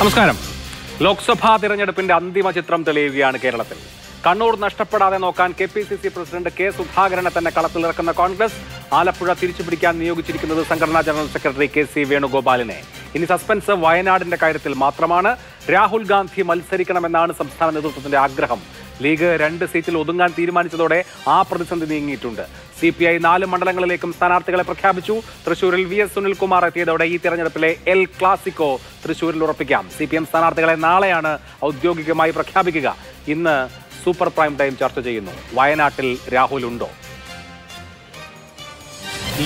നമസ്കാരം ലോക്സഭാ തിരഞ്ഞെടുപ്പിന്റെ അന്തിമ ചിത്രം തെളിയുകയാണ് കേരളത്തിൽ കണ്ണൂർ നഷ്ടപ്പെടാതെ നോക്കാൻ K P C C president K സുധാകരനെ തന്നെ കളത്തിലിറക്കുന്ന കോൺഗ്രസ് ആലപ്പുഴ തിരിച്ചുപിടിക്കാൻ നിയോഗിച്ചിരിക്കുന്നത് സംഘടനാ ജനറൽ സെക്രട്ടറി കെ സി വേണുഗോപാലിനെ ഇനി സസ്പെൻസ് വയനാടിന്റെ കാര്യത്തിൽ മാത്രമാണ് രാഹുൽ ഗാന്ധി മത്സരിക്കണമെന്നാണ് സംസ്ഥാന നേതൃത്വത്തിന്റെ ആഗ്രഹം ലീഗ് രണ്ട് സീറ്റിൽ ഒതുങ്ങാൻ തീരുമാനിച്ചതോടെ ആ പ്രതിസന്ധി നീങ്ങിയിട്ടുണ്ട് സി പി ഐ നാല് മണ്ഡലങ്ങളിലേക്കും സ്ഥാനാർത്ഥികളെ പ്രഖ്യാപിച്ചു തൃശൂരിൽ വി എസ് സുനിൽകുമാർ എത്തിയതോടെ ഈ തെരഞ്ഞെടുപ്പിലെ എൽ ക്ലാസിക്കോ തൃശൂരിൽ ഉറപ്പിക്കാം സി പി എം സ്ഥാനാർത്ഥികളെ നാളെയാണ് ഔദ്യോഗികമായി പ്രഖ്യാപിക്കുക ഇന്ന് സൂപ്പർ പ്രൈം ടൈം ചർച്ച ചെയ്യുന്നു വയനാട്ടിൽ രാഹുൽ ഉണ്ടോ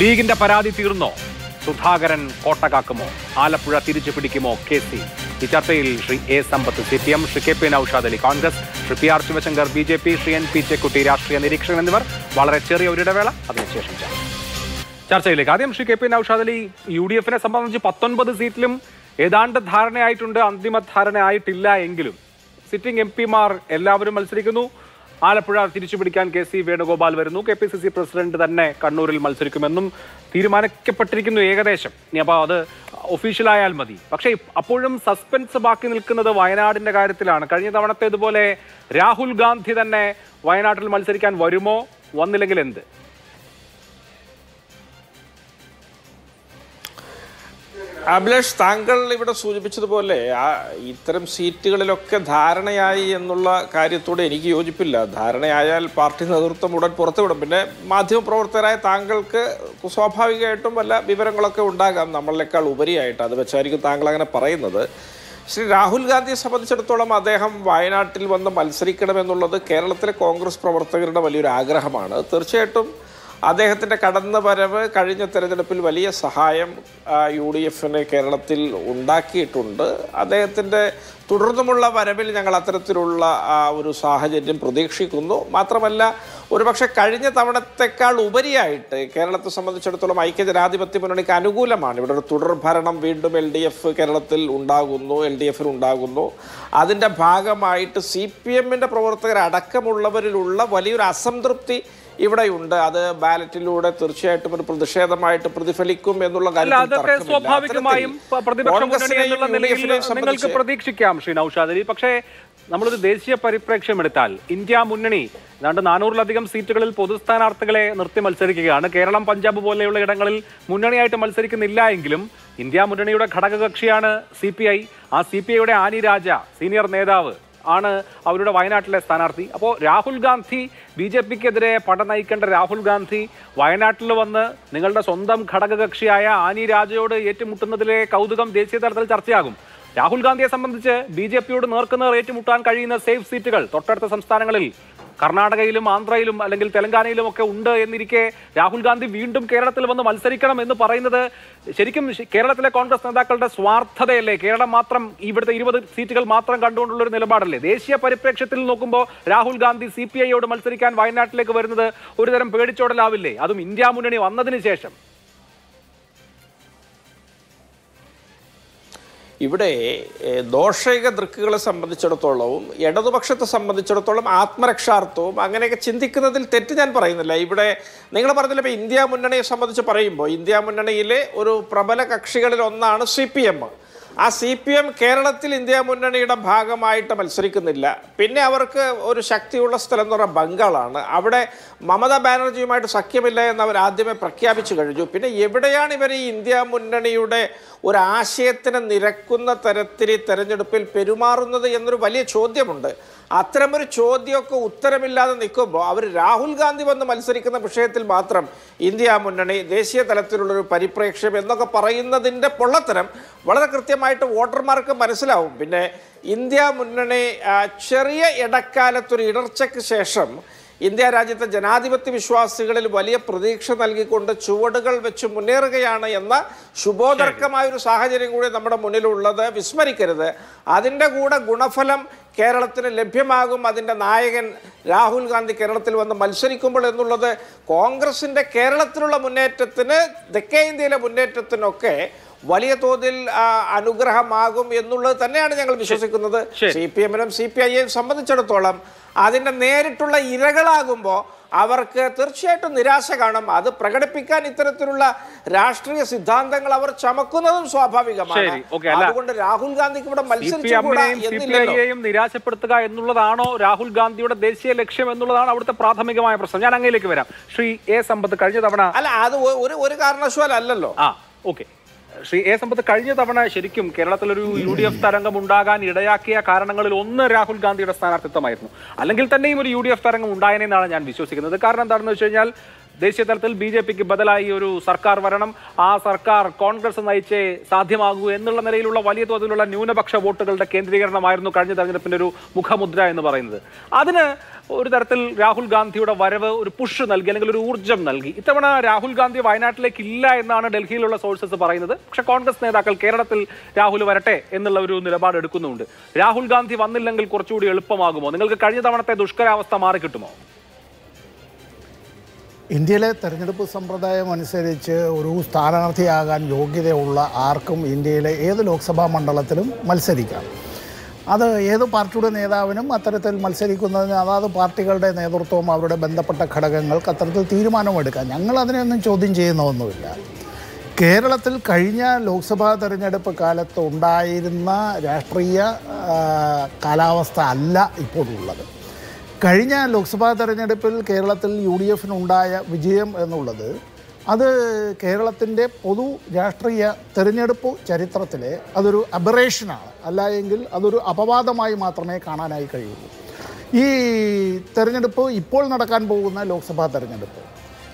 ലീഗിന്റെ പരാതി തീർന്നോ സുധാകരൻ കോട്ടകാക്കുമോ ആലപ്പുഴ തിരിച്ചു പിടിക്കുമോ കെ സി ഈ ചർച്ചയിൽ Shri A Sampath C P M Shri K P Naushad Ali Congress Shri P R Sivasankar B J P Shri N P Chekkutty രാഷ്ട്രീയ നിരീക്ഷകൻ എന്നിവർ വളരെ ചെറിയ ഒരു ഇടവേള അതിനുശേഷം ചർച്ചയിലേക്ക് ആദ്യം Shri K P Naushad Ali U D എഫിനെ സംബന്ധിച്ച് പത്തൊൻപത് സീറ്റിലും ഏതാണ്ട് ധാരണയായിട്ടുണ്ട് അന്തിമ ധാരണയായിട്ടില്ല എങ്കിലും സിറ്റിംഗ് എം പിമാർ എല്ലാവരും മത്സരിക്കുന്നു ആലപ്പുഴ തിരിച്ചുപിടിക്കാൻ കെ സി വേണുഗോപാൽ വരുന്നു K P C C president തന്നെ കണ്ണൂരിൽ മത്സരിക്കുമെന്നും തീരുമാനിക്കപ്പെട്ടിരിക്കുന്നു ഏകദേശം ഇനി അപ്പോൾ അത് ഒഫീഷ്യലായാൽ മതി പക്ഷേ അപ്പോഴും സസ്പെൻസ് ബാക്കി നിൽക്കുന്നത് വയനാടിന്റെ കാര്യത്തിലാണ് കഴിഞ്ഞ തവണത്തെ ഇതുപോലെ രാഹുൽ ഗാന്ധി തന്നെ വയനാട്ടിൽ മത്സരിക്കാൻ വരുമോ വന്നില്ലെങ്കിൽ എന്ത് അഭിലാഷ് താങ്കൾ ഇവിടെ സൂചിപ്പിച്ചതുപോലെ ആ ഇത്തരം സീറ്റുകളിലൊക്കെ ധാരണയായി എന്നുള്ള കാര്യത്തോട് എനിക്ക് യോജിപ്പില്ല ധാരണയായാൽ പാർട്ടി നേതൃത്വം ഉടൻ പുറത്തുവിടും പിന്നെ മാധ്യമപ്രവർത്തകരായ താങ്കൾക്ക് സ്വാഭാവികമായിട്ടും വല്ല വിവരങ്ങളൊക്കെ ഉണ്ടാകാം നമ്മളെക്കാൾ ഉപരിയായിട്ട് അത് വെച്ചായിരിക്കും താങ്കൾ അങ്ങനെ പറയുന്നത് ശ്രീ രാഹുൽ ഗാന്ധിയെ സംബന്ധിച്ചിടത്തോളം അദ്ദേഹം വയനാട്ടിൽ വന്ന് മത്സരിക്കണമെന്നുള്ളത് കേരളത്തിലെ കോൺഗ്രസ് പ്രവർത്തകരുടെ വലിയൊരു ആഗ്രഹമാണ് തീർച്ചയായിട്ടും അദ്ദേഹത്തിൻ്റെ വരവ് കഴിഞ്ഞ തെരഞ്ഞെടുപ്പിൽ വലിയ സഹായം യു ഡി എഫിന് കേരളത്തിൽ ഉണ്ടാക്കിയിട്ടുണ്ട് അദ്ദേഹത്തിൻ്റെ തുടർന്നുമുള്ള വരവിൽ ഞങ്ങൾ അത്തരത്തിലുള്ള ഒരു സാഹചര്യം പ്രതീക്ഷിക്കുന്നു മാത്രമല്ല ഒരുപക്ഷെ കഴിഞ്ഞ തവണത്തെക്കാൾ ഉപരിയായിട്ട് കേരളത്തെ സംബന്ധിച്ചിടത്തോളം ഐക്യ ജനാധിപത്യ മുന്നണിക്ക് അനുകൂലമാണ് ഇവിടെ ഒരു തുടർഭരണം വീണ്ടും എൽ ഡി എഫ് കേരളത്തിൽ ഉണ്ടാകുന്നു എൽ ഡി എഫിൽ ഉണ്ടാകുന്നു അതിൻ്റെ ഭാഗമായിട്ട് സി പി എമ്മിൻ്റെ പ്രവർത്തകരടക്കമുള്ളവരിലുള്ള വലിയൊരു അസംതൃപ്തി ഇവിടെയുണ്ട് അത് ബാലറ്റിലൂടെ തീർച്ചയായിട്ടും ഒരു പ്രതിഷേധമായിട്ട് പ്രതിഫലിക്കും എന്നുള്ള കാര്യം സ്വാഭാവികമായും പ്രതീക്ഷിക്കാം ശ്രീ നൌഷാദലി പക്ഷേ നമ്മളൊരു ദേശീയ പരിപ്രേക്ഷ്യം എടുത്താൽ ഇന്ത്യ മുന്നണി ഏതാണ്ട് നാനൂറിലധികം സീറ്റുകളിൽ പൊതുസ്ഥാനാർത്ഥികളെ നിർത്തി മത്സരിക്കുകയാണ് കേരളം പഞ്ചാബ് പോലെയുള്ള ഇടങ്ങളിൽ മുന്നണിയായിട്ട് മത്സരിക്കുന്നില്ല എങ്കിലും ഇന്ത്യ മുന്നണിയുടെ ഘടകകക്ഷിയാണ് സി ആ സി പി ഐയുടെ ആനി രാജ സീനിയർ നേതാവ് ആണ് അവരുടെ വയനാട്ടിലെ സ്ഥാനാർത്ഥി അപ്പോൾ രാഹുൽ ഗാന്ധി ബി ജെ പിക്കെതിരെ പട നയിക്കേണ്ട രാഹുൽ ഗാന്ധി വയനാട്ടിൽ വന്ന് നിങ്ങളുടെ സ്വന്തം ഘടകകക്ഷിയായ ആനി രാജയോട് ഏറ്റുമുട്ടുന്നതിലെ കൗതുകം ദേശീയ തലത്തിൽ ചർച്ചയാകും രാഹുൽ ഗാന്ധിയെ സംബന്ധിച്ച് ബി ജെ പിയോട് നേർക്കുന്ന ഏറ്റുമുട്ടാൻ കഴിയുന്ന സേഫ് സീറ്റുകൾ തൊട്ടടുത്ത സംസ്ഥാനങ്ങളിൽ കർണാടകയിലും ആന്ധ്രയിലും അല്ലെങ്കിൽ തെലങ്കാനയിലും ഒക്കെ ഉണ്ട് എന്നിരിക്കെ രാഹുൽ ഗാന്ധി വീണ്ടും കേരളത്തിൽ വന്ന് മത്സരിക്കണം എന്ന് പറയുന്നത് ശരിക്കും കേരളത്തിലെ കോൺഗ്രസ് നേതാക്കളുടെ സ്വാർത്ഥതയല്ലേ കേരളം മാത്രം ഇവിടുത്തെ ഇരുപത് സീറ്റുകൾ മാത്രം കണ്ടുകൊണ്ടുള്ള ഒരു നിലപാടല്ലേ ദേശീയ പരിപ്രേക്ഷ്യത്തിൽ നോക്കുമ്പോൾ രാഹുൽ ഗാന്ധി സി പി ഐയോട് മത്സരിക്കാൻ വയനാട്ടിലേക്ക് വരുന്നത് ഒരുതരം പേടിച്ചോടലാവില്ലേ അതും ഇന്ത്യ മുന്നണി വന്നതിന് ശേഷം ഇവിടെ ദോഷക ദൃക്കുകളെ സംബന്ധിച്ചിടത്തോളവും ഇടതുപക്ഷത്തെ സംബന്ധിച്ചിടത്തോളം ആത്മരക്ഷാർത്ഥവും അങ്ങനെയൊക്കെ ചിന്തിക്കുന്നതിൽ തെറ്റ് ഞാൻ പറയുന്നില്ല ഇവിടെ നിങ്ങൾ പറഞ്ഞില്ല ഇപ്പോൾ ഇന്ത്യ മുന്നണിയെ സംബന്ധിച്ച് പറയുമ്പോൾ ഇന്ത്യ മുന്നണിയിലെ ഒരു പ്രബല കക്ഷികളിൽ ഒന്നാണ് സി പി എം ആ സി പി എം കേരളത്തിൽ ഇന്ത്യ മുന്നണിയുടെ ഭാഗമായിട്ട് മത്സരിക്കുന്നില്ല പിന്നെ അവർക്ക് ഒരു ശക്തിയുള്ള സ്ഥലം എന്ന് പറഞ്ഞാൽ ബംഗാളാണ് അവിടെ മമതാ ബാനർജിയുമായിട്ട് സഖ്യമില്ല എന്ന് അവർ ആദ്യമേ പ്രഖ്യാപിച്ചു കഴിഞ്ഞു പിന്നെ എവിടെയാണ് ഇവർ ഈ ഇന്ത്യ മുന്നണിയുടെ ഒരു ആശയത്തിന് നിരക്കുന്ന തരത്തിൽ തെരഞ്ഞെടുപ്പിൽ പെരുമാറുന്നത് എന്നൊരു വലിയ ചോദ്യമുണ്ട് അത്തരമൊരു ചോദ്യമൊക്കെ ഉത്തരമില്ലാതെ നിൽക്കുമ്പോൾ അവർ രാഹുൽ ഗാന്ധി വന്ന് മത്സരിക്കുന്ന വിഷയത്തിൽ മാത്രം ഇന്ത്യ മുന്നണി ദേശീയ തലത്തിലുള്ളൊരു പരിപ്രേക്ഷ്യം എന്നൊക്കെ പറയുന്നതിൻ്റെ പൊള്ളത്തരം വളരെ കൃത്യമായിട്ട് വോട്ടർമാർക്ക് മനസ്സിലാവും പിന്നെ ഇന്ത്യ മുന്നണി ചെറിയ ഇടക്കാലത്തൊരു ഇടർച്ചയ്ക്ക് ശേഷം ഇന്ത്യ രാജ്യത്തെ ജനാധിപത്യ വിശ്വാസികളിൽ വലിയ പ്രതീക്ഷ നൽകിക്കൊണ്ട് ചുവടുകൾ വെച്ച് മുന്നേറുകയാണ് എന്ന ശുഭോദർക്കമായ ഒരു സാഹചര്യം കൂടി നമ്മുടെ മുന്നിലുള്ളത് വിസ്മരിക്കരുത് അതിൻ്റെ കൂടെ ഗുണഫലം കേരളത്തിന് ലഭ്യമാകും അതിൻ്റെ നായകൻ രാഹുൽ ഗാന്ധി കേരളത്തിൽ വന്ന് മത്സരിക്കുമ്പോൾ എന്നുള്ളത് കോൺഗ്രസിൻ്റെ കേരളത്തിലുള്ള മുന്നേറ്റത്തിന് തെക്കേ ഇന്ത്യയിലെ മുന്നേറ്റത്തിനൊക്കെ വലിയ തോതിൽ അനുഗ്രഹമാകും എന്നുള്ളത് തന്നെയാണ് ഞങ്ങൾ വിശ്വസിക്കുന്നത് സി പി എമ്മിനും സി പി ഐയെയും സംബന്ധിച്ചിടത്തോളം അതിൻ്റെ നേരിട്ടുള്ള ഇരകളാകുമ്പോൾ അവർക്ക് തീർച്ചയായിട്ടും നിരാശ കാണും അത് പ്രകടിപ്പിക്കാൻ ഇത്തരത്തിലുള്ള രാഷ്ട്രീയ സിദ്ധാന്തങ്ങൾ അവർ ചമക്കുന്നതും സ്വാഭാവികമാണ് അതുകൊണ്ട് രാഹുൽ ഗാന്ധിക്ക് ഇവിടെ മത്സരിച്ചുകൂടാ നിരാശപ്പെടുത്തുക എന്നുള്ളതാണോ രാഹുൽ ഗാന്ധിയുടെ ദേശീയ ലക്ഷ്യം എന്നുള്ളതാണ് അവിടുത്തെ പ്രാഥമികമായ പ്രശ്നം ഞാൻ അങ്ങയിലേക്ക് വരാം ശ്രീ എ സമ്പത്ത് കഴിഞ്ഞ തവണ അല്ല അത് ഒരു ഒരു കാരണവശാലല്ലോ ആ ഓക്കെ ശ്രീ എ സമ്പത്ത് കഴിഞ്ഞ തവണ ശരിക്കും കേരളത്തിലൊരു യു ഡി എഫ് തരംഗം ഉണ്ടാകാൻ ഇടയാക്കിയ കാരണങ്ങളിൽ ഒന്ന് രാഹുൽ ഗാന്ധിയുടെ സ്ഥാനാർത്ഥിത്വമായിരുന്നു അല്ലെങ്കിൽ തന്നെയും ഒരു യു ഡി എഫ് തരംഗം ഉണ്ടായനെന്നാണ് ഞാൻ വിശ്വസിക്കുന്നത് കാരണം എന്താണെന്ന് വെച്ച് കഴിഞ്ഞാൽ ദേശീയ തലത്തിൽ ബി ജെ പിക്ക് ബദലായി ഒരു സർക്കാർ വരണം ആ സർക്കാർ കോൺഗ്രസ് നയിച്ചേ സാധ്യമാകൂ എന്നുള്ള നിലയിലുള്ള വലിയ തോതിലുള്ള ന്യൂനപക്ഷ വോട്ടുകളുടെ കേന്ദ്രീകരണമായിരുന്നു കഴിഞ്ഞ തെരഞ്ഞെടുപ്പിന്റെ ഒരു മുഖമുദ്ര എന്ന് പറയുന്നത് അതിന് ഒരു തരത്തിൽ രാഹുൽ ഗാന്ധിയുടെ വരവ് ഒരു പുഷ് നൽകി അല്ലെങ്കിൽ ഒരു ഊർജ്ജം നൽകി ഇത്തവണ രാഹുൽ ഗാന്ധി വയനാട്ടിലേക്ക് ഇല്ല എന്നാണ് ഡൽഹിയിലുള്ള സോഴ്സസ് പറയുന്നത് പക്ഷേ കോൺഗ്രസ് നേതാക്കൾ കേരളത്തിൽ രാഹുൽ വരട്ടെ എന്നുള്ള ഒരു നിലപാട് എടുക്കുന്നുണ്ട് രാഹുൽ ഗാന്ധി വന്നില്ലെങ്കിൽ കുറച്ചുകൂടി എളുപ്പമാകുമോ നിങ്ങൾക്ക് കഴിഞ്ഞ തവണത്തെ ദുഷ്കരാവസ്ഥ കിട്ടുമോ ഇന്ത്യയിലെ തെരഞ്ഞെടുപ്പ് സമ്പ്രദായം അനുസരിച്ച് ഒരു സ്ഥാനാർത്ഥിയാകാൻ യോഗ്യതയുള്ള ആർക്കും ഇന്ത്യയിലെ ഏത് ലോക്സഭാ മണ്ഡലത്തിലും മത്സരിക്കാം അത് ഏത് പാർട്ടിയുടെ നേതാവിനും അത്തരത്തിൽ മത്സരിക്കുന്നതിന് അതാത് പാർട്ടികളുടെ നേതൃത്വവും അവരുടെ ബന്ധപ്പെട്ട ഘടകങ്ങൾക്ക് അത്തരത്തിൽ തീരുമാനമെടുക്കാം ഞങ്ങൾ അതിനെയൊന്നും ചോദ്യം ഒന്നുമില്ല കേരളത്തിൽ കഴിഞ്ഞ ലോക്സഭാ തെരഞ്ഞെടുപ്പ് കാലത്ത് ഉണ്ടായിരുന്ന രാഷ്ട്രീയ കാലാവസ്ഥ അല്ല ഇപ്പോഴുള്ളത് കഴിഞ്ഞ ലോക്സഭാ തെരഞ്ഞെടുപ്പിൽ കേരളത്തിൽ യു ഡി എഫിനുണ്ടായ വിജയം എന്നുള്ളത് അത് കേരളത്തിൻ്റെ പൊതു രാഷ്ട്രീയ തെരഞ്ഞെടുപ്പ് ചരിത്രത്തിലെ അതൊരു അബറേഷനാണ് അല്ല എങ്കിൽ അതൊരു അപവാദമായി മാത്രമേ കാണാനായി കഴിയുള്ളൂ ഈ തെരഞ്ഞെടുപ്പ് ഇപ്പോൾ നടക്കാൻ പോകുന്ന ലോക്സഭാ തെരഞ്ഞെടുപ്പ്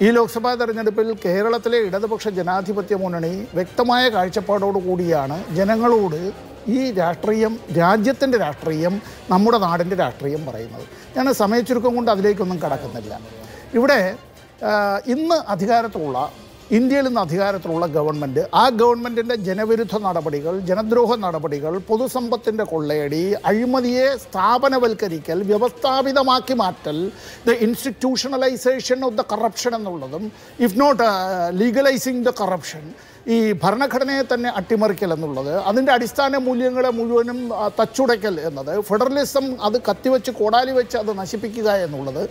ഈ ലോക്സഭാ തെരഞ്ഞെടുപ്പിൽ കേരളത്തിലെ ഇടതുപക്ഷ ജനാധിപത്യ മുന്നണി വ്യക്തമായ കൂടിയാണ് ജനങ്ങളോട് ഈ രാഷ്ട്രീയം രാജ്യത്തിൻ്റെ രാഷ്ട്രീയം നമ്മുടെ നാടിൻ്റെ രാഷ്ട്രീയം പറയുന്നത് ഞാൻ സമയച്ചുരുക്കം കൊണ്ട് അതിലേക്കൊന്നും കടക്കുന്നില്ല ഇവിടെ ഇന്ന് അധികാരത്തിലുള്ള ഇന്ത്യയിൽ നിന്ന് അധികാരത്തിലുള്ള ഗവൺമെൻറ് ആ ഗവൺമെൻറ്റിൻ്റെ ജനവിരുദ്ധ നടപടികൾ ജനദ്രോഹ നടപടികൾ പൊതുസമ്പത്തിൻ്റെ കൊള്ളയടി അഴിമതിയെ സ്ഥാപനവൽക്കരിക്കൽ വ്യവസ്ഥാപിതമാക്കി മാറ്റൽ the institutionalisation of the corruption എന്നുള്ളതും if not legalising the corruption ഈ ഭരണഘടനയെ തന്നെ അട്ടിമറിക്കൽ എന്നുള്ളത് അതിൻ്റെ അടിസ്ഥാന മൂല്യങ്ങളെ മുഴുവനും തച്ചുടയ്ക്കൽ എന്നത് ഫെഡറലിസം അത് കത്തിവെച്ച് കോടാലി വെച്ച് അത് നശിപ്പിക്കുക എന്നുള്ളത്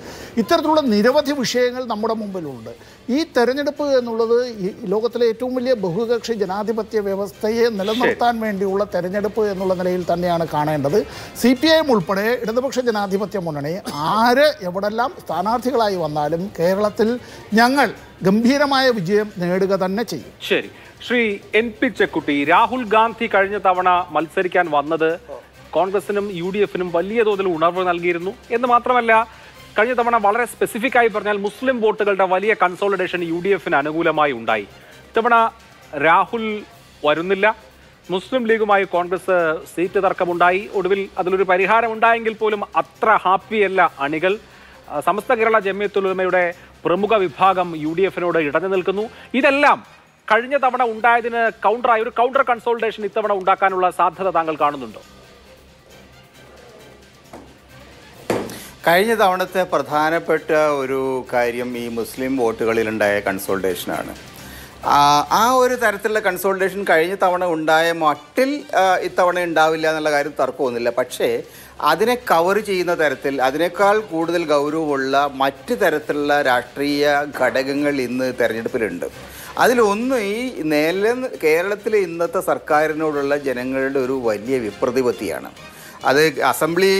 ഇത്തരത്തിലുള്ള നിരവധി വിഷയങ്ങൾ നമ്മുടെ മുമ്പിലുണ്ട് ഈ തെരഞ്ഞെടുപ്പ് എന്നുള്ളത് ലോകത്തിലെ ഏറ്റവും വലിയ ബഹുകക്ഷി ജനാധിപത്യ വ്യവസ്ഥയെ നിലനിർത്താൻ വേണ്ടിയുള്ള തെരഞ്ഞെടുപ്പ് എന്നുള്ള നിലയിൽ തന്നെയാണ് കാണേണ്ടത് സി പി ഐ എം ഉൾപ്പെടെ ഇടതുപക്ഷ ജനാധിപത്യ മുന്നണി ആര് എവിടെല്ലാം സ്ഥാനാർത്ഥികളായി വന്നാലും കേരളത്തിൽ ഞങ്ങൾ ഗംഭീരമായ വിജയം നേടുക തന്നെ ചെയ്യും ശരി ശ്രീ എൻ പി ചെക്കുട്ടി രാഹുൽ ഗാന്ധി കഴിഞ്ഞ തവണ മത്സരിക്കാൻ വന്നത് കോൺഗ്രസിനും യു ഡി എഫിനും വലിയ തോതിൽ ഉണർവ് നൽകിയിരുന്നു എന്ന് മാത്രമല്ല കഴിഞ്ഞ തവണ വളരെ സ്പെസിഫിക് ആയി പറഞ്ഞാൽ മുസ്ലിം വോട്ടുകളുടെ വലിയ കൺസോളിഡേഷൻ യു ഡി എഫിന് അനുകൂലമായി ഉണ്ടായി ഇത്തവണ രാഹുൽ വരുന്നില്ല മുസ്ലിം ലീഗുമായി കോൺഗ്രസ് സീറ്റ് തർക്കമുണ്ടായി ഒടുവിൽ അതിലൊരു പരിഹാരം ഉണ്ടായെങ്കിൽ പോലും അത്ര ഹാപ്പിയല്ല അണികൾ സമസ്ത കേരള ജമ്യത്തുലമയുടെ പ്രമുഖ വിഭാഗം യു ഡി എഫിനോട് ഇടഞ്ഞു നിൽക്കുന്നു ഇതെല്ലാം കഴിഞ്ഞ തവണ ഉണ്ടായതിന് കൗണ്ടറായി ഒരു കൗണ്ടർ കൺസോൾട്ടേഷൻ ഇത്തവണ ഉണ്ടാക്കാനുള്ള സാധ്യത താങ്കൾ കാണുന്നുണ്ടോ കഴിഞ്ഞ തവണത്തെ പ്രധാനപ്പെട്ട ഒരു കാര്യം ഈ മുസ്ലിം വോട്ടുകളിലുണ്ടായ കൺസോൾട്ടേഷനാണ് ആ ഒരു തരത്തിലുള്ള കൺസോൾട്ടേഷൻ കഴിഞ്ഞ തവണ ഉണ്ടായ മട്ടിൽ ഇത്തവണ ഉണ്ടാവില്ല എന്നുള്ള കാര്യം തർക്കമൊന്നുമില്ല പക്ഷേ അതിനെ കവർ ചെയ്യുന്ന തരത്തിൽ അതിനേക്കാൾ കൂടുതൽ ഗൗരവമുള്ള മറ്റ് തരത്തിലുള്ള രാഷ്ട്രീയ ഘടകങ്ങൾ ഇന്ന് തെരഞ്ഞെടുപ്പിലുണ്ട് അതിലൊന്ന് ഈ നേല കേരളത്തിലെ ഇന്നത്തെ സർക്കാരിനോടുള്ള ജനങ്ങളുടെ ഒരു വലിയ വിപ്രതിപത്തിയാണ് അത് അസംബ്ലി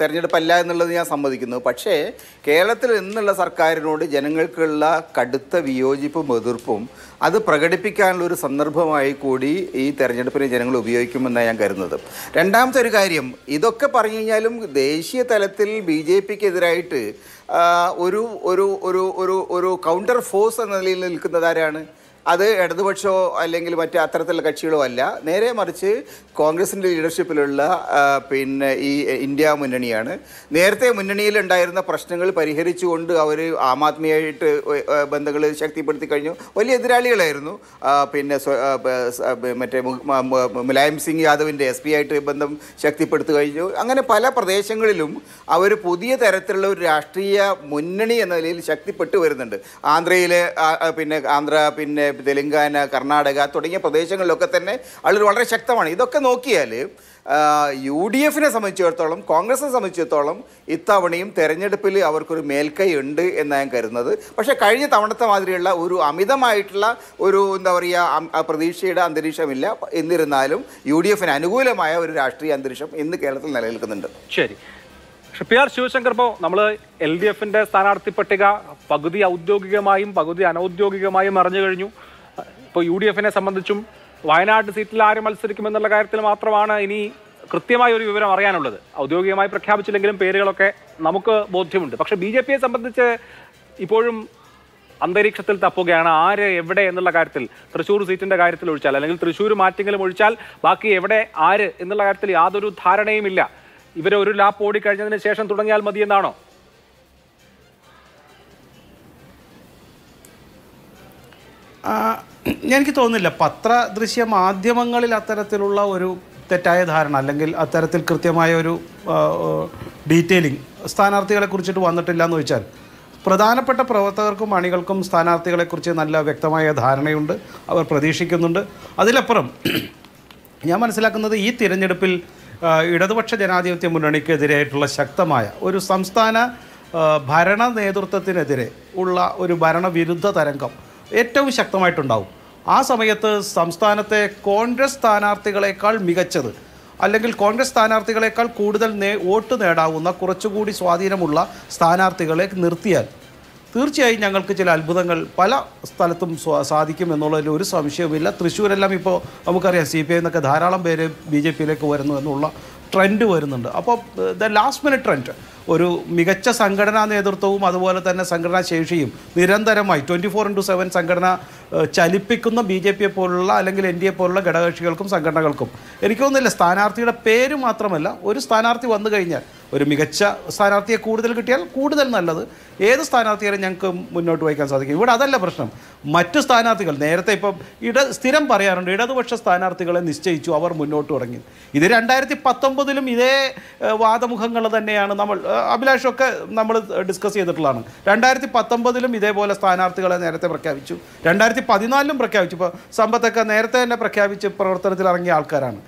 തെരഞ്ഞെടുപ്പല്ല എന്നുള്ളത് ഞാൻ സമ്മതിക്കുന്നു പക്ഷേ കേരളത്തിൽ ഇന്നുള്ള സർക്കാരിനോട് ജനങ്ങൾക്കുള്ള കടുത്ത വിയോജിപ്പും എതിർപ്പും അത് പ്രകടിപ്പിക്കാനുള്ള ഒരു സന്ദർഭമായി കൂടി ഈ തെരഞ്ഞെടുപ്പിനെ ജനങ്ങൾ ഉപയോഗിക്കുമെന്നാണ് ഞാൻ കരുതുന്നത് രണ്ടാമത്തെ ഒരു കാര്യം ഇതൊക്കെ പറഞ്ഞു കഴിഞ്ഞാലും ദേശീയ തലത്തിൽ ബി ജെ പിക്കെതിരായിട്ട് ഒരു ഒരു ഒരു ഒരു ഒരു കൗണ്ടർ ഫോഴ്സ് എന്ന നിലയിൽ നിൽക്കുന്നത് ആരാണ് അത് ഇടതുപക്ഷമോ അല്ലെങ്കിൽ മറ്റ് അത്തരത്തിലുള്ള കക്ഷികളോ അല്ല നേരെ മറിച്ച് കോൺഗ്രസിൻ്റെ ലീഡർഷിപ്പിലുള്ള പിന്നെ ഈ ഇന്ത്യ മുന്നണിയാണ് നേരത്തെ മുന്നണിയിലുണ്ടായിരുന്ന പ്രശ്നങ്ങൾ പരിഹരിച്ചുകൊണ്ട് അവർ ആം ആദ്മിയായിട്ട് ബന്ധങ്ങൾ ശക്തിപ്പെടുത്തി കഴിഞ്ഞു വലിയ എതിരാളികളായിരുന്നു പിന്നെ മറ്റേ മുലായം സിംഗ് യാദവിൻ്റെ എസ് പി ആയിട്ട് ബന്ധം ശക്തിപ്പെടുത്തി കഴിഞ്ഞു അങ്ങനെ പല പ്രദേശങ്ങളിലും അവർ പുതിയ തരത്തിലുള്ള ഒരു രാഷ്ട്രീയ മുന്നണി എന്ന നിലയിൽ ശക്തിപ്പെട്ടു വരുന്നുണ്ട് ആന്ധ്രയിലെ പിന്നെ ആന്ധ്ര പിന്നെ തെലുങ്കാന കർണാടക തുടങ്ങിയ പ്രദേശങ്ങളിലൊക്കെ തന്നെ ആളുകൾ വളരെ ശക്തമാണ് ഇതൊക്കെ നോക്കിയാൽ യു ഡി എഫിനെ സംബന്ധിച്ചിടത്തോളം കോൺഗ്രസിനെ സംബന്ധിച്ചിടത്തോളം ഇത്തവണയും തെരഞ്ഞെടുപ്പിൽ അവർക്കൊരു മേൽക്കൈ ഉണ്ട് എന്നാണ് ഞാൻ കരുതുന്നത് പക്ഷേ കഴിഞ്ഞ തവണത്തെ മാതിരിയുള്ള ഒരു അമിതമായിട്ടുള്ള ഒരു എന്താ പറയുക പ്രതീക്ഷയുടെ അന്തരീക്ഷമില്ല എന്നിരുന്നാലും യു ഡി എഫിന് അനുകൂലമായ ഒരു രാഷ്ട്രീയ അന്തരീക്ഷം ഇന്ന് കേരളത്തിൽ നിലനിൽക്കുന്നുണ്ട് ശരി പി ആർ ശിവശങ്കർ ഇപ്പോൾ നമ്മൾ എൽ ഡി എഫിൻ്റെ സ്ഥാനാർത്ഥി പട്ടിക പകുതി ഔദ്യോഗികമായും പകുതി അനൗദ്യോഗികമായും അറിഞ്ഞു കഴിഞ്ഞു ഇപ്പോൾ യു ഡി എഫിനെ സംബന്ധിച്ചും വയനാട് സീറ്റിൽ ആര് മത്സരിക്കുമെന്നുള്ള കാര്യത്തിൽ മാത്രമാണ് ഇനി കൃത്യമായ ഒരു വിവരം അറിയാനുള്ളത് ഔദ്യോഗികമായി പ്രഖ്യാപിച്ചില്ലെങ്കിലും പേരുകളൊക്കെ നമുക്ക് ബോധ്യമുണ്ട് പക്ഷെ ബി ജെ പിയെ സംബന്ധിച്ച് ഇപ്പോഴും അന്തരീക്ഷത്തിൽ തപ്പുകയാണ് ആര് എവിടെ എന്നുള്ള കാര്യത്തിൽ തൃശ്ശൂർ സീറ്റിൻ്റെ കാര്യത്തിൽ ഒഴിച്ചാൽ അല്ലെങ്കിൽ തൃശ്ശൂർ മാറ്റിങ്ങലും ഒഴിച്ചാൽ ബാക്കി എവിടെ ആര് എന്നുള്ള കാര്യത്തിൽ യാതൊരു ധാരണയുമില്ല ഇവരെ ഒരു ലാപ്പ് ഓടിക്കഴിഞ്ഞതിന് ശേഷം തുടങ്ങിയാൽ മതിയെന്നാണോ എനിക്ക് തോന്നുന്നില്ല പത്ര ദൃശ്യ മാധ്യമങ്ങളിൽ അത്തരത്തിലുള്ള ഒരു തെറ്റായ ധാരണ അല്ലെങ്കിൽ അത്തരത്തിൽ കൃത്യമായ ഒരു ഡീറ്റെയിലിംഗ് സ്ഥാനാർത്ഥികളെ കുറിച്ചിട്ട് വന്നിട്ടില്ല എന്ന് വെച്ചാൽ പ്രധാനപ്പെട്ട പ്രവർത്തകർക്കും അണികൾക്കും സ്ഥാനാർത്ഥികളെക്കുറിച്ച് നല്ല വ്യക്തമായ ധാരണയുണ്ട് അവർ പ്രതീക്ഷിക്കുന്നുണ്ട് അതിലപ്പുറം ഞാൻ മനസ്സിലാക്കുന്നത് ഈ തിരഞ്ഞെടുപ്പിൽ ഇടതുപക്ഷ ജനാധിപത്യ മുന്നണിക്കെതിരായിട്ടുള്ള ശക്തമായ ഒരു സംസ്ഥാന ഭരണ നേതൃത്വത്തിനെതിരെ ഉള്ള ഒരു ഭരണവിരുദ്ധ തരംഗം ഏറ്റവും ശക്തമായിട്ടുണ്ടാവും ആ സമയത്ത് സംസ്ഥാനത്തെ കോൺഗ്രസ് സ്ഥാനാർത്ഥികളെക്കാൾ മികച്ചത് അല്ലെങ്കിൽ കോൺഗ്രസ് സ്ഥാനാർത്ഥികളെക്കാൾ കൂടുതൽ നേ വോട്ട് നേടാവുന്ന കുറച്ചുകൂടി സ്വാധീനമുള്ള സ്ഥാനാർത്ഥികളെ നിർത്തിയാൽ തീർച്ചയായും ഞങ്ങൾക്ക് ചില അത്ഭുതങ്ങൾ പല സ്ഥലത്തും സാധിക്കും എന്നുള്ളതിൽ ഒരു സംശയവുമില്ല തൃശ്ശൂരെല്ലാം ഇപ്പോൾ നമുക്കറിയാം സി പി ഐ എന്നൊക്കെ ധാരാളം പേര് ബി ജെ പിയിലേക്ക് വരുന്നു എന്നുള്ള ട്രെൻഡ് വരുന്നുണ്ട് അപ്പോൾ ദ ലാസ്റ്റ് മിനിറ്റ് ട്രെൻഡ് ഒരു മികച്ച സംഘടനാ നേതൃത്വവും അതുപോലെ തന്നെ സംഘടനാ ശേഷിയും നിരന്തരമായി ട്വൻറ്റി ഫോർ ഇൻറ്റു സെവൻ സംഘടന ചലിപ്പിക്കുന്ന ബി ജെ പിയെ പോലുള്ള അല്ലെങ്കിൽ എൻ ഡി എ പോലുള്ള ഘടകകക്ഷികൾക്കും സംഘടനകൾക്കും എനിക്ക് തോന്നുന്നില്ല സ്ഥാനാർത്ഥിയുടെ പേര് മാത്രമല്ല ഒരു സ്ഥാനാർത്ഥി വന്നു കഴിഞ്ഞാൽ ഒരു മികച്ച സ്ഥാനാർത്ഥിയെ കൂടുതൽ കിട്ടിയാൽ കൂടുതൽ നല്ലത് ഏത് സ്ഥാനാർത്ഥിയാലും ഞങ്ങൾക്ക് മുന്നോട്ട് വയ്ക്കാൻ സാധിക്കും ഇവിടെ അതല്ല പ്രശ്നം മറ്റ് സ്ഥാനാർത്ഥികൾ നേരത്തെ ഇപ്പം ഇട സ്ഥിരം പറയാറുണ്ട് ഇടതുപക്ഷ സ്ഥാനാർത്ഥികളെ നിശ്ചയിച്ചു അവർ മുന്നോട്ട് തുടങ്ങി ഇത് രണ്ടായിരത്തി പത്തൊമ്പത് പത്തൊമ്പതിലും ഇതേ വാദമുഖങ്ങൾ തന്നെയാണ് നമ്മൾ അഭിലാഷൊക്കെ നമ്മൾ ഡിസ്കസ് ചെയ്തിട്ടുള്ളതാണ് രണ്ടായിരത്തി പത്തൊമ്പതിലും ഇതേപോലെ സ്ഥാനാർത്ഥികളെ നേരത്തെ പ്രഖ്യാപിച്ചു രണ്ടായിരത്തി പതിനാലിലും പ്രഖ്യാപിച്ചു ഇപ്പോൾ സമ്പത്തൊക്കെ നേരത്തെ തന്നെ പ്രഖ്യാപിച്ച് പ്രവർത്തനത്തിൽ ഇറങ്ങിയ ആൾക്കാരാണ്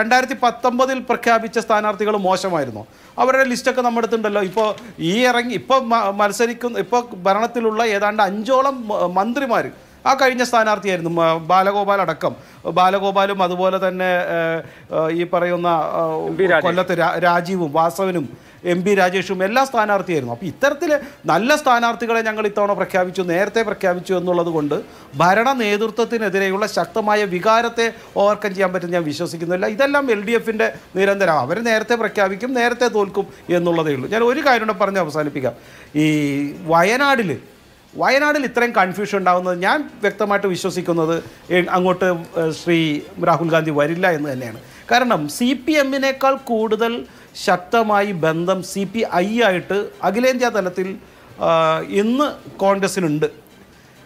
രണ്ടായിരത്തി പത്തൊമ്പതിൽ പ്രഖ്യാപിച്ച സ്ഥാനാർത്ഥികൾ മോശമായിരുന്നു അവരുടെ ലിസ്റ്റൊക്കെ നമ്മുടെ അടുത്തുണ്ടല്ലോ ഇപ്പോൾ ഈ ഇറങ്ങി ഇപ്പോൾ മത്സരിക്കുന്ന ഇപ്പോൾ ഭരണത്തിലുള്ള ഏതാണ്ട് അഞ്ചോളം മന്ത്രിമാർ ആ കഴിഞ്ഞ സ്ഥാനാർത്ഥിയായിരുന്നു ബാലഗോപാൽ അടക്കം ബാലഗോപാലും അതുപോലെ തന്നെ ഈ പറയുന്ന കൊല്ലത്ത് രാജീവും വാസവനും എം പി രാജേഷും എല്ലാ സ്ഥാനാർത്ഥിയായിരുന്നു അപ്പോൾ ഇത്തരത്തിൽ നല്ല സ്ഥാനാർത്ഥികളെ ഞങ്ങൾ ഇത്തവണ പ്രഖ്യാപിച്ചു നേരത്തെ പ്രഖ്യാപിച്ചു എന്നുള്ളത് കൊണ്ട് ഭരണ നേതൃത്വത്തിനെതിരെയുള്ള ശക്തമായ വികാരത്തെ ഓവർകം ചെയ്യാൻ പറ്റും ഞാൻ വിശ്വസിക്കുന്നില്ല ഇതെല്ലാം എൽ ഡി എഫിൻ്റെ നിരന്തരം അവർ നേരത്തെ പ്രഖ്യാപിക്കും നേരത്തെ തോൽക്കും എന്നുള്ളതേ ഉള്ളൂ ഞാൻ ഒരു കാര്യം കൂടെ പറഞ്ഞ് അവസാനിപ്പിക്കാം ഈ വയനാടിൽ വയനാടിൽ ഇത്രയും കൺഫ്യൂഷൻ ഉണ്ടാകുന്നത് ഞാൻ വ്യക്തമായിട്ട് വിശ്വസിക്കുന്നത് അങ്ങോട്ട് ശ്രീ രാഹുൽ ഗാന്ധി വരില്ല എന്ന് തന്നെയാണ് കാരണം സി പി എമ്മിനേക്കാൾ കൂടുതൽ ശക്തമായി ബന്ധം സി പി ഐ ആയിട്ട് അഖിലേന്ത്യാ തലത്തിൽ ഇന്ന് കോൺഗ്രസ്സിനുണ്ട്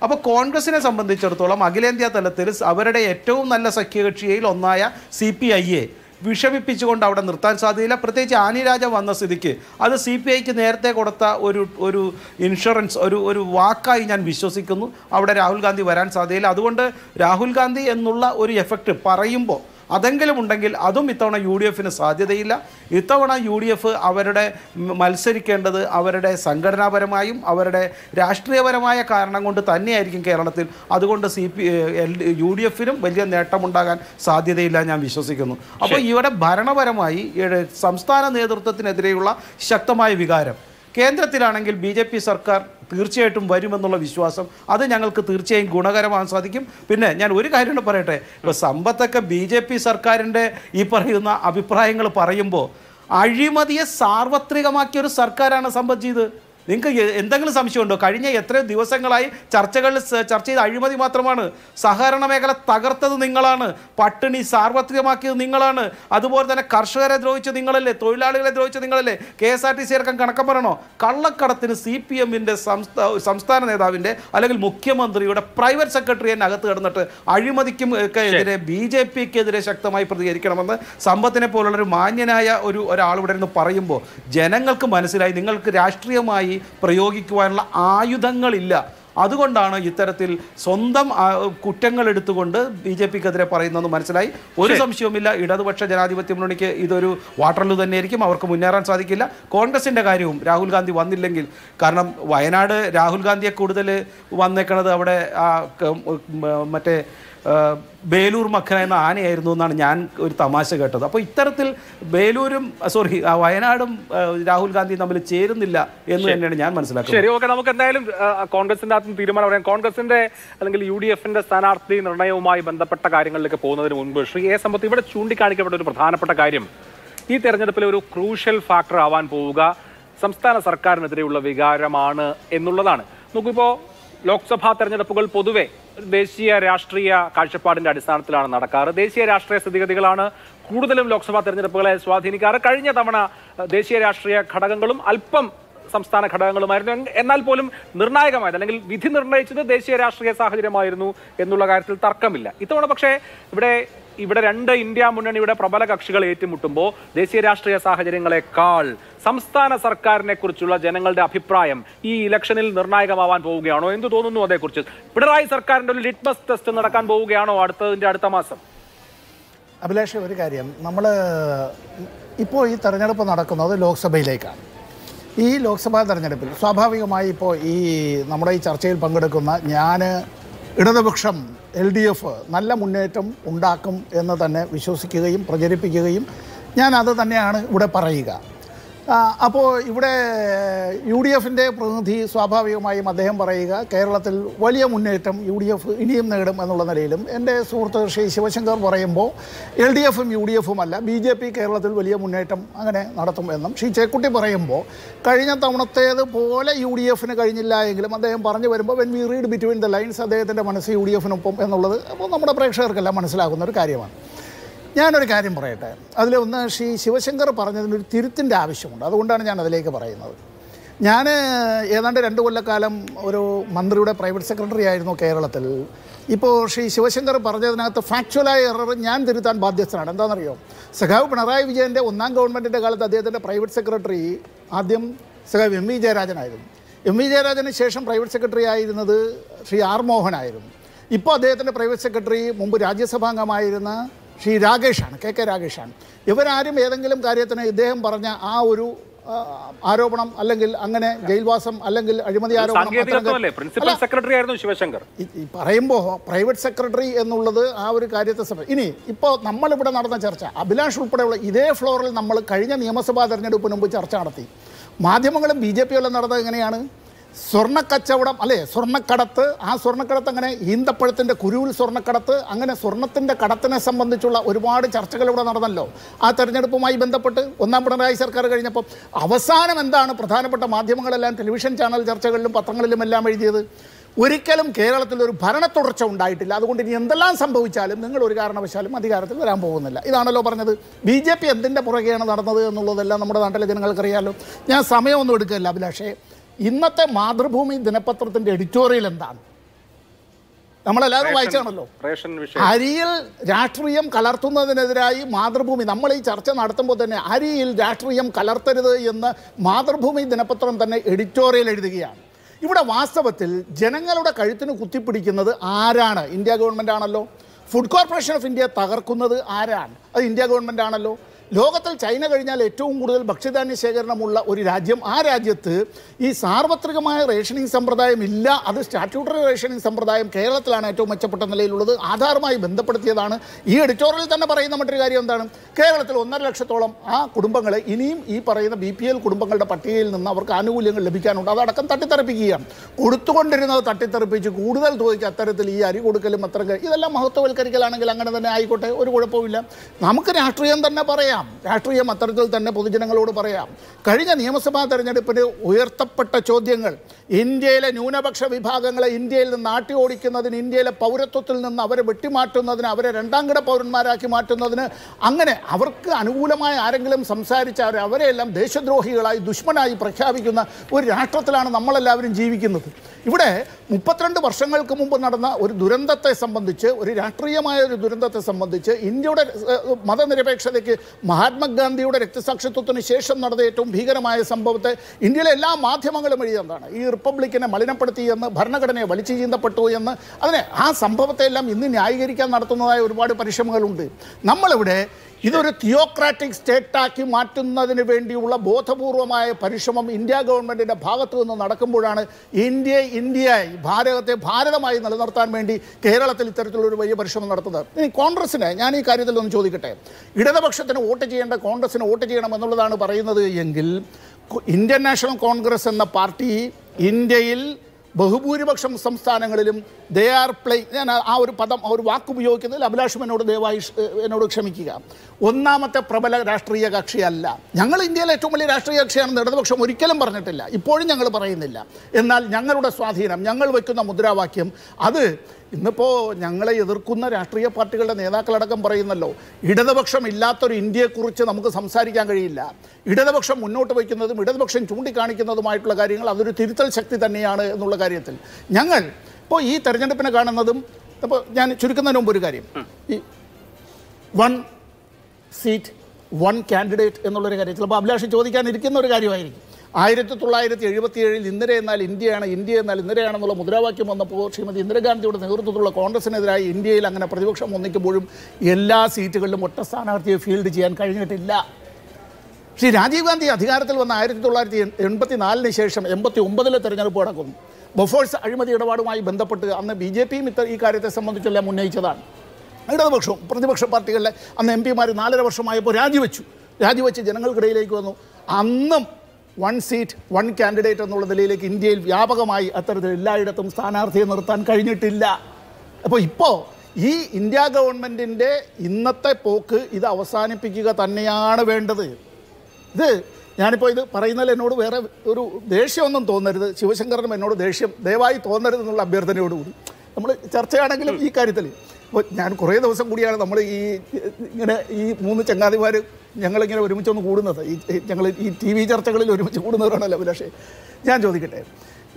അപ്പോൾ കോൺഗ്രസിനെ സംബന്ധിച്ചിടത്തോളം അഖിലേന്ത്യാ തലത്തിൽ അവരുടെ ഏറ്റവും നല്ല സഖ്യകക്ഷിയിൽ ഒന്നായ സി പി ഐയെ വിഷമിപ്പിച്ചുകൊണ്ട് അവിടെ നിർത്താൻ സാധ്യതയില്ല പ്രത്യേകിച്ച് ആനിരാജ വന്ന സ്ഥിതിക്ക് അത് സി പി ഐക്ക് നേരത്തെ കൊടുത്ത ഒരു ഒരു ഇൻഷുറൻസ് ഒരു ഒരു വാക്കായി ഞാൻ വിശ്വസിക്കുന്നു അവിടെ രാഹുൽ ഗാന്ധി വരാൻ സാധ്യതയില്ല അതുകൊണ്ട് രാഹുൽ ഗാന്ധി എന്നുള്ള ഒരു എഫക്റ്റ് പറയുമ്പോൾ അതെങ്കിലും ഉണ്ടെങ്കിൽ അതും ഇത്തവണ യു ഡി എഫിന് സാധ്യതയില്ല ഇത്തവണ യു ഡി എഫ് അവരുടെ മത്സരിക്കേണ്ടത് അവരുടെ സംഘടനാപരമായും അവരുടെ രാഷ്ട്രീയപരമായ കാരണം കൊണ്ട് തന്നെയായിരിക്കും കേരളത്തിൽ അതുകൊണ്ട് C P L U D എഫിനും വലിയ നേട്ടമുണ്ടാകാൻ സാധ്യതയില്ല ഞാൻ വിശ്വസിക്കുന്നു അപ്പോൾ ഇവിടെ ഭരണപരമായി സംസ്ഥാന നേതൃത്വത്തിനെതിരെയുള്ള ശക്തമായ വികാരം കേന്ദ്രത്തിലാണെങ്കിൽ ബി സർക്കാർ തീർച്ചയായിട്ടും വരുമെന്നുള്ള വിശ്വാസം അത് ഞങ്ങൾക്ക് തീർച്ചയായും ഗുണകരമാകാൻ സാധിക്കും പിന്നെ ഞാൻ ഒരു കാര്യം കൂടെ പറയട്ടെ ഇപ്പോൾ സമ്പത്തൊക്കെ ബി ജെ പി സർക്കാരിൻ്റെ ഈ പറയുന്ന അഭിപ്രായങ്ങൾ പറയുമ്പോൾ അഴിമതിയെ സാർവത്രികമാക്കിയ ഒരു സർക്കാരാണ് സമ്പദ് ചെയ്ത് നിങ്ങൾക്ക് എന്തെങ്കിലും സംശയമുണ്ടോ കഴിഞ്ഞ എത്രയോ ദിവസങ്ങളായി ചർച്ചകളിൽ ചർച്ച ചെയ്ത അഴിമതി മാത്രമാണ് സഹകരണ മേഖല തകർത്തത് നിങ്ങളാണ് പട്ടിണി സാർവത്രികമാക്കിയത് നിങ്ങളാണ് അതുപോലെ തന്നെ കർഷകരെ ദ്രോഹിച്ച് നിങ്ങളല്ലേ തൊഴിലാളികളെ ദ്രോഹിച്ച് നിങ്ങളല്ലേ K S R T C ഇറക്കം കണക്കം പറയണോ കള്ളക്കടത്തിന് സി പി എമ്മിൻ്റെ സംസ്ഥാന നേതാവിൻ്റെ അല്ലെങ്കിൽ മുഖ്യമന്ത്രിയുടെ പ്രൈവറ്റ് സെക്രട്ടറി തന്നെ അകത്ത് കിടന്നിട്ട് അഴിമതിക്കും എതിരെ ബി ജെ പിക്കെതിരെ ശക്തമായി പ്രതികരിക്കണമെന്ന് സമ്പത്തിനെ പോലുള്ളൊരു ഒരു മാന്യനായ ഒരു ഒരാൾ നിന്ന് പറയുമ്പോൾ ജനങ്ങൾക്ക് മനസ്സിലായി നിങ്ങൾക്ക് രാഷ്ട്രീയമായി അതിനായി പ്രയോഗിക്കുവാനുള്ള ആയുധങ്ങളില്ല അതുകൊണ്ടാണ് ഇത്തരത്തിൽ സ്വന്തം കുറ്റങ്ങൾ എടുത്തുകൊണ്ട് ബി ജെ പിക്കെതിരെ പറയുന്നത് മനസ്സിലായി ഒരു സംശയവുമില്ല ഇടതുപക്ഷ ജനാധിപത്യ മുന്നണിക്ക് ഇതൊരു വാട്ടർലു തന്നെയായിരിക്കും അവർക്ക് മുന്നേറാൻ സാധിക്കില്ല കോൺഗ്രസിൻ്റെ കാര്യവും രാഹുൽ ഗാന്ധി വന്നില്ലെങ്കിൽ കാരണം വയനാട് രാഹുൽ ഗാന്ധിയെ കൂടുതൽ വന്നേക്കണത് അവിടെ മറ്റേ ബേലൂർ മക്കന എന്ന ആനയായിരുന്നു എന്നാണ് ഞാൻ ഒരു തമാശ കേട്ടത് അപ്പോൾ ഇത്തരത്തിൽ ബേലൂരും സോറി വയനാടും രാഹുൽ ഗാന്ധി തമ്മിൽ ചേരുന്നില്ല എന്ന് തന്നെയാണ് ഞാൻ മനസ്സിലാക്കുന്നത് ശരി ഓക്കെ നമുക്ക് എന്തായാലും കോൺഗ്രസിന്റെ അകത്തും തീരുമാനം പറയാം കോൺഗ്രസിന്റെ അല്ലെങ്കിൽ യു ഡി എഫിന്റെ സ്ഥാനാർത്ഥി നിർണയവുമായി ബന്ധപ്പെട്ട കാര്യങ്ങളിലേക്ക് പോകുന്നതിന് മുൻപ് ശ്രീ എ സമ്പത്ത് ഇവിടെ ചൂണ്ടിക്കാണിക്കപ്പെട്ട ഒരു പ്രധാനപ്പെട്ട കാര്യം ഈ തെരഞ്ഞെടുപ്പിൽ ഒരു ക്രൂഷ്യൽ ഫാക്ടർ ആവാൻ പോവുക സംസ്ഥാന സർക്കാരിനെതിരെയുള്ള വികാരമാണ് എന്നുള്ളതാണ് നമുക്കിപ്പോൾ ലോക്സഭാ തെരഞ്ഞെടുപ്പുകൾ പൊതുവെ ദേശീയ രാഷ്ട്രീയ കാഴ്ചപ്പാടിന്റെ അടിസ്ഥാനത്തിലാണ് നടക്കാറ് ദേശീയ രാഷ്ട്രീയ സ്ഥിതിഗതികളാണ് കൂടുതലും ലോക്സഭാ തെരഞ്ഞെടുപ്പുകളെ സ്വാധീനിക്കാറ് കഴിഞ്ഞ തവണ ദേശീയ രാഷ്ട്രീയ ഘടകങ്ങളും അല്പം സംസ്ഥാന ഘടകങ്ങളുമായിരുന്നു എന്നാൽ പോലും നിർണായകമായത് അല്ലെങ്കിൽ വിധി നിർണയിച്ചത് ദേശീയ രാഷ്ട്രീയ സാഹചര്യമായിരുന്നു എന്നുള്ള കാര്യത്തിൽ തർക്കമില്ല ഇത്തവണ പക്ഷേ ഇവിടെ ഇവിടെ രണ്ട് ഇന്ത്യ മുന്നണിയുടെ പ്രബല കക്ഷികൾ ഏറ്റുമുട്ടുമ്പോൾ ദേശീയ രാഷ്ട്രീയ സാഹചര്യങ്ങളെക്കാൾ സംസ്ഥാന സർക്കാരിനെ കുറിച്ചുള്ള ജനങ്ങളുടെ അഭിപ്രായം ഈ ഇലക്ഷനിൽ നിർണായകമാവാൻ പോവുകയാണോ എന്ത് തോന്നുന്നു അതേക്കുറിച്ച് പിണറായി സർക്കാരിന്റെ ഒരു ലിറ്റ്മസ് ടെസ്റ്റ് നടക്കാൻ പോവുകയാണോ അടുത്തതിന്റെ അടുത്ത മാസം അഭിലാഷ് ഒരു കാര്യം നമ്മൾ ഇപ്പോൾ ഈ തെരഞ്ഞെടുപ്പ് നടക്കുന്നത് ലോക്സഭയിലേക്കാണ് ഈ ലോക്സഭാ തെരഞ്ഞെടുപ്പിൽ സ്വാഭാവികമായി ഇപ്പോൾ ഈ നമ്മുടെ ഈ ചർച്ചയിൽ പങ്കെടുക്കുന്ന ഞാൻ ഇടതുപക്ഷം എൽ ഡി എഫ് നല്ല മുന്നേറ്റം ഉണ്ടാക്കും എന്ന് തന്നെ വിശ്വസിക്കുകയും പ്രചരിപ്പിക്കുകയും ഞാൻ അത് തന്നെയാണ് ഇവിടെ പറയുക അപ്പോൾ ഇവിടെ യു ഡി എഫിൻ്റെ പ്രതിനിധി സ്വാഭാവികമായും അദ്ദേഹം പറയുക കേരളത്തിൽ വലിയ മുന്നേറ്റം യു ഡി എഫ് ഇനിയും നേടും എന്നുള്ള നിലയിലും എൻ്റെ സുഹൃത്ത് ശ്രീ ശിവശങ്കർ പറയുമ്പോൾ എൽ ഡി എഫും യു ഡി എഫും അല്ല ബി ജെ പി കേരളത്തിൽ വലിയ മുന്നേറ്റം അങ്ങനെ നടത്തും എന്നും ശ്രീ ചേക്കുട്ടി പറയുമ്പോൾ കഴിഞ്ഞ തവണത്തേത് പോലെ യു ഡി എഫിന് കഴിഞ്ഞില്ല എങ്കിലും അദ്ദേഹം പറഞ്ഞു വരുമ്പോൾ when we read between the lines അദ്ദേഹത്തിൻ്റെ മനസ്സ് യു ഡി എഫിനൊപ്പം എന്നുള്ളത് അപ്പോൾ നമ്മുടെ പ്രേക്ഷകർക്കെല്ലാം മനസ്സിലാകുന്ന ഒരു കാര്യമാണ് ഞാനൊരു കാര്യം പറയട്ടെ അതിൽ ഒന്ന് ശ്രീ ശിവശങ്കർ പറഞ്ഞതിനൊരു തിരുത്തിൻ്റെ ആവശ്യമുണ്ട് അതുകൊണ്ടാണ് ഞാൻ അതിലേക്ക് പറയുന്നത് ഞാൻ ഏതാണ്ട് രണ്ട് കൊല്ലക്കാലം ഒരു മന്ത്രിയുടെ പ്രൈവറ്റ് സെക്രട്ടറി ആയിരുന്നു കേരളത്തിൽ ഇപ്പോൾ ശ്രീ ശിവശങ്കർ പറഞ്ഞതിനകത്ത് ഫാക്ച്വലായ എറർ ഞാൻ തിരുത്താൻ ബാധ്യസ്ഥനാണ് എന്താണെന്നറിയോ സഖാവ് പിണറായി വിജയൻ്റെ ഒന്നാം ഗവൺമെൻറ്റിൻ്റെ കാലത്ത് അദ്ദേഹത്തിൻ്റെ പ്രൈവറ്റ് സെക്രട്ടറി ആദ്യം സഖാവ് എം വി ജയരാജനായിരുന്നു എം വി ജയരാജന് ശേഷം പ്രൈവറ്റ് സെക്രട്ടറി ആയിരുന്നത് ശ്രീ ആർ മോഹനായിരുന്നു ഇപ്പോൾ അദ്ദേഹത്തിൻ്റെ പ്രൈവറ്റ് സെക്രട്ടറി മുമ്പ് രാജ്യസഭാംഗമായിരുന്ന ശ്രീ രാകേഷാണ് കെ കെ രാകേഷാണ് ഇവരാരും ഏതെങ്കിലും കാര്യത്തിന് ഇദ്ദേഹം പറഞ്ഞ ആ ഒരു ആരോപണം അല്ലെങ്കിൽ അങ്ങനെ ജയിൽവാസം അല്ലെങ്കിൽ അഴിമതി ആരോപണം സെക്രട്ടറി ആയിരുന്നു ശിവശങ്കർ പറയുമ്പോൾ പ്രൈവറ്റ് സെക്രട്ടറി എന്നുള്ളത് ആ ഒരു കാര്യത്തെ സംബന്ധിച്ച് ഇനി ഇപ്പോൾ നമ്മളിവിടെ നടന്ന ചർച്ച അഭിലാഷ് ഉൾപ്പെടെയുള്ള ഇതേ ഫ്ലോറിൽ നമ്മൾ കഴിഞ്ഞ നിയമസഭാ തെരഞ്ഞെടുപ്പിന് മുമ്പ് ചർച്ച നടത്തി മാധ്യമങ്ങളും ബി ജെ എല്ലാം നടന്നത് എങ്ങനെയാണ് സ്വർണ്ണക്കച്ചവടം അല്ലേ സ്വർണ്ണക്കടത്ത് ആ സ്വർണ്ണക്കടത്ത് അങ്ങനെ ഈന്തപ്പഴത്തിൻ്റെ കുരുവിൽ സ്വർണ്ണക്കടത്ത് അങ്ങനെ സ്വർണത്തിൻ്റെ കടത്തിനെ സംബന്ധിച്ചുള്ള ഒരുപാട് ചർച്ചകൾ ഇവിടെ നടന്നല്ലോ ആ തെരഞ്ഞെടുപ്പുമായി ബന്ധപ്പെട്ട് ഒന്നാം പിണറായി സർക്കാർ കഴിഞ്ഞപ്പോൾ അവസാനം എന്താണ് പ്രധാനപ്പെട്ട മാധ്യമങ്ങളെല്ലാം ടെലിവിഷൻ ചാനൽ ചർച്ചകളിലും പത്രങ്ങളിലും എല്ലാം എഴുതിയത് ഒരിക്കലും കേരളത്തിൽ ഒരു തുടർച്ച ഉണ്ടായിട്ടില്ല അതുകൊണ്ട് ഇനി എന്തെല്ലാം സംഭവിച്ചാലും നിങ്ങൾ ഒരു കാരണവശാലും അധികാരത്തിൽ വരാൻ പോകുന്നില്ല ഇതാണല്ലോ പറഞ്ഞത് ബി ജെ പി എന്തിൻ്റെ പുറകെയാണ് നടന്നത് എന്നുള്ളതെല്ലാം നമ്മുടെ നാട്ടിലെ ജനങ്ങൾക്കറിയാമല്ലോ ഞാൻ സമയമൊന്നും എടുക്കുകയല്ല അഭിലാഷേ ഇന്നത്തെ മാതൃഭൂമി ദിനപത്രത്തിന്റെ എഡിറ്റോറിയൽ എന്താണ് നമ്മളെല്ലാവരും വായിച്ചാണല്ലോ അരിയിൽ രാഷ്ട്രീയം കലർത്തുന്നതിനെതിരായി മാതൃഭൂമി നമ്മൾ ഈ ചർച്ച നടത്തുമ്പോൾ തന്നെ അരിയിൽ രാഷ്ട്രീയം കലർത്തരുത് എന്ന് മാതൃഭൂമി ദിനപത്രം തന്നെ എഡിറ്റോറിയൽ എഴുതുകയാണ് ഇവിടെ വാസ്തവത്തിൽ ജനങ്ങളുടെ കഴുത്തിന് കുത്തിപ്പിടിക്കുന്നത് ആരാണ് ഇന്ത്യ ഗവൺമെൻറ് ആണല്ലോ ഫുഡ് കോർപ്പറേഷൻ ഓഫ് ഇന്ത്യ തകർക്കുന്നത് ആരാണ് അത് ഇന്ത്യ ഗവൺമെൻറ് ആണല്ലോ ലോകത്തിൽ ചൈന കഴിഞ്ഞാൽ ഏറ്റവും കൂടുതൽ ഭക്ഷ്യധാന്യ ശേഖരണമുള്ള ഒരു രാജ്യം ആ രാജ്യത്ത് ഈ സാർവത്രികമായ റേഷനിങ് സമ്പ്രദായം ഇല്ല അത് സ്റ്റാറ്റ്യൂട്ടറി റേഷനിങ് സമ്പ്രദായം കേരളത്തിലാണ് ഏറ്റവും മെച്ചപ്പെട്ട നിലയിലുള്ളത് ആധാറുമായി ബന്ധപ്പെടുത്തിയതാണ് ഈ എഡിറ്റോറിയൽ തന്നെ പറയുന്ന മറ്റൊരു കാര്യം എന്താണ് കേരളത്തിൽ ഒന്നര ലക്ഷത്തോളം ആ കുടുംബങ്ങളെ ഇനിയും ഈ പറയുന്ന ബി പി എൽ കുടുംബങ്ങളുടെ പട്ടികയിൽ നിന്ന് അവർക്ക് ആനുകൂല്യങ്ങൾ ലഭിക്കാനുണ്ട് അതടക്കം തട്ടിത്തെറിപ്പിക്കുകയാണ് കൊടുത്തുകൊണ്ടിരുന്നത് തട്ടിത്തെറിപ്പിച്ച് കൂടുതൽ തുകയ്ക്ക് അത്തരത്തിൽ ഈ അരി കൊടുക്കലും അത്ര ഇതെല്ലാം മഹത്വവൽക്കരിക്കലാണെങ്കിൽ അങ്ങനെ തന്നെ ആയിക്കോട്ടെ ഒരു കുഴപ്പമില്ല നമുക്ക് രാഷ്ട്രീയം തന്നെ പറയാം പറയാം രാഷ്ട്രീയം അത്തരത്തിൽ തന്നെ പൊതുജനങ്ങളോട് പറയാം കഴിഞ്ഞ നിയമസഭാ തെരഞ്ഞെടുപ്പിന് ഉയർത്തപ്പെട്ട ചോദ്യങ്ങൾ ഇന്ത്യയിലെ ന്യൂനപക്ഷ വിഭാഗങ്ങളെ ഇന്ത്യയിൽ നിന്ന് നാട്ടി ഓടിക്കുന്നതിന് ഇന്ത്യയിലെ പൗരത്വത്തിൽ നിന്ന് അവരെ വെട്ടിമാറ്റുന്നതിന് അവരെ രണ്ടാംകിട പൗരന്മാരാക്കി മാറ്റുന്നതിന് അങ്ങനെ അവർക്ക് അനുകൂലമായ ആരെങ്കിലും സംസാരിച്ച അവരെയെല്ലാം ദേശദ്രോഹികളായി ദുഷ്മനായി പ്രഖ്യാപിക്കുന്ന ഒരു രാഷ്ട്രത്തിലാണ് നമ്മളെല്ലാവരും ജീവിക്കുന്നത് ഇവിടെ മുപ്പത്തിരണ്ട് വർഷങ്ങൾക്ക് മുമ്പ് നടന്ന ഒരു ദുരന്തത്തെ സംബന്ധിച്ച് ഒരു രാഷ്ട്രീയമായ ഒരു ദുരന്തത്തെ സംബന്ധിച്ച് ഇന്ത്യയുടെ മതനിരപേക്ഷതയ്ക്ക് മഹാത്മാഗാന്ധിയുടെ രക്തസാക്ഷിത്വത്തിന് ശേഷം നടന്ന ഏറ്റവും ഭീകരമായ സംഭവത്തെ ഇന്ത്യയിലെ എല്ലാ മാധ്യമങ്ങളും എഴുതിയതാണ് ഈ റിപ്പബ്ലിക്കിനെ മലിനപ്പെടുത്തി എന്ന് ഭരണഘടനയെ വലിച്ചു ചീന്തപ്പെട്ടു എന്ന് അതിനെ ആ സംഭവത്തെല്ലാം ഇന്ന് ന്യായീകരിക്കാൻ നടത്തുന്നതായ ഒരുപാട് പരിശ്രമങ്ങളുണ്ട് നമ്മളിവിടെ ഇതൊരു തിയോക്രാറ്റിക് സ്റ്റേറ്റാക്കി മാറ്റുന്നതിന് വേണ്ടിയുള്ള ബോധപൂർവമായ പരിശ്രമം ഇന്ത്യ ഗവൺമെൻറ്റിൻ്റെ ഭാഗത്തു നിന്ന് നടക്കുമ്പോഴാണ് ഇന്ത്യയെ ഇന്ത്യയായി ഭാരതത്തെ ഭാരതമായി നിലനിർത്താൻ വേണ്ടി കേരളത്തിൽ ഒരു വലിയ പരിശ്രമം നടത്തുന്നത് ഇനി കോൺഗ്രസ്സിനെ ഞാൻ ഈ കാര്യത്തിൽ ഒന്ന് ചോദിക്കട്ടെ ഇടതുപക്ഷത്തിന് വോട്ട് ചെയ്യേണ്ട കോൺഗ്രസ്സിന് വോട്ട് ചെയ്യണം എന്നുള്ളതാണ് പറയുന്നത് എങ്കിൽ ഇന്ത്യൻ നാഷണൽ കോൺഗ്രസ് എന്ന പാർട്ടി ഇന്ത്യയിൽ ബഹുഭൂരിപക്ഷം സംസ്ഥാനങ്ങളിലും ദേ ആർ പ്ലേ ഞാൻ ആ ഒരു പദം ആ ഒരു വാക്ക് ഉപയോഗിക്കുന്നതിൽ അഭിലാഷും എന്നോട് ദയവായി എന്നോട് ക്ഷമിക്കുക ഒന്നാമത്തെ പ്രബല രാഷ്ട്രീയ കക്ഷിയല്ല ഞങ്ങൾ ഇന്ത്യയിലെ ഏറ്റവും വലിയ രാഷ്ട്രീയ കക്ഷിയാണെന്ന് ഇടതുപക്ഷം ഒരിക്കലും പറഞ്ഞിട്ടില്ല ഇപ്പോഴും ഞങ്ങൾ പറയുന്നില്ല എന്നാൽ ഞങ്ങളുടെ സ്വാധീനം ഞങ്ങൾ വയ്ക്കുന്ന മുദ്രാവാക്യം അത് ഇന്നിപ്പോൾ ഞങ്ങളെ എതിർക്കുന്ന രാഷ്ട്രീയ പാർട്ടികളുടെ നേതാക്കളടക്കം പറയുന്നല്ലോ ഇടതുപക്ഷം ഇല്ലാത്തൊരു ഇന്ത്യയെക്കുറിച്ച് നമുക്ക് സംസാരിക്കാൻ കഴിയില്ല ഇടതുപക്ഷം മുന്നോട്ട് വയ്ക്കുന്നതും ഇടതുപക്ഷം ചൂണ്ടിക്കാണിക്കുന്നതുമായിട്ടുള്ള കാര്യങ്ങൾ അതൊരു തിരുത്തൽ ശക്തി തന്നെയാണ് എന്നുള്ള കാര്യത്തിൽ ഞങ്ങൾ ഇപ്പോൾ ഈ തെരഞ്ഞെടുപ്പിനെ കാണുന്നതും ഇപ്പോൾ ഞാൻ ചുരുക്കുന്നതിന് മുമ്പ് ഒരു കാര്യം ഈ വൺ സീറ്റ് വൺ കാൻഡിഡേറ്റ് എന്നുള്ളൊരു കാര്യത്തിൽ ചിലപ്പോൾ അഭിലാഷ് ചോദിക്കാനിരിക്കുന്ന ഒരു കാര്യമായിരിക്കും ആയിരത്തി തൊള്ളായിരത്തി എഴുപത്തിയേഴിൽ ഇന്ദിര എന്നാൽ ഇന്ത്യയാണ് ഇന്ത്യ എന്നാൽ ഇന്ദിരയാണെന്നുള്ള മുദ്രാവാക്യം വന്നപ്പോൾ ശ്രീമതി ഇന്ദിരാഗാന്ധിയുടെ നേതൃത്വത്തിലുള്ള കോൺഗ്രസിനെതിരായി ഇന്ത്യയിൽ അങ്ങനെ പ്രതിപക്ഷം ഒന്നിക്കുമ്പോഴും എല്ലാ സീറ്റുകളിലും ഒറ്റ സ്ഥാനാർത്ഥിയെ ഫീൽഡ് ചെയ്യാൻ കഴിഞ്ഞിട്ടില്ല ശ്രീ രാജീവ് ഗാന്ധി അധികാരത്തിൽ വന്ന ആയിരത്തി തൊള്ളായിരത്തി എൺപത്തി നാലിന് ശേഷം എൺപത്തി ഒമ്പതിലെ തെരഞ്ഞെടുപ്പ് നടക്കും ബൊഫോഴ്സ് അഴിമതി ഇടപാടുമായി ബന്ധപ്പെട്ട് അന്ന് ബി ജെ പിയും ഇത്ര ഈ കാര്യത്തെ സംബന്ധിച്ചെല്ലാം ഉന്നയിച്ചതാണ് ഇടതുപക്ഷവും പ്രതിപക്ഷ പാർട്ടികളിലെ അന്ന് എം പിമാർ നാലര വർഷമായപ്പോൾ രാജിവെച്ചു രാജിവെച്ച് ജനങ്ങൾക്കിടയിലേക്ക് വന്നു അന്നും വൺ സീറ്റ് വൺ കാൻഡിഡേറ്റ് എന്നുള്ള നിലയിലേക്ക് ഇന്ത്യയിൽ വ്യാപകമായി അത്തരത്തിൽ എല്ലായിടത്തും സ്ഥാനാർത്ഥിയെ നിർത്താൻ കഴിഞ്ഞിട്ടില്ല അപ്പോൾ ഇപ്പോൾ ഈ ഇന്ത്യ ഗവൺമെൻറ്റിൻ്റെ ഇന്നത്തെ പോക്ക് ഇത് അവസാനിപ്പിക്കുക തന്നെയാണ് വേണ്ടത് ഇത് ഞാനിപ്പോൾ ഇത് പറയുന്നതിൽ എന്നോട് വേറെ ഒരു ദേഷ്യമൊന്നും തോന്നരുത് ശിവശങ്കറിനും എന്നോട് ദേഷ്യം ദയവായി തോന്നരുത് എന്നുള്ള അഭ്യർത്ഥനയോടുകൂടി നമ്മൾ ചർച്ചയാണെങ്കിലും ഈ കാര്യത്തിൽ അപ്പോൾ ഞാൻ കുറേ ദിവസം കൂടിയാണ് നമ്മൾ ഈ ഇങ്ങനെ ഈ മൂന്ന് ചങ്ങാതിമാർ ഞങ്ങളിങ്ങനെ ഒരുമിച്ചൊന്ന് കൂടുന്നത് ഈ ഞങ്ങൾ ഈ ടി വി ചർച്ചകളിൽ ഒരുമിച്ച് കൂടുന്നവരാണല്ലോ അഭിലാഷേ ഞാൻ ചോദിക്കട്ടെ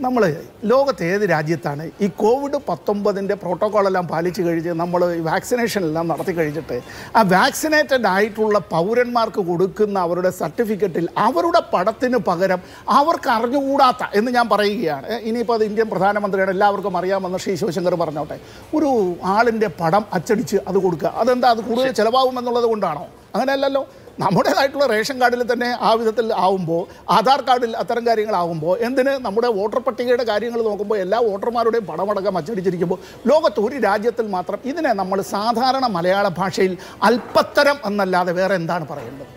നമ്മൾ ലോകത്തെ ഏത് രാജ്യത്താണ് ഈ കോവിഡ് പത്തൊമ്പതിൻ്റെ പ്രോട്ടോക്കോളെല്ലാം പാലിച്ചു കഴിഞ്ഞ് നമ്മൾ വാക്സിനേഷൻ എല്ലാം നടത്തി കഴിഞ്ഞിട്ട് ആ വാക്സിനേറ്റഡ് ആയിട്ടുള്ള പൗരന്മാർക്ക് കൊടുക്കുന്ന അവരുടെ സർട്ടിഫിക്കറ്റിൽ അവരുടെ പടത്തിന് പകരം അവർക്ക് അറിഞ്ഞുകൂടാത്ത എന്ന് ഞാൻ പറയുകയാണ് ഇനിയിപ്പോൾ അത് ഇന്ത്യൻ പ്രധാനമന്ത്രിയാണ് എല്ലാവർക്കും അറിയാമെന്ന് ശ്രീ ശിവശങ്കർ പറഞ്ഞോട്ടെ ഒരു ആളിൻ്റെ പടം അച്ചടിച്ച് അത് കൊടുക്കുക അതെന്താ അത് കൂടുതൽ ചിലവാകുമെന്നുള്ളത് കൊണ്ടാണോ അങ്ങനെയല്ലല്ലോ നമ്മുടേതായിട്ടുള്ള റേഷൻ കാർഡിൽ തന്നെ ആ വിധത്തിൽ ആവുമ്പോൾ ആധാർ കാർഡിൽ അത്തരം കാര്യങ്ങളാവുമ്പോൾ എന്തിന് നമ്മുടെ വോട്ടർ പട്ടികയുടെ കാര്യങ്ങൾ നോക്കുമ്പോൾ എല്ലാ വോട്ടർമാരുടെയും പടമടക്കം അച്ചടിച്ചിരിക്കുമ്പോൾ ലോകത്ത് ഒരു രാജ്യത്തിൽ മാത്രം ഇതിനെ നമ്മൾ സാധാരണ മലയാള ഭാഷയിൽ അല്പത്തരം എന്നല്ലാതെ വേറെ എന്താണ് പറയേണ്ടത്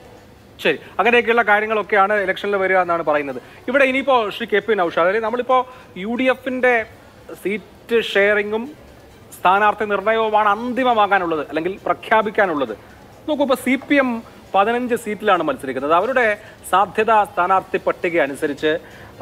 ശരി അങ്ങനെയൊക്കെയുള്ള കാര്യങ്ങളൊക്കെയാണ് ഇലക്ഷനിൽ വരിക എന്നാണ് പറയുന്നത് ഇവിടെ ഇനിയിപ്പോൾ ശ്രീ കെ പി നൌഷ അതായത് നമ്മളിപ്പോൾ യു ഡി എഫിൻ്റെ സീറ്റ് ഷെയറിങ്ങും സ്ഥാനാർത്ഥി നിർണയവുമാണ് അന്തിമമാകാനുള്ളത് അല്ലെങ്കിൽ പ്രഖ്യാപിക്കാനുള്ളത് നോക്കൂ ഇപ്പോൾ സി പി എം പതിനഞ്ച് സീറ്റിലാണ് മത്സരിക്കുന്നത് അവരുടെ സാധ്യത സ്ഥാനാർത്ഥി പട്ടിക അനുസരിച്ച്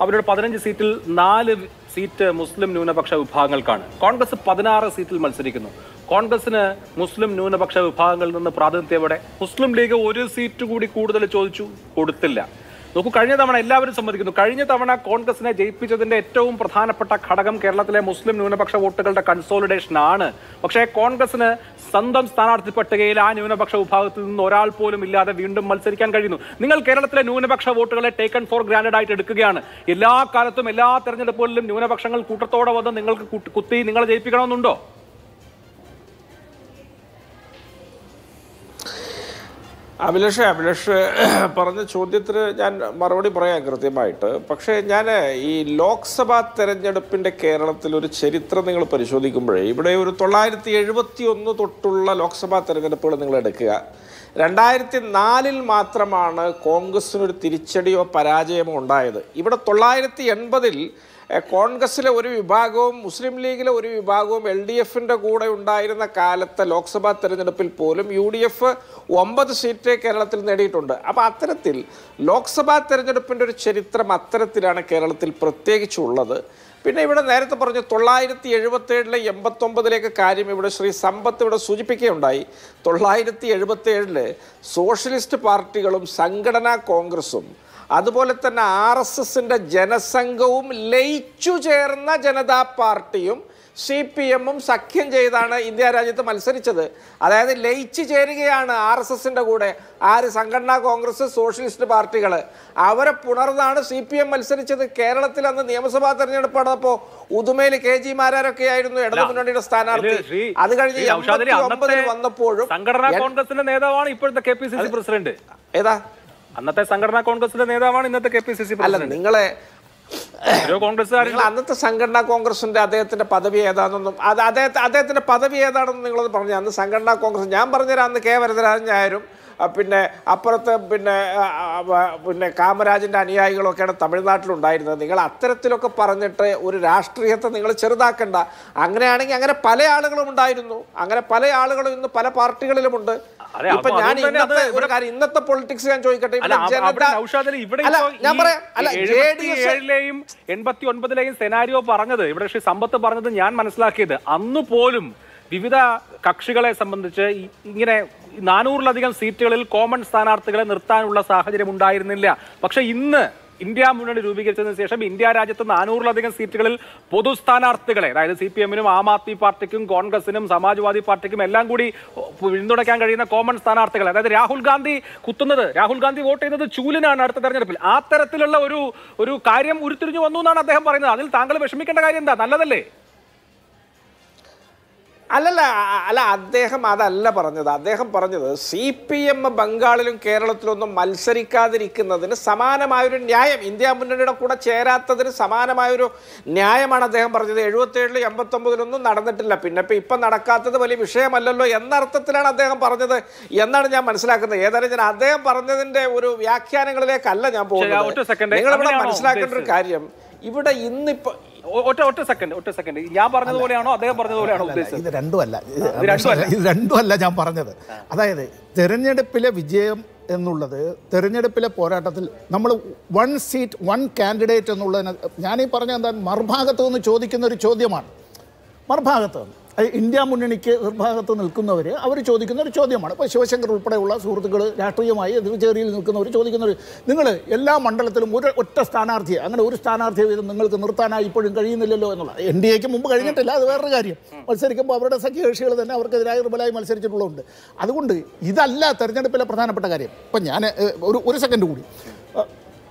അവരുടെ പതിനഞ്ച് സീറ്റിൽ നാല് സീറ്റ് മുസ്ലിം ന്യൂനപക്ഷ വിഭാഗങ്ങൾക്കാണ് കോൺഗ്രസ് പതിനാറ് സീറ്റിൽ മത്സരിക്കുന്നു കോൺഗ്രസിന് മുസ്ലിം ന്യൂനപക്ഷ വിഭാഗങ്ങളിൽ നിന്ന് പ്രാതിനിധ്യം എവിടെ മുസ്ലിം ലീഗ് ഒരു സീറ്റ് കൂടി കൂടുതൽ ചോദിച്ചു കൊടുത്തില്ല നോക്കൂ കഴിഞ്ഞ തവണ എല്ലാവരും സമ്മതിക്കുന്നു കഴിഞ്ഞ തവണ കോൺഗ്രസിനെ ജയിപ്പിച്ചതിന്റെ ഏറ്റവും പ്രധാനപ്പെട്ട ഘടകം കേരളത്തിലെ മുസ്ലിം ന്യൂനപക്ഷ വോട്ടുകളുടെ കൺസോളിഡേഷൻ ആണ് പക്ഷേ കോൺഗ്രസിന് സ്വന്തം സ്ഥാനാർത്ഥി പട്ടികയിൽ ആ ന്യൂനപക്ഷ വിഭാഗത്തിൽ നിന്ന് ഒരാൾ പോലും ഇല്ലാതെ വീണ്ടും മത്സരിക്കാൻ കഴിയുന്നു നിങ്ങൾ കേരളത്തിലെ ന്യൂനപക്ഷ വോട്ടുകളെ ടേക്കൺ ഫോർ ഗ്രാൻഡ് ആയിട്ട് എടുക്കുകയാണ് എല്ലാ കാലത്തും എല്ലാ തെരഞ്ഞെടുപ്പുകളിലും ന്യൂനപക്ഷങ്ങൾ കൂട്ടത്തോടെ വന്ന് നിങ്ങൾക്ക് കുത്തി നിങ്ങളെ ജയിപ്പിക്കണമെന്നുണ്ടോ അഭിലഷ് അഭിലഷ് പറഞ്ഞ ചോദ്യത്തിന് ഞാൻ മറുപടി പറയാം കൃത്യമായിട്ട് പക്ഷേ ഞാൻ ഈ ലോക്സഭാ തെരഞ്ഞെടുപ്പിൻ്റെ കേരളത്തിൽ ഒരു ചരിത്രം നിങ്ങൾ പരിശോധിക്കുമ്പോഴേ ഇവിടെ ഒരു തൊള്ളായിരത്തി എഴുപത്തി ഒന്ന് തൊട്ടുള്ള ലോക്സഭാ തെരഞ്ഞെടുപ്പുകൾ നിങ്ങൾ എടുക്കുക രണ്ടായിരത്തി നാലിൽ മാത്രമാണ് കോൺഗ്രസിനൊരു തിരിച്ചടിയോ പരാജയമോ ഉണ്ടായത് ഇവിടെ തൊള്ളായിരത്തി എൺപതിൽ കോൺഗ്രസിലെ ഒരു വിഭാഗവും മുസ്ലിം ലീഗിലെ ഒരു വിഭാഗവും എൽ ഡി എഫിൻ്റെ കൂടെ ഉണ്ടായിരുന്ന കാലത്തെ ലോക്സഭാ തെരഞ്ഞെടുപ്പിൽ പോലും യു ഡി എഫ് ഒമ്പത് സീറ്റ് കേരളത്തിൽ നേടിയിട്ടുണ്ട് അപ്പോൾ അത്തരത്തിൽ ലോക്സഭാ തെരഞ്ഞെടുപ്പിൻ്റെ ഒരു ചരിത്രം അത്തരത്തിലാണ് കേരളത്തിൽ പ്രത്യേകിച്ചുള്ളത് പിന്നെ ഇവിടെ നേരത്തെ പറഞ്ഞു തൊള്ളായിരത്തി ഏഴിലെ എൺപത്തൊമ്പതിലേക്ക് കാര്യം ഇവിടെ ശ്രീ സമ്പത്ത് ഇവിടെ സൂചിപ്പിക്കുകയുണ്ടായി തൊള്ളായിരത്തി ഏഴിൽ സോഷ്യലിസ്റ്റ് പാർട്ടികളും സംഘടനാ കോൺഗ്രസും അതുപോലെ തന്നെ ആർ എസ് എസിൻ്റെ ജനസംഘവും ലയിച്ചു ചേർന്ന ജനതാ പാർട്ടിയും സി പി എമ്മും സഖ്യം ചെയ്താണ് ഇന്ത്യ രാജ്യത്ത് മത്സരിച്ചത് അതായത് ലയിച്ചു ചേരുകയാണ് ആർ എസ് എസിൻ്റെ കൂടെ ആര് സംഘടനാ കോൺഗ്രസ് സോഷ്യലിസ്റ്റ് പാർട്ടികൾ അവരെ പുണർന്നാണ് സി പി എം മത്സരിച്ചത് കേരളത്തിൽ അന്ന് നിയമസഭാ തെരഞ്ഞെടുപ്പ് നടന്നപ്പോൾ ഉദുമയിൽ കെ ജി മാരാരൊക്കെ ആയിരുന്നു ഇടതു മുന്നണിയുടെ സ്ഥാനാർത്ഥി അത് കഴിഞ്ഞ് ഒമ്പതിൽ വന്നപ്പോഴും സംഘടനാ കോൺഗ്രസിന്റെ നേതാവാണ് ഇപ്പോഴത്തെ K P C C president ഏതാ അന്നത്തെ സംഘടനാ കോൺഗ്രസിന്റെ നേതാവാണ് ഇന്നത്തെ കെ പി സി സി അല്ല നിങ്ങളെ അന്നത്തെ സംഘടനാ കോൺഗ്രസിന്റെ അദ്ദേഹത്തിന്റെ പദവി ഏതാണെന്നും അത് അദ്ദേഹത്തെ അദ്ദേഹത്തിന്റെ പദവി ഏതാണെന്നും നിങ്ങളത് പറഞ്ഞു അന്ന് സംഘടനാ കോൺഗ്രസ് ഞാൻ പറഞ്ഞുതരാം അന്ന് കെ വരദരാജനായാലും പിന്നെ അപ്പുറത്ത് പിന്നെ പിന്നെ കാമരാജിന്റെ അനുയായികളൊക്കെയാണ് തമിഴ്നാട്ടിലുണ്ടായിരുന്നത് നിങ്ങൾ അത്തരത്തിലൊക്കെ പറഞ്ഞിട്ട് ഒരു രാഷ്ട്രീയത്തെ നിങ്ങൾ ചെറുതാക്കണ്ട അങ്ങനെയാണെങ്കിൽ അങ്ങനെ പല ആളുകളും ഉണ്ടായിരുന്നു അങ്ങനെ പല ആളുകളും ഇന്ന് പല പാർട്ടികളിലുമുണ്ട് ഇപ്പൊ ഞാൻ ഇന്നത്തെ ഒരു കാര്യം ഇന്നത്തെ പൊളിറ്റിക്സ് ഞാൻ ചോദിക്കട്ടെ സെനാരിയോ പറഞ്ഞത് ഇവിടെ ശ്രീ സമ്പത്ത് പറഞ്ഞത് ഞാൻ മനസ്സിലാക്കിയത് അന്ന് പോലും വിവിധ കക്ഷികളെ സംബന്ധിച്ച് ഇങ്ങനെ നാനൂറിലധികം സീറ്റുകളിൽ കോമൺ സ്ഥാനാർത്ഥികളെ നിർത്താനുള്ള സാഹചര്യം ഉണ്ടായിരുന്നില്ല പക്ഷെ ഇന്ന് ഇന്ത്യ മുന്നണി രൂപീകരിച്ചതിന് ശേഷം ഇന്ത്യ രാജ്യത്ത് നാനൂറിലധികം സീറ്റുകളിൽ പൊതുസ്ഥാനാർത്ഥികളെ അതായത് സി പി എമ്മിനും ആം ആദ്മി പാർട്ടിക്കും കോൺഗ്രസിനും സമാജ്വാദി പാർട്ടിക്കും എല്ലാം കൂടി പിന്തുണയ്ക്കാൻ കഴിയുന്ന കോമൺ സ്ഥാനാർത്ഥികളെ അതായത് രാഹുൽ ഗാന്ധി കുത്തുന്നത് രാഹുൽ ഗാന്ധി വോട്ട് ചെയ്യുന്നത് ചൂലിനാണ് അടുത്ത തെരഞ്ഞെടുപ്പിൽ ആ തരത്തിലുള്ള ഒരു ഒരു കാര്യം ഉരുത്തിരിഞ്ഞു വന്നു എന്നാണ് അദ്ദേഹം പറയുന്നത് അതിൽ താങ്കൾ വിഷമിക്കേണ്ട കാര്യം എന്താ നല്ലതല്ലേ അല്ലല്ല അല്ല അദ്ദേഹം അതല്ല പറഞ്ഞത് അദ്ദേഹം പറഞ്ഞത് സി പി എം ബംഗാളിലും കേരളത്തിലൊന്നും മത്സരിക്കാതിരിക്കുന്നതിന് സമാനമായൊരു ന്യായം ഇന്ത്യ മുന്നണിയുടെ കൂടെ ചേരാത്തതിന് സമാനമായൊരു ന്യായമാണ് അദ്ദേഹം പറഞ്ഞത് എഴുപത്തേഴിൽ എൺപത്തൊമ്പതിലൊന്നും നടന്നിട്ടില്ല പിന്നെ ഇപ്പം ഇപ്പം നടക്കാത്തത് വലിയ വിഷയമല്ലല്ലോ എന്ന അർത്ഥത്തിലാണ് അദ്ദേഹം പറഞ്ഞത് എന്നാണ് ഞാൻ മനസ്സിലാക്കുന്നത് ഏതായാലും ഞാൻ അദ്ദേഹം പറഞ്ഞതിൻ്റെ ഒരു വ്യാഖ്യാനങ്ങളിലേക്കല്ല ഞാൻ പോകുന്നത് നിങ്ങളിവിടെ മനസ്സിലാക്കേണ്ട ഒരു കാര്യം ഇവിടെ ഇന്നിപ്പോൾ ഒറ്റ ഒറ്റ സെക്കൻഡ് ഒറ്റ സെക്കൻഡ് ഞാൻ പറഞ്ഞതുപോലെയാണോ അദ്ദേഹം പറഞ്ഞതുപോലെയാണോ ഉദ്ദേശിച്ചത് ഇത് രണ്ടുമല്ല ഇത് രണ്ടുമല്ല ഞാൻ പറഞ്ഞത് അതായത് തെരഞ്ഞെടുപ്പിലെ വിജയം എന്നുള്ളത് തെരഞ്ഞെടുപ്പിലെ പോരാട്ടത്തിൽ നമ്മൾ വൺ സീറ്റ് വൺ കാൻഡിഡേറ്റ് എന്നുള്ളതിന് ഞാനീ പറഞ്ഞ എന്താ മറുഭാഗത്തു നിന്ന് ചോദിക്കുന്ന ഒരു ചോദ്യമാണ് മറുഭാഗത്ത് നിന്ന് ഇന്ത്യ മുന്നണിക്ക് നിർഭാഗത്ത് നിൽക്കുന്നവർ അവർ ചോദിക്കുന്ന ഒരു ചോദ്യമാണ് ഇപ്പോൾ ശിവശങ്കർ ഉൾപ്പെടെയുള്ള സുഹൃത്തുക്കൾ രാഷ്ട്രീയമായി എതിർചേരിയിൽ നിൽക്കുന്നവർ ചോദിക്കുന്നവർ നിങ്ങൾ എല്ലാ മണ്ഡലത്തിലും ഒരു ഒറ്റ സ്ഥാനാർത്ഥിയെ അങ്ങനെ ഒരു സ്ഥാനാർത്ഥിയെ വീതം നിങ്ങൾക്ക് നിർത്താനായി ഇപ്പോഴും കഴിയുന്നില്ലല്ലോ എന്നുള്ളത് എൻ ഡി എക്ക് മുമ്പ് കഴിഞ്ഞിട്ടില്ല അത് വേറൊരു കാര്യം മത്സരിക്കുമ്പോൾ അവരുടെ സഖ്യകക്ഷികൾ തന്നെ അവർക്കെതിരായി ദുർബലമായി മത്സരിച്ചിട്ടുള്ളതുണ്ട് അതുകൊണ്ട് ഇതല്ല തെരഞ്ഞെടുപ്പിലെ പ്രധാനപ്പെട്ട കാര്യം ഇപ്പം ഞാൻ ഒരു ഒരു സെക്കൻഡ് കൂടി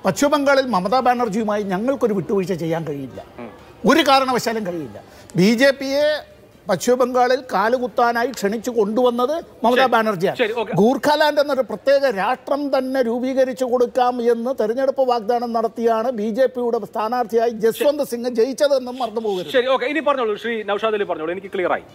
പശ്ചിമബംഗാളിൽ മമതാ ബാനർജിയുമായി ഞങ്ങൾക്കൊരു വിട്ടുവീഴ്ച ചെയ്യാൻ കഴിയില്ല ഒരു കാരണവശാലും കഴിയില്ല ബി ജെ പിയെ പശ്ചിമബംഗാളിൽ കാലുകുത്താനായി ക്ഷണിച്ചു കൊണ്ടുവന്നത് മമതാ ബാനർജിയാണ് ഗൂർഖാലാൻഡ് എന്നൊരു പ്രത്യേക രാഷ്ട്രം തന്നെ രൂപീകരിച്ചു കൊടുക്കാം എന്ന് തെരഞ്ഞെടുപ്പ് വാഗ്ദാനം നടത്തിയാണ് ബി ജെ പിയുടെ സ്ഥാനാർത്ഥിയായി ജസ്വന്ത് സിംഗ് ജയിച്ചതെന്നും മറന്നുപോകുന്നത് ശരി ഓക്കെ ഇനി പറഞ്ഞോളൂ ശ്രീ നൌഷാദ് അലി പറഞ്ഞോളൂ എനിക്ക് ക്ലിയർ ആയി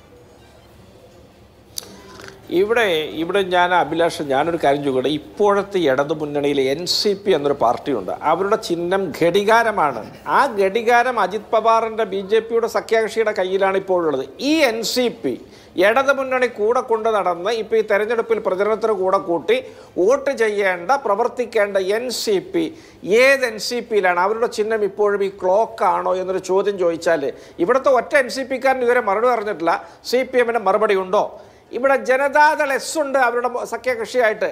ഇവിടെ ഇവിടെ ഞാൻ അഭിലാഷ ഞാനൊരു കാര്യം ചോദിക്കട്ടെ ഇപ്പോഴത്തെ ഇടതു മുന്നണിയിൽ എൻ സി പി എന്നൊരു പാർട്ടിയുണ്ട് അവരുടെ ചിഹ്നം ഘടികാരമാണ് ആ ഘടികാരം അജിത് പവാറിൻ്റെ ബി ജെ പിയുടെ സഖ്യകക്ഷിയുടെ കയ്യിലാണ് ഇപ്പോഴുള്ളത് ഈ എൻ സി പി ഇടതു മുന്നണി കൂടെ കൊണ്ട് നടന്ന് ഇപ്പോൾ ഈ തെരഞ്ഞെടുപ്പിൽ പ്രചരണത്തിന് കൂടെ കൂട്ടി വോട്ട് ചെയ്യേണ്ട പ്രവർത്തിക്കേണ്ട എൻ സി പി ഏത് എൻ സി പിയിലാണ് അവരുടെ ചിഹ്നം ഇപ്പോഴും ഈ ക്ലോക്കാണോ എന്നൊരു ചോദ്യം ചോദിച്ചാൽ ഇവിടുത്തെ ഒറ്റ എൻ സി പിക്കാരൻ ഇതുവരെ മറുപടി പറഞ്ഞിട്ടില്ല സി പി എമ്മിൻ്റെ മറുപടി ഉണ്ടോ ഇവിടെ ജനതാദൾ എസ് ഉണ്ട് അവരുടെ സഖ്യകക്ഷിയായിട്ട്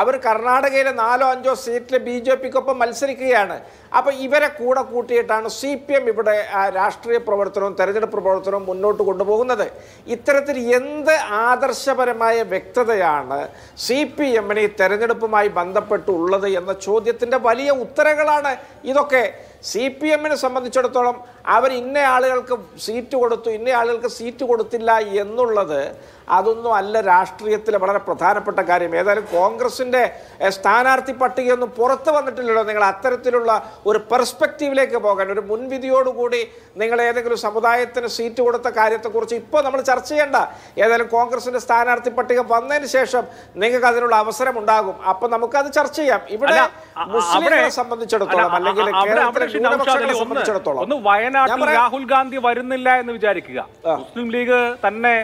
അവർ കർണാടകയിലെ നാലോ അഞ്ചോ സീറ്റിൽ ബി ജെ പിക്കൊപ്പം മത്സരിക്കുകയാണ് അപ്പോൾ ഇവരെ കൂടെ കൂട്ടിയിട്ടാണ് സി പി എം ഇവിടെ രാഷ്ട്രീയ പ്രവർത്തനവും തെരഞ്ഞെടുപ്പ് പ്രവർത്തനവും മുന്നോട്ട് കൊണ്ടുപോകുന്നത് ഇത്തരത്തിൽ എന്ത് ആദർശപരമായ വ്യക്തതയാണ് സി പി എമ്മിന് ഈ തെരഞ്ഞെടുപ്പുമായി ബന്ധപ്പെട്ടുള്ളത് എന്ന ചോദ്യത്തിൻ്റെ വലിയ ഉത്തരങ്ങളാണ് ഇതൊക്കെ സി പി എമ്മിനെ സംബന്ധിച്ചിടത്തോളം അവർ ഇന്ന ആളുകൾക്ക് സീറ്റ് കൊടുത്തു ഇന്ന ആളുകൾക്ക് സീറ്റ് കൊടുത്തില്ല എന്നുള്ളത് അതൊന്നും അല്ല രാഷ്ട്രീയത്തിലെ വളരെ പ്രധാനപ്പെട്ട കാര്യം ഏതായാലും കോൺഗ്രസിൻ്റെ സ്ഥാനാർത്ഥി പട്ടികയൊന്നും പുറത്ത് വന്നിട്ടില്ലല്ലോ നിങ്ങൾ അത്തരത്തിലുള്ള ഒരു പെർസ്പെക്റ്റീവിലേക്ക് പോകാൻ ഒരു മുൻവിധിയോടുകൂടി നിങ്ങൾ ഏതെങ്കിലും സമുദായത്തിന് സീറ്റ് കൊടുത്ത കാര്യത്തെക്കുറിച്ച് ഇപ്പോൾ നമ്മൾ ചർച്ച ചെയ്യേണ്ട ഏതായാലും കോൺഗ്രസിൻ്റെ സ്ഥാനാർത്ഥി പട്ടിക വന്നതിന് ശേഷം നിങ്ങൾക്ക് അതിനുള്ള അവസരം ഉണ്ടാകും അപ്പം നമുക്കത് ചർച്ച ചെയ്യാം ഇവിടെ മുസ്ലിങ്ങളെ സംബന്ധിച്ചിടത്തോളം അല്ലെങ്കിൽ കേരളത്തിലെ സംബന്ധിച്ചിടത്തോളം ഒന്ന് വയനാട്ടിൽ രാഹുൽ ഗാന്ധി വരുന്നില്ല എന്ന് വിചാരിക്കുക മുസ്ലിം ലീഗ് തന്നെ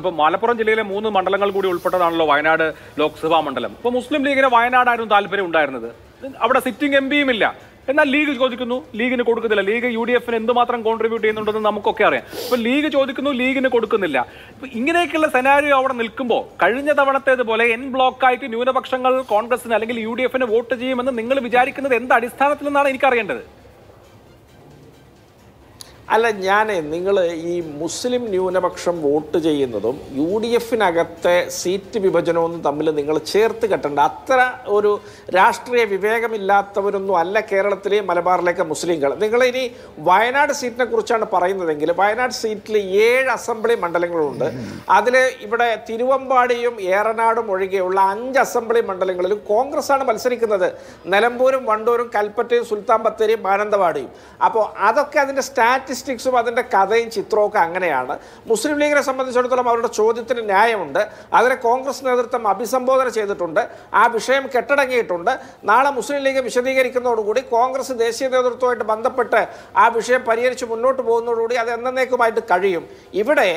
ഇപ്പൊ മലപ്പുറം ജില്ലയിലെ മൂന്ന് മണ്ഡലങ്ങൾ കൂടി ഉൾപ്പെട്ടതാണല്ലോ വയനാട് ലോക്സഭാ മണ്ഡലം ഇപ്പൊ മുസ്ലിം ലീഗിന് വയനാടായിരുന്നു താല്പര്യം ഉണ്ടായിരുന്നത് അവിടെ സിറ്റിംഗ് എം പിയും ഇല്ല എന്നാൽ ലീഗ് ചോദിക്കുന്നു ലീഗിന് കൊടുക്കുന്നില്ല ലീഗ് യു ഡി എഫിന് എന്തുമാത്രം കോൺട്രിബ്യൂട്ട് ചെയ്യുന്നുണ്ടെന്ന് നമുക്കൊക്കെ അറിയാം അപ്പോൾ ലീഗ് ചോദിക്കുന്നു ലീഗിന് കൊടുക്കുന്നില്ല അപ്പോൾ ഇങ്ങനെയൊക്കെയുള്ള സെനാരിയോ അവിടെ നിൽക്കുമ്പോൾ കഴിഞ്ഞ തവണത്തേതുപോലെ എൻ ബ്ലോക്കായിട്ട് ന്യൂനപക്ഷങ്ങൾ കോൺഗ്രസിന് അല്ലെങ്കിൽ യു ഡി എഫിന് വോട്ട് ചെയ്യുമെന്ന് നിങ്ങൾ വിചാരിക്കുന്നത് എന്ത് നിന്നാണ് എനിക്കറിയേണ്ടത് അല്ല ഞാൻ നിങ്ങൾ ഈ മുസ്ലിം ന്യൂനപക്ഷം വോട്ട് ചെയ്യുന്നതും യു ഡി എഫിനകത്തെ സീറ്റ് വിഭജനവും തമ്മിൽ നിങ്ങൾ ചേർത്ത് കെട്ടേണ്ട അത്ര ഒരു രാഷ്ട്രീയ വിവേകമില്ലാത്തവരൊന്നും അല്ല കേരളത്തിലെ മലബാറിലേക്ക് മുസ്ലിംകൾ നിങ്ങൾ ഇനി വയനാട് സീറ്റിനെ കുറിച്ചാണ് പറയുന്നതെങ്കിൽ വയനാട് സീറ്റിൽ ഏഴ് അസംബ്ലി മണ്ഡലങ്ങളുണ്ട് അതിൽ ഇവിടെ തിരുവമ്പാടിയും ഏറനാടും ഒഴികെയുള്ള അഞ്ച് അസംബ്ലി മണ്ഡലങ്ങളിലും ആണ് മത്സരിക്കുന്നത് നിലമ്പൂരും വണ്ടൂരും കൽപ്പറ്റയും സുൽത്താൻ ബത്തേരിയും മാനന്തവാടിയും അപ്പോൾ അതൊക്കെ അതിൻ്റെ സ്റ്റാറ്റിസ് സ്റ്റാറ്റിസ്റ്റിക്സും അതിൻ്റെ കഥയും ചിത്രവും ഒക്കെ അങ്ങനെയാണ് മുസ്ലിം ലീഗിനെ സംബന്ധിച്ചിടത്തോളം അവരുടെ ചോദ്യത്തിന് ന്യായമുണ്ട് അതിനെ കോൺഗ്രസ് നേതൃത്വം അഭിസംബോധന ചെയ്തിട്ടുണ്ട് ആ വിഷയം കെട്ടടങ്ങിയിട്ടുണ്ട് നാളെ മുസ്ലിം ലീഗ് വിശദീകരിക്കുന്നതോടുകൂടി കോൺഗ്രസ് ദേശീയ നേതൃത്വമായിട്ട് ബന്ധപ്പെട്ട് ആ വിഷയം പരിഹരിച്ച് മുന്നോട്ട് പോകുന്നതോടുകൂടി അത് എന്നേക്കുമായിട്ട് കഴിയും ഇവിടെ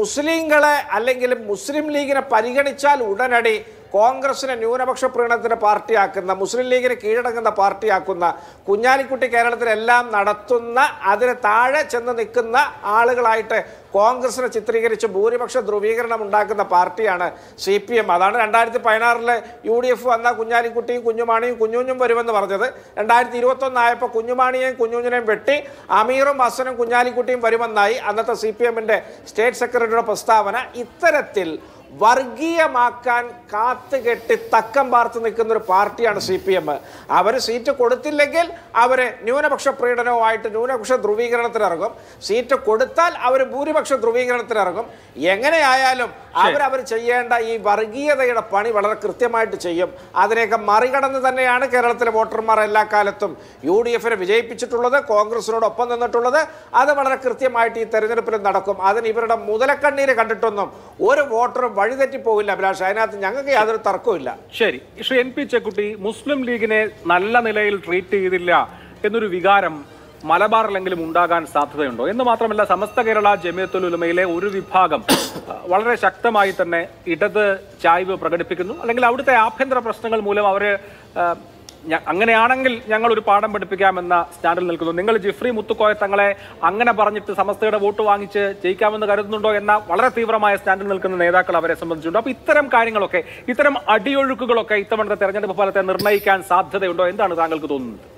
മുസ്ലിങ്ങളെ അല്ലെങ്കിൽ മുസ്ലിം ലീഗിനെ പരിഗണിച്ചാൽ ഉടനടി കോൺഗ്രസിനെ ന്യൂനപക്ഷ പ്രീണത്തിന് പാർട്ടിയാക്കുന്ന മുസ്ലിം ലീഗിനെ കീഴടങ്ങുന്ന പാർട്ടിയാക്കുന്ന കുഞ്ഞാലിക്കുട്ടി കേരളത്തിലെല്ലാം നടത്തുന്ന അതിന് താഴെ ചെന്ന് നിൽക്കുന്ന ആളുകളായിട്ട് കോൺഗ്രസിനെ ചിത്രീകരിച്ച് ഭൂരിപക്ഷ ധ്രുവീകരണം ഉണ്ടാക്കുന്ന പാർട്ടിയാണ് സി പി എം അതാണ് രണ്ടായിരത്തി പതിനാറില് യു ഡി എഫ് വന്ന കുഞ്ഞാലിക്കുട്ടിയും കുഞ്ഞുമാണിയും കുഞ്ഞുഞ്ഞും വരുമെന്ന് പറഞ്ഞത് രണ്ടായിരത്തി ഇരുപത്തൊന്നായപ്പോൾ കുഞ്ഞുമാണിയെയും കുഞ്ഞുഞ്ഞിനെയും വെട്ടി അമീറും ഹസനും കുഞ്ഞാലിക്കുട്ടിയും വരുമെന്നായി അന്നത്തെ സി പി എമ്മിൻ്റെ സ്റ്റേറ്റ് സെക്രട്ടറിയുടെ പ്രസ്താവന ഇത്തരത്തിൽ വർഗീയമാക്കാൻ കാത്തുകെട്ടി തക്കം പാർത്ത് നിൽക്കുന്ന ഒരു പാർട്ടിയാണ് സി പി എം അവർ സീറ്റ് കൊടുത്തില്ലെങ്കിൽ അവർ ന്യൂനപക്ഷ പ്രീഡനവുമായിട്ട് ന്യൂനപക്ഷ ധ്രുവീകരണത്തിനിറങ്ങും സീറ്റ് കൊടുത്താൽ അവർ ഭൂരിപക്ഷ ധ്രുവീകരണത്തിനിറങ്ങും എങ്ങനെയായാലും അവരവർ ചെയ്യേണ്ട ഈ വർഗീയതയുടെ പണി വളരെ കൃത്യമായിട്ട് ചെയ്യും അതിനെയൊക്കെ മറികടന്ന് തന്നെയാണ് കേരളത്തിലെ വോട്ടർമാർ എല്ലാ കാലത്തും യു ഡി എഫിനെ വിജയിപ്പിച്ചിട്ടുള്ളത് കോൺഗ്രസിനോടൊപ്പം നിന്നിട്ടുള്ളത് അത് വളരെ കൃത്യമായിട്ട് ഈ തെരഞ്ഞെടുപ്പിലും നടക്കും അതിന് ഇവരുടെ മുതലക്കണ്ണീര് കണ്ടിട്ടൊന്നും ഒരു വോട്ടറും വഴിതെറ്റിപ്പോകില്ല അഭിലാഷ് അതിനകത്ത് ഞങ്ങൾക്ക് യാതൊരു തർക്കമില്ല ശരി ശ്രീ എൻ പി ചെക്കുട്ടി മുസ്ലിം ലീഗിനെ നല്ല നിലയിൽ ട്രീറ്റ് ചെയ്തില്ല എന്നൊരു വികാരം മലബാറിലെങ്കിലും ഉണ്ടാകാൻ സാധ്യതയുണ്ടോ എന്ന് മാത്രമല്ല സമസ്ത കേരള ജമിയത്തുൽ ഉലമയിലെ ഒരു വിഭാഗം വളരെ ശക്തമായി തന്നെ ഇടത് ചായ്വ് പ്രകടിപ്പിക്കുന്നു അല്ലെങ്കിൽ അവിടുത്തെ ആഭ്യന്തര പ്രശ്നങ്ങൾ മൂലം അവർ അങ്ങനെയാണെങ്കിൽ ഞങ്ങൾ ഒരു പാഠം പഠിപ്പിക്കാമെന്ന സ്റ്റാൻഡിൽ നിൽക്കുന്നു നിങ്ങൾ ജിഫ്രി മുത്തുക്കോയ തങ്ങളെ അങ്ങനെ പറഞ്ഞിട്ട് സമസ്തയുടെ വോട്ട് വാങ്ങിച്ച് ജയിക്കാമെന്ന് കരുതുന്നുണ്ടോ എന്ന വളരെ തീവ്രമായ സ്റ്റാൻഡിൽ നിൽക്കുന്ന നേതാക്കൾ അവരെ സംബന്ധിച്ചുണ്ട് അപ്പോൾ ഇത്തരം കാര്യങ്ങളൊക്കെ ഇത്തരം അടിയൊഴുക്കുകളൊക്കെ ഇത്തവണത്തെ തെരഞ്ഞെടുപ്പ് ഫലത്തെ നിർണ്ണയിക്കാൻ സാധ്യതയുണ്ടോ എന്താണ് താങ്കൾക്ക് തോന്നുന്നത്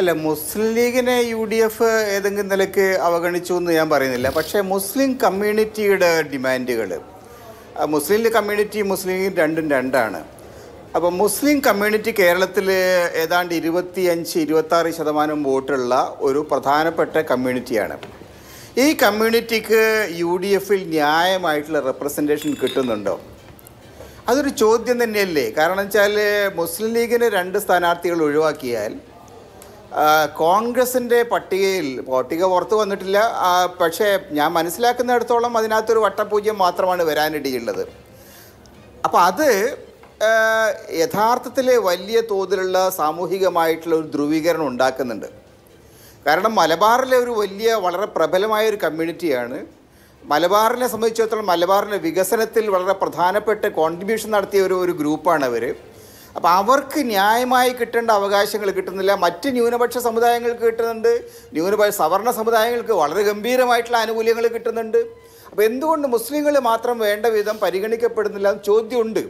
അല്ല മുസ്ലിം ലീഗിനെ യു ഡി എഫ് ഏതെങ്കിലും നിലയ്ക്ക് അവഗണിച്ചു എന്ന് ഞാൻ പറയുന്നില്ല പക്ഷേ മുസ്ലിം കമ്മ്യൂണിറ്റിയുടെ ഡിമാൻഡുകൾ മുസ്ലിം കമ്മ്യൂണിറ്റി മുസ്ലിം രണ്ടും രണ്ടാണ് അപ്പോൾ മുസ്ലിം കമ്മ്യൂണിറ്റി കേരളത്തിൽ ഏതാണ്ട് ഇരുപത്തി അഞ്ച് ഇരുപത്താറ് ശതമാനം വോട്ടുള്ള ഒരു പ്രധാനപ്പെട്ട കമ്മ്യൂണിറ്റിയാണ് ഈ കമ്മ്യൂണിറ്റിക്ക് യു ഡി എഫിൽ ന്യായമായിട്ടുള്ള റെപ്രസെൻറ്റേഷൻ കിട്ടുന്നുണ്ടോ അതൊരു ചോദ്യം തന്നെയല്ലേ കാരണം വെച്ചാൽ മുസ്ലിം ലീഗിന് രണ്ട് സ്ഥാനാർത്ഥികൾ ഒഴിവാക്കിയാൽ കോൺഗ്രസിൻ്റെ പട്ടികയിൽ പട്ടിക പുറത്ത് വന്നിട്ടില്ല പക്ഷേ ഞാൻ മനസ്സിലാക്കുന്നിടത്തോളം അതിനകത്തൊരു വട്ടപൂജ്യം മാത്രമാണ് വരാനിടയുള്ളത് അപ്പോൾ അത് യഥാർത്ഥത്തിൽ വലിയ തോതിലുള്ള സാമൂഹികമായിട്ടുള്ള ഒരു ധ്രുവീകരണം ഉണ്ടാക്കുന്നുണ്ട് കാരണം മലബാറിലെ ഒരു വലിയ വളരെ പ്രബലമായ ഒരു കമ്മ്യൂണിറ്റിയാണ് മലബാറിനെ സംബന്ധിച്ചിടത്തോളം മലബാറിൻ്റെ വികസനത്തിൽ വളരെ പ്രധാനപ്പെട്ട കോൺട്രിബ്യൂഷൻ നടത്തിയ ഒരു ഒരു ഗ്രൂപ്പാണ് അവർ അപ്പോൾ അവർക്ക് ന്യായമായി കിട്ടേണ്ട അവകാശങ്ങൾ കിട്ടുന്നില്ല മറ്റ് ന്യൂനപക്ഷ സമുദായങ്ങൾക്ക് കിട്ടുന്നുണ്ട് ന്യൂനപക്ഷ സവർണ സമുദായങ്ങൾക്ക് വളരെ ഗംഭീരമായിട്ടുള്ള ആനുകൂല്യങ്ങൾ കിട്ടുന്നുണ്ട് അപ്പോൾ എന്തുകൊണ്ട് മുസ്ലിങ്ങൾ മാത്രം വേണ്ട വിധം പരിഗണിക്കപ്പെടുന്നില്ല എന്ന് ചോദ്യമുണ്ട്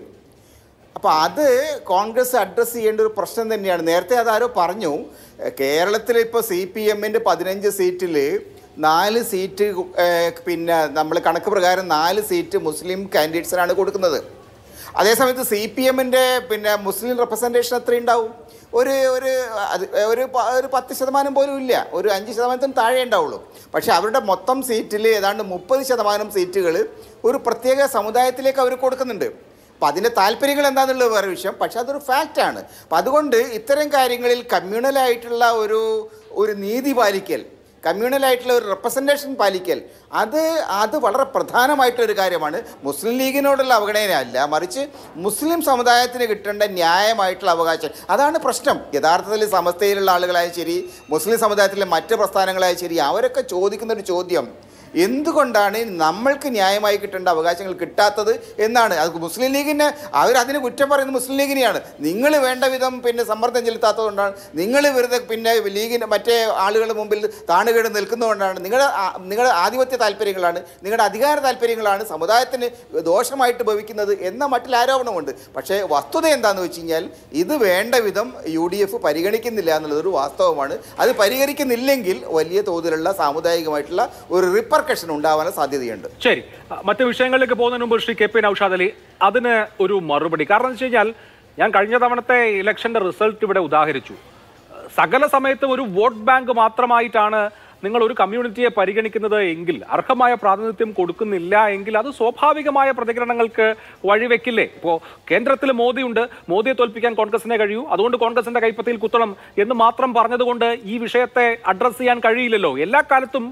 അപ്പോൾ അത് കോൺഗ്രസ് അഡ്രസ്സ് ചെയ്യേണ്ട ഒരു പ്രശ്നം തന്നെയാണ് നേരത്തെ അതാരോ പറഞ്ഞു കേരളത്തിൽ ഇപ്പോൾ സി പി എമ്മിൻ്റെ പതിനഞ്ച് സീറ്റിൽ നാല് സീറ്റ് പിന്നെ നമ്മൾ കണക്ക് പ്രകാരം നാല് സീറ്റ് മുസ്ലിം കാൻഡിഡേറ്റ്സിനാണ് കൊടുക്കുന്നത് അതേസമയത്ത് സി പി എമ്മിൻ്റെ പിന്നെ മുസ്ലിം റെപ്രസെൻറ്റേഷൻ എത്ര ഉണ്ടാവും ഒരു ഒരു ഒരു ഒരു പത്ത് ശതമാനം പോലും ഇല്ല ഒരു അഞ്ച് ശതമാനത്തിന് താഴെ ഉണ്ടാവുള്ളൂ പക്ഷേ അവരുടെ മൊത്തം സീറ്റിൽ ഏതാണ്ട് മുപ്പത് ശതമാനം സീറ്റുകൾ ഒരു പ്രത്യേക സമുദായത്തിലേക്ക് അവർ കൊടുക്കുന്നുണ്ട് അപ്പം അതിൻ്റെ താല്പര്യങ്ങൾ എന്താണെന്നുള്ളത് വേറെ വിഷയം പക്ഷേ അതൊരു ഫാക്റ്റാണ് അപ്പം അതുകൊണ്ട് ഇത്തരം കാര്യങ്ങളിൽ കമ്മ്യൂണലായിട്ടുള്ള ഒരു ഒരു നീതി പാലിക്കൽ കമ്മ്യൂണലായിട്ടുള്ള ഒരു റെപ്രസെൻറ്റേഷൻ പാലിക്കൽ അത് അത് വളരെ പ്രധാനമായിട്ടൊരു കാര്യമാണ് മുസ്ലിം ലീഗിനോടുള്ള അല്ല മറിച്ച് മുസ്ലിം സമുദായത്തിന് കിട്ടേണ്ട ന്യായമായിട്ടുള്ള അവകാശം അതാണ് പ്രശ്നം യഥാർത്ഥത്തിൽ സമസ്തയിലുള്ള ആളുകളായ ശരി മുസ്ലിം സമുദായത്തിലെ മറ്റ് പ്രസ്ഥാനങ്ങളായ ശരി അവരൊക്കെ ചോദിക്കുന്നൊരു ചോദ്യം എന്തുകൊണ്ടാണ് നമ്മൾക്ക് ന്യായമായി കിട്ടേണ്ട അവകാശങ്ങൾ കിട്ടാത്തത് എന്നാണ് അത് മുസ്ലിം ലീഗിനെ അവരതിന് കുറ്റം പറയുന്നത് മുസ്ലിം ലീഗിനെയാണ് നിങ്ങൾ വേണ്ട വിധം പിന്നെ സമ്മർദ്ദം ചെലുത്താത്തതുകൊണ്ടാണ് നിങ്ങൾ വെറുതെ പിന്നെ ലീഗിൻ്റെ മറ്റേ ആളുകളുടെ മുമ്പിൽ താണുകേട് നിൽക്കുന്നതുകൊണ്ടാണ് നിങ്ങളുടെ നിങ്ങളുടെ ആധിപത്യ താല്പര്യങ്ങളാണ് നിങ്ങളുടെ അധികാര താല്പര്യങ്ങളാണ് സമുദായത്തിന് ദോഷമായിട്ട് ഭവിക്കുന്നത് എന്ന മട്ടിൽ ആരോപണമുണ്ട് പക്ഷേ വസ്തുത എന്താണെന്ന് വെച്ച് കഴിഞ്ഞാൽ ഇത് വേണ്ട വിധം യു ഡി എഫ് പരിഗണിക്കുന്നില്ല എന്നുള്ളതൊരു വാസ്തവമാണ് അത് പരിഹരിക്കുന്നില്ലെങ്കിൽ വലിയ തോതിലുള്ള സാമുദായികമായിട്ടുള്ള ഒരു റിപ്പ റിപ്പർക്കഷൻ ഉണ്ടാവാൻ സാധ്യതയുണ്ട് ശരി മറ്റ് വിഷയങ്ങളിലേക്ക് പോകുന്നതിന് മുമ്പ് ശ്രീ കെ പി നൌഷാദ് അലി അതിന് ഒരു മറുപടി കാരണം എന്ന് വെച്ച് ഞാൻ കഴിഞ്ഞ തവണത്തെ ഇലക്ഷന്റെ റിസൾട്ട് ഇവിടെ ഉദാഹരിച്ചു സകല സമയത്തും ഒരു വോട്ട് ബാങ്ക് മാത്രമായിട്ടാണ് നിങ്ങൾ ഒരു കമ്മ്യൂണിറ്റിയെ പരിഗണിക്കുന്നത് എങ്കിൽ അർഹമായ പ്രാതിനിധ്യം കൊടുക്കുന്നില്ല എങ്കിൽ അത് സ്വാഭാവികമായ പ്രതികരണങ്ങൾക്ക് വഴിവെക്കില്ലേ ഇപ്പോൾ കേന്ദ്രത്തിൽ മോദിയുണ്ട് മോദിയെ തോൽപ്പിക്കാൻ കോൺഗ്രസിനെ കഴിയൂ അതുകൊണ്ട് കോൺഗ്രസിന്റെ കൈപ്പത്തിയിൽ കുത്തണം എന്ന് മാത്രം പറഞ്ഞതുകൊണ്ട് ഈ വിഷയത്തെ അഡ്രസ്സ് ചെയ്യാൻ കഴിയില്ലല്ലോ എല്ലാ കാലത്തും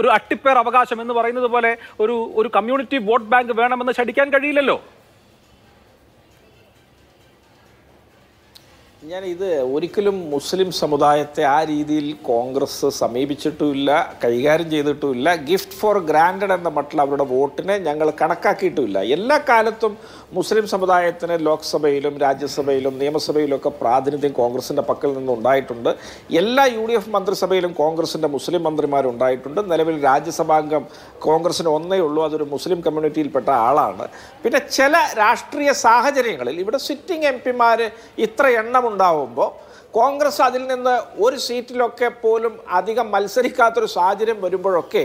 ഒരു അട്ടിപ്പേർ അവകാശം എന്ന് പറയുന്നത് പോലെ ഒരു ഒരു കമ്മ്യൂണിറ്റി വോട്ട് ബാങ്ക് വേണമെന്ന് ശഠിക്കാൻ കഴിയില്ലല്ലോ ഞാൻ ഇത് ഒരിക്കലും മുസ്ലിം സമുദായത്തെ ആ രീതിയിൽ കോൺഗ്രസ് സമീപിച്ചിട്ടുമില്ല കൈകാര്യം ചെയ്തിട്ടുമില്ല ഗിഫ്റ്റ് ഫോർ ഗ്രാൻഡഡ് എന്ന മട്ടിൽ അവരുടെ വോട്ടിനെ ഞങ്ങൾ കണക്കാക്കിയിട്ടുമില്ല എല്ലാ കാലത്തും മുസ്ലിം സമുദായത്തിന് ലോക്സഭയിലും രാജ്യസഭയിലും ഒക്കെ പ്രാതിനിധ്യം കോൺഗ്രസിൻ്റെ പക്കൽ നിന്നുണ്ടായിട്ടുണ്ട് എല്ലാ യു ഡി എഫ് മന്ത്രിസഭയിലും കോൺഗ്രസിൻ്റെ മുസ്ലിം മന്ത്രിമാരുണ്ടായിട്ടുണ്ട് നിലവിൽ രാജ്യസഭാംഗം കോൺഗ്രസിന് ഒന്നേ ഉള്ളൂ അതൊരു മുസ്ലിം കമ്മ്യൂണിറ്റിയിൽപ്പെട്ട ആളാണ് പിന്നെ ചില രാഷ്ട്രീയ സാഹചര്യങ്ങളിൽ ഇവിടെ സിറ്റിംഗ് എം പിമാർ ഇത്ര എണ്ണം ഉണ്ടാവുമ്പോൾ കോൺഗ്രസ് അതിൽ നിന്ന് ഒരു സീറ്റിലൊക്കെ പോലും അധികം മത്സരിക്കാത്തൊരു സാഹചര്യം വരുമ്പോഴൊക്കെ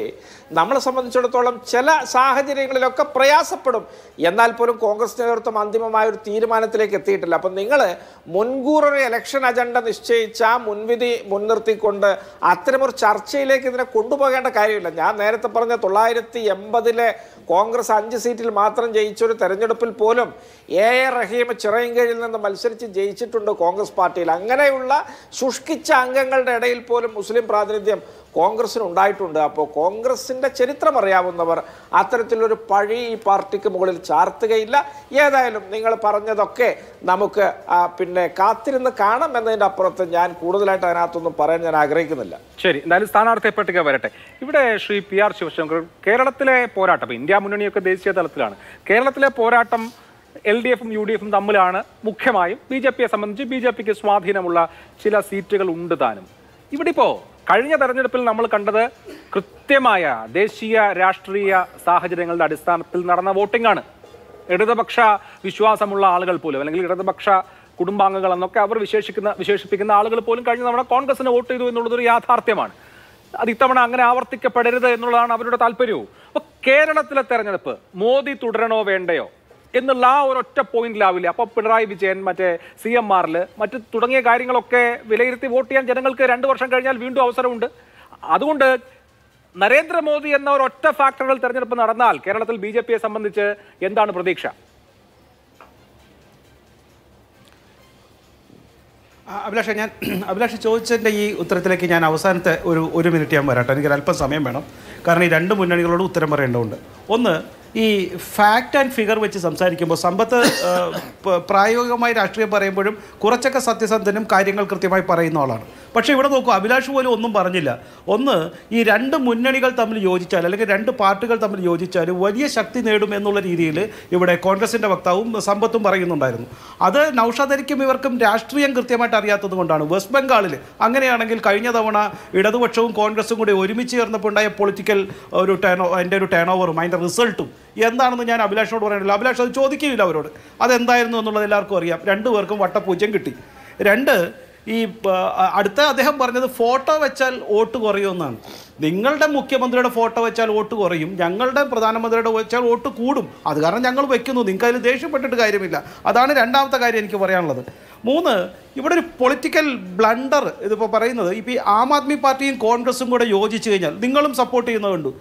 നമ്മളെ സംബന്ധിച്ചിടത്തോളം ചില സാഹചര്യങ്ങളിലൊക്കെ പ്രയാസപ്പെടും എന്നാൽ പോലും കോൺഗ്രസ് നേതൃത്വം അന്തിമമായ ഒരു തീരുമാനത്തിലേക്ക് എത്തിയിട്ടില്ല അപ്പം നിങ്ങൾ മുൻകൂറൊരു ഒരു ഇലക്ഷൻ അജണ്ട നിശ്ചയിച്ച മുൻവിധി മുൻനിർത്തിക്കൊണ്ട് അത്തരമൊരു ചർച്ചയിലേക്ക് ഇതിനെ കൊണ്ടുപോകേണ്ട കാര്യമില്ല ഞാൻ നേരത്തെ പറഞ്ഞ തൊള്ളായിരത്തി എൺപതിലെ കോൺഗ്രസ് അഞ്ച് സീറ്റിൽ മാത്രം ജയിച്ചൊരു തെരഞ്ഞെടുപ്പിൽ പോലും എ എ റഹീം കീഴിൽ നിന്ന് മത്സരിച്ച് ജയിച്ചിട്ടുണ്ട് കോൺഗ്രസ് പാർട്ടിയിൽ അങ്ങനെയുള്ള ശുഷ്കിച്ച അംഗങ്ങളുടെ ഇടയിൽ പോലും മുസ്ലിം പ്രാതിനിധ്യം കോൺഗ്രസ്സിനുണ്ടായിട്ടുണ്ട് അപ്പോൾ കോൺഗ്രസിൻ്റെ ചരിത്രം അറിയാവുന്നവർ അത്തരത്തിലൊരു പഴി ഈ പാർട്ടിക്ക് മുകളിൽ ചാർത്തുകയില്ല ഏതായാലും നിങ്ങൾ പറഞ്ഞതൊക്കെ നമുക്ക് പിന്നെ കാത്തിരുന്ന് കാണാം എന്നതിൻ്റെ അപ്പുറത്ത് ഞാൻ കൂടുതലായിട്ട് അതിനകത്തൊന്നും പറയാൻ ഞാൻ ആഗ്രഹിക്കുന്നില്ല ശരി എന്തായാലും സ്ഥാനാർത്ഥി പട്ടിക വരട്ടെ ഇവിടെ ശ്രീ പി ആർ ശിവശങ്കർ കേരളത്തിലെ പോരാട്ടം ഇന്ത്യ മുന്നണിയൊക്കെ ദേശീയ തലത്തിലാണ് കേരളത്തിലെ പോരാട്ടം എൽ ഡി എഫും യു ഡി എഫും തമ്മിലാണ് മുഖ്യമായും ബി ജെ പിയെ സംബന്ധിച്ച് ബി ജെ പിക്ക് സ്വാധീനമുള്ള ചില സീറ്റുകൾ ഉണ്ട് താനും ഇവിടെ ഇപ്പോൾ കഴിഞ്ഞ തെരഞ്ഞെടുപ്പിൽ നമ്മൾ കണ്ടത് കൃത്യമായ ദേശീയ രാഷ്ട്രീയ സാഹചര്യങ്ങളുടെ അടിസ്ഥാനത്തിൽ നടന്ന വോട്ടിംഗ് ആണ് ഇടതുപക്ഷ വിശ്വാസമുള്ള ആളുകൾ പോലും അല്ലെങ്കിൽ ഇടതുപക്ഷ കുടുംബാംഗങ്ങൾ എന്നൊക്കെ അവർ വിശേഷിക്കുന്ന വിശേഷിപ്പിക്കുന്ന ആളുകൾ പോലും കഴിഞ്ഞ തവണ കോൺഗ്രസിന് വോട്ട് ചെയ്തു ഒരു യാഥാർത്ഥ്യമാണ് അത് ഇത്തവണ അങ്ങനെ ആവർത്തിക്കപ്പെടരുത് എന്നുള്ളതാണ് അവരുടെ താല്പര്യവും അപ്പൊ കേരളത്തിലെ തെരഞ്ഞെടുപ്പ് മോദി തുടരണോ വേണ്ടയോ എന്നുള്ള ആ ഒരൊറ്റ പോയിന്റിലാവില്ല അപ്പൊ പിണറായി വിജയൻ മറ്റേ സി എം ആറിൽ മറ്റ് തുടങ്ങിയ കാര്യങ്ങളൊക്കെ വിലയിരുത്തി വോട്ട് ചെയ്യാൻ ജനങ്ങൾക്ക് രണ്ട് വർഷം കഴിഞ്ഞാൽ വീണ്ടും അവസരമുണ്ട് അതുകൊണ്ട് നരേന്ദ്രമോദി എന്ന ഒരൊറ്റ ഫാക്ടറിൽ തെരഞ്ഞെടുപ്പ് നടന്നാൽ കേരളത്തിൽ ബി സംബന്ധിച്ച് എന്താണ് പ്രതീക്ഷ അഭിലാഷ ഞാൻ അഭിലാഷ് ചോദിച്ചതിൻ്റെ ഈ ഉത്തരത്തിലേക്ക് ഞാൻ അവസാനത്തെ ഒരു ഒരു മിനിറ്റ് ഞാൻ വരട്ടെ എനിക്കൊരു അല്പം സമയം വേണം കാരണം ഈ രണ്ട് മുന്നണികളോട് ഉത്തരം പറയേണ്ടതുണ്ട് ഒന്ന് ഈ ഫാക്റ്റ് ആൻഡ് ഫിഗർ വെച്ച് സംസാരിക്കുമ്പോൾ സമ്പത്ത് പ്രായോഗികമായി രാഷ്ട്രീയം പറയുമ്പോഴും കുറച്ചൊക്കെ സത്യസന്ധനും കാര്യങ്ങൾ കൃത്യമായി പറയുന്ന ആളാണ് പക്ഷേ ഇവിടെ നോക്കൂ അഭിലാഷ് പോലും ഒന്നും പറഞ്ഞില്ല ഒന്ന് ഈ രണ്ട് മുന്നണികൾ തമ്മിൽ യോജിച്ചാൽ അല്ലെങ്കിൽ രണ്ട് പാർട്ടികൾ തമ്മിൽ യോജിച്ചാൽ വലിയ ശക്തി നേടും എന്നുള്ള രീതിയിൽ ഇവിടെ കോൺഗ്രസിൻ്റെ വക്താവും സമ്പത്തും പറയുന്നുണ്ടായിരുന്നു അത് നൌഷാദരിക്കും ഇവർക്കും രാഷ്ട്രീയം കൃത്യമായിട്ട് അറിയാത്തത് കൊണ്ടാണ് വെസ്റ്റ് ബംഗാളിൽ അങ്ങനെയാണെങ്കിൽ കഴിഞ്ഞ തവണ ഇടതുപക്ഷവും കോൺഗ്രസും കൂടി ഒരുമിച്ച് ചേർന്നപ്പോൾ ഉണ്ടായ പൊളിറ്റിക്കൽ ഒരു ടേൺ എൻ്റെ ഒരു ടേൺ ഓവറും അതിൻ്റെ റിസൾട്ടും എന്താണെന്ന് ഞാൻ അഭിലാഷിനോട് പറയാനുള്ളത് അഭിലാഷ് അത് ചോദിക്കുകയില്ല അവരോട് അതെന്തായിരുന്നു എന്നുള്ളത് എല്ലാവർക്കും അറിയാം രണ്ടു പേർക്കും വട്ടപൂജ്യം കിട്ടി രണ്ട് ഈ അടുത്ത അദ്ദേഹം പറഞ്ഞത് ഫോട്ടോ വെച്ചാൽ വോട്ട് കുറയുമെന്നാണ് നിങ്ങളുടെ മുഖ്യമന്ത്രിയുടെ ഫോട്ടോ വെച്ചാൽ വോട്ട് കുറയും ഞങ്ങളുടെ പ്രധാനമന്ത്രിയുടെ വെച്ചാൽ വോട്ട് കൂടും അത് കാരണം ഞങ്ങൾ വെക്കുന്നു നിങ്ങൾക്ക് അതിൽ ദേഷ്യപ്പെട്ടിട്ട് കാര്യമില്ല അതാണ് രണ്ടാമത്തെ കാര്യം എനിക്ക് പറയാനുള്ളത് മൂന്ന് ഇവിടെ ഒരു പൊളിറ്റിക്കൽ ബ്ലണ്ടർ ഇതിപ്പോൾ പറയുന്നത് ഇപ്പോൾ ഈ ആം ആദ്മി പാർട്ടിയും കോൺഗ്രസും കൂടെ യോജിച്ച് കഴിഞ്ഞാൽ നിങ്ങളും സപ്പോർട്ട് ചെയ്യുന്നത് കണ്ടു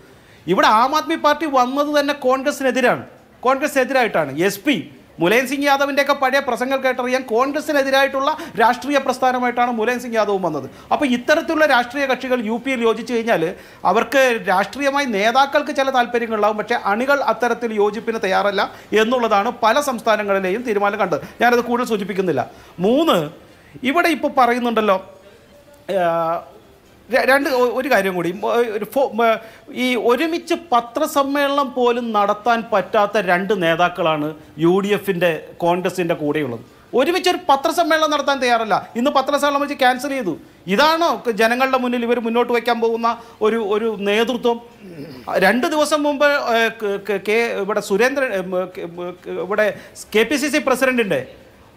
ഇവിടെ ആം ആദ്മി പാർട്ടി വന്നത് തന്നെ കോൺഗ്രസിനെതിരാണ് കോൺഗ്രസിനെതിരായിട്ടാണ് എസ് പി മുലയൻ സിംഗ് ഒക്കെ പഴയ പ്രസംഗങ്ങൾ കേട്ടറിയാൻ കോൺഗ്രസിനെതിരായിട്ടുള്ള രാഷ്ട്രീയ പ്രസ്ഥാനമായിട്ടാണ് മുലയൻ സിംഗ് യാദവ് വന്നത് അപ്പോൾ ഇത്തരത്തിലുള്ള രാഷ്ട്രീയ കക്ഷികൾ യു എൽ യോജിച്ച് കഴിഞ്ഞാൽ അവർക്ക് രാഷ്ട്രീയമായി നേതാക്കൾക്ക് ചില താല്പര്യങ്ങളുണ്ടാവും പക്ഷേ അണികൾ അത്തരത്തിൽ യോജിപ്പിന് തയ്യാറല്ല എന്നുള്ളതാണ് പല സംസ്ഥാനങ്ങളിലെയും തീരുമാനം കണ്ടത് ഞാനത് കൂടുതൽ സൂചിപ്പിക്കുന്നില്ല മൂന്ന് ഇവിടെ ഇപ്പോൾ പറയുന്നുണ്ടല്ലോ രണ്ട് ഒരു കാര്യം കൂടി ഒരു ഈ ഒരുമിച്ച് പത്രസമ്മേളനം പോലും നടത്താൻ പറ്റാത്ത രണ്ട് നേതാക്കളാണ് യു ഡി എഫിൻ്റെ കോൺഗ്രസിൻ്റെ കൂടെയുള്ളത് ഒരുമിച്ച് ഒരു പത്രസമ്മേളനം നടത്താൻ തയ്യാറല്ല ഇന്ന് പത്രസമ്മേളനം വെച്ച് ക്യാൻസൽ ചെയ്തു ഇതാണോ ജനങ്ങളുടെ മുന്നിൽ ഇവർ മുന്നോട്ട് വയ്ക്കാൻ പോകുന്ന ഒരു ഒരു നേതൃത്വം രണ്ട് ദിവസം മുമ്പ് കെ ഇവിടെ സുരേന്ദ്രൻ ഇവിടെ കെ പി സി സി പ്രസിഡൻറ്റിൻ്റെ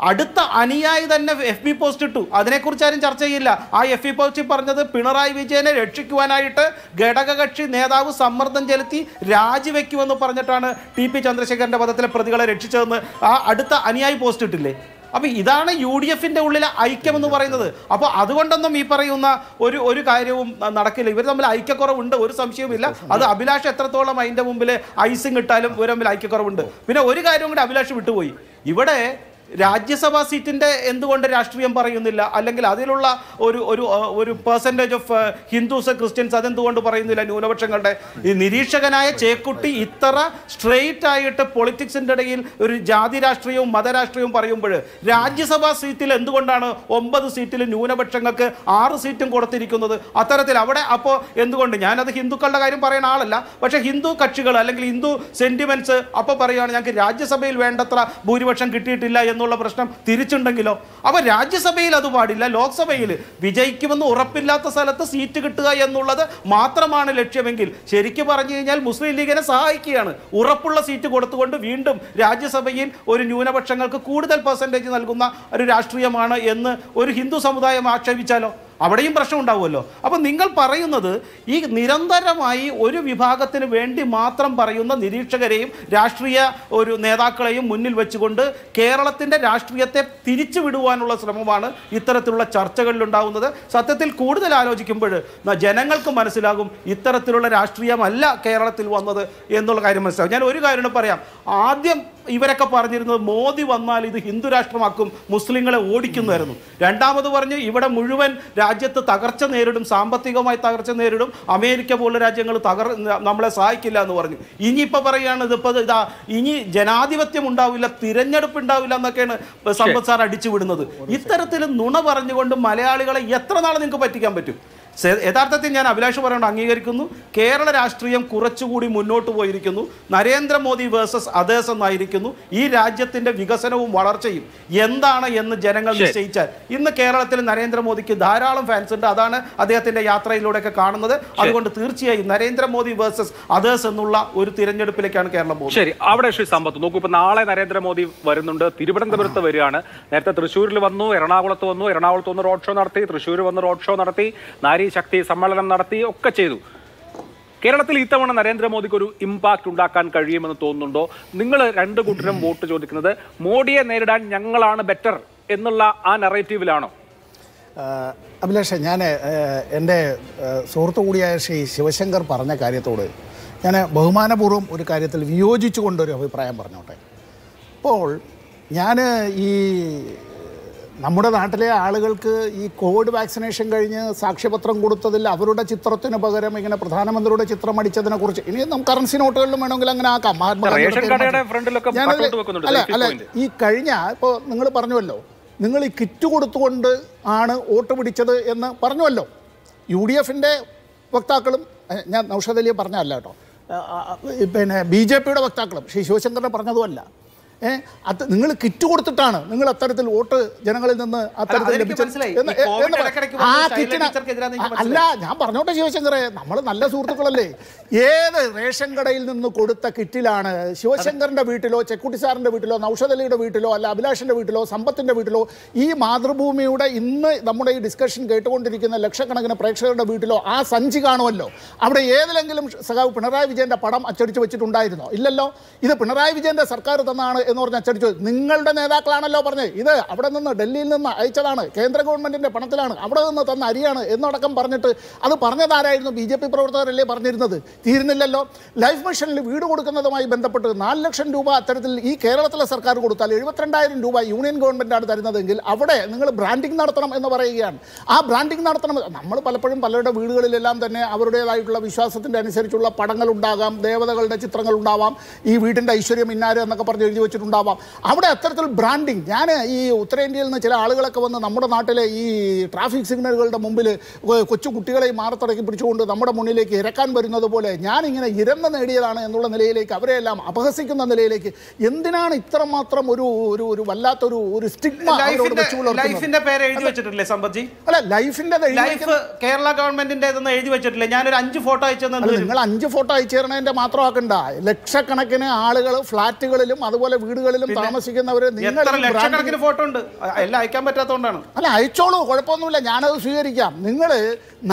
അടുത്ത അനുയായി തന്നെ എഫ് ബി പോസ്റ്റ് ഇട്ടു അതിനെക്കുറിച്ച് ആരും ചർച്ച ചെയ്യില്ല ആ എഫ് ബി പോസ്റ്റിൽ പറഞ്ഞത് പിണറായി വിജയനെ രക്ഷിക്കുവാനായിട്ട് ഘടകകക്ഷി നേതാവ് സമ്മർദ്ദം ചെലുത്തി രാജിവെക്കുമെന്ന് പറഞ്ഞിട്ടാണ് ടി പി ചന്ദ്രശേഖരൻ്റെ പദത്തിലെ പ്രതികളെ രക്ഷിച്ചതെന്ന് ആ അടുത്ത അനുയായി പോസ്റ്റ് ഇട്ടില്ലേ അപ്പോൾ ഇതാണ് യു ഡി എഫിൻ്റെ ഉള്ളിലെ ഐക്യമെന്ന് പറയുന്നത് അപ്പോൾ അതുകൊണ്ടൊന്നും ഈ പറയുന്ന ഒരു ഒരു കാര്യവും നടക്കില്ല ഇവർ തമ്മിൽ ഐക്യക്കുറവുണ്ട് ഒരു സംശയവുമില്ല അത് അഭിലാഷ് എത്രത്തോളം അതിൻ്റെ മുമ്പിൽ ഐസിങ് ഇട്ടാലും ഇവർ തമ്മിൽ ഐക്യക്കുറവുണ്ട് പിന്നെ ഒരു കാര്യം കൂടി അഭിലാഷ് വിട്ടുപോയി ഇവിടെ രാജ്യസഭാ സീറ്റിൻ്റെ എന്തുകൊണ്ട് രാഷ്ട്രീയം പറയുന്നില്ല അല്ലെങ്കിൽ അതിലുള്ള ഒരു ഒരു ഒരു പെർസെൻറ്റേജ് ഓഫ് ഹിന്ദുസ് ക്രിസ്ത്യൻസ് അതെന്തുകൊണ്ട് പറയുന്നില്ല ന്യൂനപക്ഷങ്ങളുടെ ഈ നിരീക്ഷകനായ ചേക്കുട്ടി ഇത്ര സ്ട്രെയിറ്റ് ആയിട്ട് പൊളിറ്റിക്സിൻ്റെ ഇടയിൽ ഒരു ജാതി രാഷ്ട്രീയവും മതരാഷ്ട്രീയവും പറയുമ്പോൾ രാജ്യസഭാ സീറ്റിൽ എന്തുകൊണ്ടാണ് ഒമ്പത് സീറ്റിൽ ന്യൂനപക്ഷങ്ങൾക്ക് ആറ് സീറ്റും കൊടുത്തിരിക്കുന്നത് അത്തരത്തിൽ അവിടെ അപ്പോൾ എന്തുകൊണ്ട് ഞാനത് ഹിന്ദുക്കളുടെ കാര്യം പറയുന്ന ആളല്ല പക്ഷേ ഹിന്ദു കക്ഷികൾ അല്ലെങ്കിൽ ഹിന്ദു സെൻറ്റിമെൻറ്റ്സ് അപ്പോൾ പറയുകയാണ് ഞങ്ങൾക്ക് രാജ്യസഭയിൽ വേണ്ടത്ര ഭൂരിപക്ഷം കിട്ടിയിട്ടില്ല എന്നുള്ള പ്രശ്നം തിരിച്ചുണ്ടെങ്കിലോ അവ രാജ്യസഭയിൽ അത് പാടില്ല ലോക്സഭയിൽ വിജയിക്കുമെന്ന് ഉറപ്പില്ലാത്ത സ്ഥലത്ത് സീറ്റ് കിട്ടുക എന്നുള്ളത് മാത്രമാണ് ലക്ഷ്യമെങ്കിൽ ശരിക്കും പറഞ്ഞു കഴിഞ്ഞാൽ മുസ്ലിം ലീഗിനെ സഹായിക്കുകയാണ് ഉറപ്പുള്ള സീറ്റ് കൊടുത്തുകൊണ്ട് വീണ്ടും രാജ്യസഭയിൽ ഒരു ന്യൂനപക്ഷങ്ങൾക്ക് കൂടുതൽ പെർസെൻറ്റേജ് നൽകുന്ന ഒരു രാഷ്ട്രീയമാണ് എന്ന് ഒരു ഹിന്ദു സമുദായം ആക്ഷേപിച്ചാലോ അവിടെയും പ്രശ്നം ഉണ്ടാവുമല്ലോ അപ്പം നിങ്ങൾ പറയുന്നത് ഈ നിരന്തരമായി ഒരു വിഭാഗത്തിന് വേണ്ടി മാത്രം പറയുന്ന നിരീക്ഷകരെയും രാഷ്ട്രീയ ഒരു നേതാക്കളെയും മുന്നിൽ വെച്ചുകൊണ്ട് കേരളത്തിൻ്റെ രാഷ്ട്രീയത്തെ തിരിച്ചു വിടുവാനുള്ള ശ്രമമാണ് ഇത്തരത്തിലുള്ള ചർച്ചകളിലുണ്ടാകുന്നത് സത്യത്തിൽ കൂടുതൽ ആലോചിക്കുമ്പോൾ ജനങ്ങൾക്ക് മനസ്സിലാകും ഇത്തരത്തിലുള്ള രാഷ്ട്രീയമല്ല കേരളത്തിൽ വന്നത് എന്നുള്ള കാര്യം മനസ്സിലാവും ഞാൻ ഒരു കാര്യം പറയാം ആദ്യം ഇവരൊക്കെ പറഞ്ഞിരുന്നത് മോദി വന്നാൽ ഇത് ഹിന്ദു രാഷ്ട്രമാക്കും മുസ്ലിങ്ങളെ ഓടിക്കുന്നതായിരുന്നു രണ്ടാമത് പറഞ്ഞ് ഇവിടെ മുഴുവൻ രാജ്യത്ത് തകർച്ച നേരിടും സാമ്പത്തികമായി തകർച്ച നേരിടും അമേരിക്ക പോലുള്ള രാജ്യങ്ങൾ തകർ നമ്മളെ സഹായിക്കില്ല എന്ന് പറഞ്ഞു ഇനിയിപ്പോൾ പറയുകയാണ് ഇതിപ്പോൾ ഇതാ ഇനി ജനാധിപത്യം ഉണ്ടാവില്ല തിരഞ്ഞെടുപ്പ് ഉണ്ടാവില്ല എന്നൊക്കെയാണ് സമ്പത്ത് സാർ അടിച്ചു വിടുന്നത് ഇത്തരത്തിൽ നുണ പറഞ്ഞുകൊണ്ട് മലയാളികളെ എത്ര നാൾ നിങ്ങൾക്ക് പറ്റിക്കാൻ പറ്റും യഥാർത്ഥത്തിൽ ഞാൻ അഭിലാഷ് പറയേണ്ട അംഗീകരിക്കുന്നു കേരള രാഷ്ട്രീയം കുറച്ചുകൂടി മുന്നോട്ട് പോയിരിക്കുന്നു നരേന്ദ്രമോദി വേഴ്സസ് അതേഴ്സ് എന്നായിരിക്കുന്നു ഈ രാജ്യത്തിൻ്റെ വികസനവും വളർച്ചയും എന്താണ് എന്ന് ജനങ്ങൾ നിശ്ചയിച്ചാൽ ഇന്ന് കേരളത്തിൽ നരേന്ദ്രമോദിക്ക് ധാരാളം ഫാൻസ് ഉണ്ട് അതാണ് അദ്ദേഹത്തിൻ്റെ യാത്രയിലൂടെയൊക്കെ കാണുന്നത് അതുകൊണ്ട് തീർച്ചയായും നരേന്ദ്രമോദി വേഴ്സസ് അതേഴ്സ് എന്നുള്ള ഒരു തിരഞ്ഞെടുപ്പിലേക്കാണ് കേരളം പോകുന്നത് ശരി അവിടെ ശ്രീ സമ്പത്ത് നോക്കൂ ഇപ്പൊ നാളെ നരേന്ദ്രമോദി വരുന്നുണ്ട് തിരുവനന്തപുരത്ത് വരികയാണ് നേരത്തെ തൃശ്ശൂരിൽ വന്നു എറണാകുളത്ത് വന്നു എറണാകുളത്ത് വന്ന് റോഡ് ഷോ നടത്തി തൃശ്ശൂർ വന്ന് റോഡ് ഷോ നടത്തി നാരി ശക്തി സമ്മേളനം നടത്തി ഒക്കെ ചെയ്തു കേരളത്തിൽ ഇത്തവണ നരേന്ദ്രമോദിക്ക് ഒരു ഇമ്പാക്റ്റ് ഉണ്ടാക്കാൻ കഴിയുമെന്ന് തോന്നുന്നുണ്ടോ നിങ്ങൾ രണ്ട് കൂട്ടരും വോട്ട് ചോദിക്കുന്നത് മോഡിയെ നേരിടാൻ ഞങ്ങളാണ് ബെറ്റർ എന്നുള്ള ആ നറേറ്റീവിലാണോ അഭിലാഷ ഞാൻ എൻ്റെ സുഹൃത്തു കൂടിയായ ശ്രീ ശിവശങ്കർ പറഞ്ഞ കാര്യത്തോട് ഞാൻ ബഹുമാനപൂർവ്വം ഒരു കാര്യത്തിൽ വിയോജിച്ചു കൊണ്ടൊരു അഭിപ്രായം പറഞ്ഞോട്ടെ അപ്പോൾ ഞാൻ ഈ നമ്മുടെ നാട്ടിലെ ആളുകൾക്ക് ഈ കോവിഡ് വാക്സിനേഷൻ കഴിഞ്ഞ് സാക്ഷ്യപത്രം കൊടുത്തതിൽ അവരുടെ ചിത്രത്തിന് പകരം ഇങ്ങനെ പ്രധാനമന്ത്രിയുടെ ചിത്രം അടിച്ചതിനെ കുറിച്ച് ഇനി നമുക്ക് കറൻസി നോട്ടുകളിലും വേണമെങ്കിൽ അങ്ങനെ ആക്കാം അല്ല അല്ല ഈ കഴിഞ്ഞ ഇപ്പോൾ നിങ്ങൾ പറഞ്ഞുവല്ലോ നിങ്ങൾ ഈ കിറ്റ് കൊടുത്തുകൊണ്ട് ആണ് വോട്ട് പിടിച്ചത് എന്ന് പറഞ്ഞുവല്ലോ യു ഡി എഫിൻ്റെ വക്താക്കളും ഞാൻ നൌഷദ് അലിയെ പറഞ്ഞല്ല കേട്ടോ പിന്നെ ബി ജെ പിയുടെ വക്താക്കളും ശ്രീ ശിവശങ്കറിനെ പറഞ്ഞതുമല്ല അത് നിങ്ങൾ കിറ്റ് കൊടുത്തിട്ടാണ് നിങ്ങൾ അത്തരത്തിൽ വോട്ട് ജനങ്ങളിൽ നിന്ന് അത്തരത്തിൽ അല്ല ഞാൻ പറഞ്ഞോട്ടെ ശിവശങ്കറെ നമ്മൾ നല്ല സുഹൃത്തുക്കളല്ലേ ഏത് റേഷൻ കടയിൽ നിന്ന് കൊടുത്ത കിറ്റിലാണ് ശിവശങ്കറിന്റെ വീട്ടിലോ ചെക്കുട്ടി സാറിന്റെ വീട്ടിലോ നൌഷദ് വീട്ടിലോ അല്ല അഭിലാഷിന്റെ വീട്ടിലോ സമ്പത്തിന്റെ വീട്ടിലോ ഈ മാതൃഭൂമിയുടെ ഇന്ന് നമ്മുടെ ഈ ഡിസ്കഷൻ കേട്ടുകൊണ്ടിരിക്കുന്ന ലക്ഷക്കണക്കിന് പ്രേക്ഷകരുടെ വീട്ടിലോ ആ സഞ്ചി കാണുമല്ലോ അവിടെ ഏതിലെങ്കിലും സഖാവ് പിണറായി വിജയന്റെ പടം അച്ചടിച്ചു വെച്ചിട്ടുണ്ടായിരുന്നോ ഇല്ലല്ലോ ഇത് പിണറായി വിജയന്റെ സർക്കാർ തന്നാണ് എന്ന് പറഞ്ഞ് ചടിച്ചു നിങ്ങളുടെ നേതാക്കളാണല്ലോ പറഞ്ഞത് ഇത് അവിടെ നിന്ന് ഡൽഹിയിൽ നിന്ന് അയച്ചതാണ് കേന്ദ്ര ഗവൺമെന്റിന്റെ പണത്തിലാണ് അവിടെ നിന്ന് തന്ന അരിയാണ് എന്നടക്കം പറഞ്ഞിട്ട് അത് പറഞ്ഞതാരായിരുന്നു ബി ജെ പി പ്രവർത്തകരല്ലേ പറഞ്ഞിരുന്നത് തീരുന്നില്ലല്ലോ ലൈഫ് മിഷനിൽ വീട് കൊടുക്കുന്നതുമായി ബന്ധപ്പെട്ട് നാല് ലക്ഷം രൂപ അത്തരത്തിൽ ഈ കേരളത്തിലെ സർക്കാർ കൊടുത്താൽ എഴുപത്തിരണ്ടായിരം രൂപ യൂണിയൻ ഗവൺമെന്റാണ് തരുന്നതെങ്കിൽ അവിടെ നിങ്ങൾ ബ്രാൻഡിങ് നടത്തണം എന്ന് പറയുകയാണ് ആ ബ്രാൻഡിങ് നടത്തണം നമ്മൾ പലപ്പോഴും പലരുടെ വീടുകളിലെല്ലാം തന്നെ അവരുടേതായിട്ടുള്ള വിശ്വാസത്തിന്റെ അനുസരിച്ചുള്ള പടങ്ങൾ ഉണ്ടാകാം ദേവതകളുടെ ചിത്രങ്ങൾ ഉണ്ടാവാം ഈ വീടിന്റെ ഐശ്വര്യം ഇന്നാര് എന്നൊക്കെ പറഞ്ഞ് എഴുതി വെച്ച് വെച്ചിട്ടുണ്ടാവാം അവിടെ അത്തരത്തിൽ ബ്രാൻഡിങ് ഞാൻ ഈ ഉത്തരേന്ത്യയിൽ നിന്ന് ചില ആളുകളൊക്കെ വന്ന് നമ്മുടെ നാട്ടിലെ ഈ ട്രാഫിക് സിഗ്നലുകളുടെ മുമ്പിൽ കൊച്ചു കുട്ടികളെ മാറത്തടക്കി പിടിച്ചുകൊണ്ട് നമ്മുടെ മുന്നിലേക്ക് ഇരക്കാൻ വരുന്നത് പോലെ ഞാനിങ്ങനെ ഇരന്ന് നേടിയതാണ് എന്നുള്ള നിലയിലേക്ക് അവരെയെല്ലാം അപഹസിക്കുന്ന നിലയിലേക്ക് എന്തിനാണ് ഇത്രമാത്രം ഒരു ഒരു ഒരു വല്ലാത്തൊരു ഒരു സ്റ്റിഗ്മ ലൈഫിന്റെ പേര് എഴുതി അല്ല ലൈഫിന്റെ ലൈഫ് കേരള ഗവൺമെന്റിന്റെ എഴുതി അഞ്ച് ഫോട്ടോ നിങ്ങൾ അഞ്ച് ഫോട്ടോ അയച്ചു തരണേന്റെ മാത്രമാക്കണ്ട ലക്ഷക്കണക്കിന് ആളുകൾ ഫ്ളാറ്റുകളിലും അതുപോലെ വീടുകളിലും താമസിക്കുന്നവരെ നിങ്ങൾ ഫോട്ടോ ഉണ്ട് എല്ലാം അയക്കാൻ പറ്റാത്തതുകൊണ്ടാണ് അല്ല അയച്ചോളൂ കുഴപ്പമൊന്നുമില്ല ഞാനത് സ്വീകരിക്കാം നിങ്ങൾ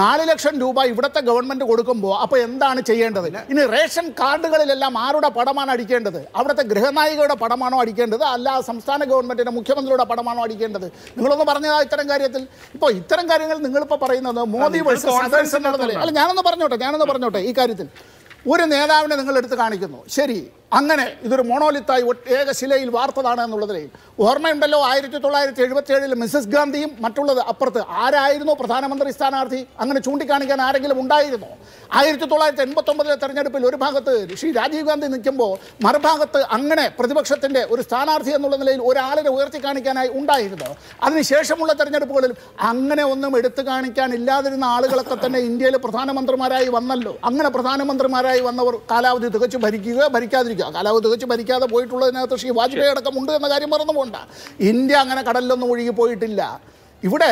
നാല് ലക്ഷം രൂപ ഇവിടുത്തെ ഗവൺമെന്റ് കൊടുക്കുമ്പോൾ അപ്പോൾ എന്താണ് ചെയ്യേണ്ടത് ഇനി റേഷൻ കാർഡുകളിലെല്ലാം ആരുടെ പടമാണ് അടിക്കേണ്ടത് അവിടുത്തെ ഗൃഹനായികയുടെ പടമാണോ അടിക്കേണ്ടത് അല്ല സംസ്ഥാന ഗവൺമെന്റിന്റെ മുഖ്യമന്ത്രിയുടെ പടമാണോ അടിക്കേണ്ടത് നിങ്ങളൊന്ന് പറഞ്ഞതാ ഇത്തരം കാര്യത്തിൽ ഇപ്പൊ ഇത്തരം കാര്യങ്ങൾ നിങ്ങളിപ്പോ പറയുന്നത് മോദി അല്ല ഞാനൊന്ന് പറഞ്ഞോട്ടെ ഞാനൊന്ന് പറഞ്ഞോട്ടെ ഈ കാര്യത്തിൽ ഒരു നേതാവിനെ നിങ്ങൾ എടുത്ത് കാണിക്കുന്നു ശരി അങ്ങനെ ഇതൊരു മോണോലിത്തായി ഏക ശിലയിൽ വാർത്തതാണ് എന്നുള്ളതിൽ ഓർമ്മയുണ്ടല്ലോ ആയിരത്തി തൊള്ളായിരത്തി എഴുപത്തി ഏഴിൽ മിസസ് ഗാന്ധിയും മറ്റുള്ളത് അപ്പുറത്ത് ആരായിരുന്നു പ്രധാനമന്ത്രി സ്ഥാനാർത്ഥി അങ്ങനെ ചൂണ്ടിക്കാണിക്കാൻ ആരെങ്കിലും ഉണ്ടായിരുന്നു ആയിരത്തി തൊള്ളായിരത്തി എൺപത്തൊമ്പതിലെ തെരഞ്ഞെടുപ്പിൽ ഒരു ഭാഗത്ത് ശ്രീ രാജീവ് ഗാന്ധി നിൽക്കുമ്പോൾ മറുഭാഗത്ത് അങ്ങനെ പ്രതിപക്ഷത്തിൻ്റെ ഒരു സ്ഥാനാർത്ഥി എന്നുള്ള നിലയിൽ ഒരാളിനെ ഉയർത്തി കാണിക്കാനായി ഉണ്ടായിരുന്നു അതിനുശേഷമുള്ള തെരഞ്ഞെടുപ്പുകളിൽ അങ്ങനെ ഒന്നും എടുത്തു കാണിക്കാൻ ഇല്ലാതിരുന്ന ആളുകളൊക്കെ തന്നെ ഇന്ത്യയിൽ പ്രധാനമന്ത്രിമാരായി വന്നല്ലോ അങ്ങനെ പ്രധാനമന്ത്രിമാരായി വന്നവർ കാലാവധി തികച്ചു ഭരിക്കുക ഭരിക്കാതിരിക്കുക കാലാവ് തികച്ച് മരിക്കാതെ പോയിട്ടുള്ളതിനകത്ത് ശ്രീ വാജ്പേയി അടക്കമുണ്ട് എന്ന കാര്യം മറന്നു പോകണ്ട ഇന്ത്യ അങ്ങനെ കടലിലൊന്നും ഒഴുകി പോയിട്ടില്ല ഇവിടെ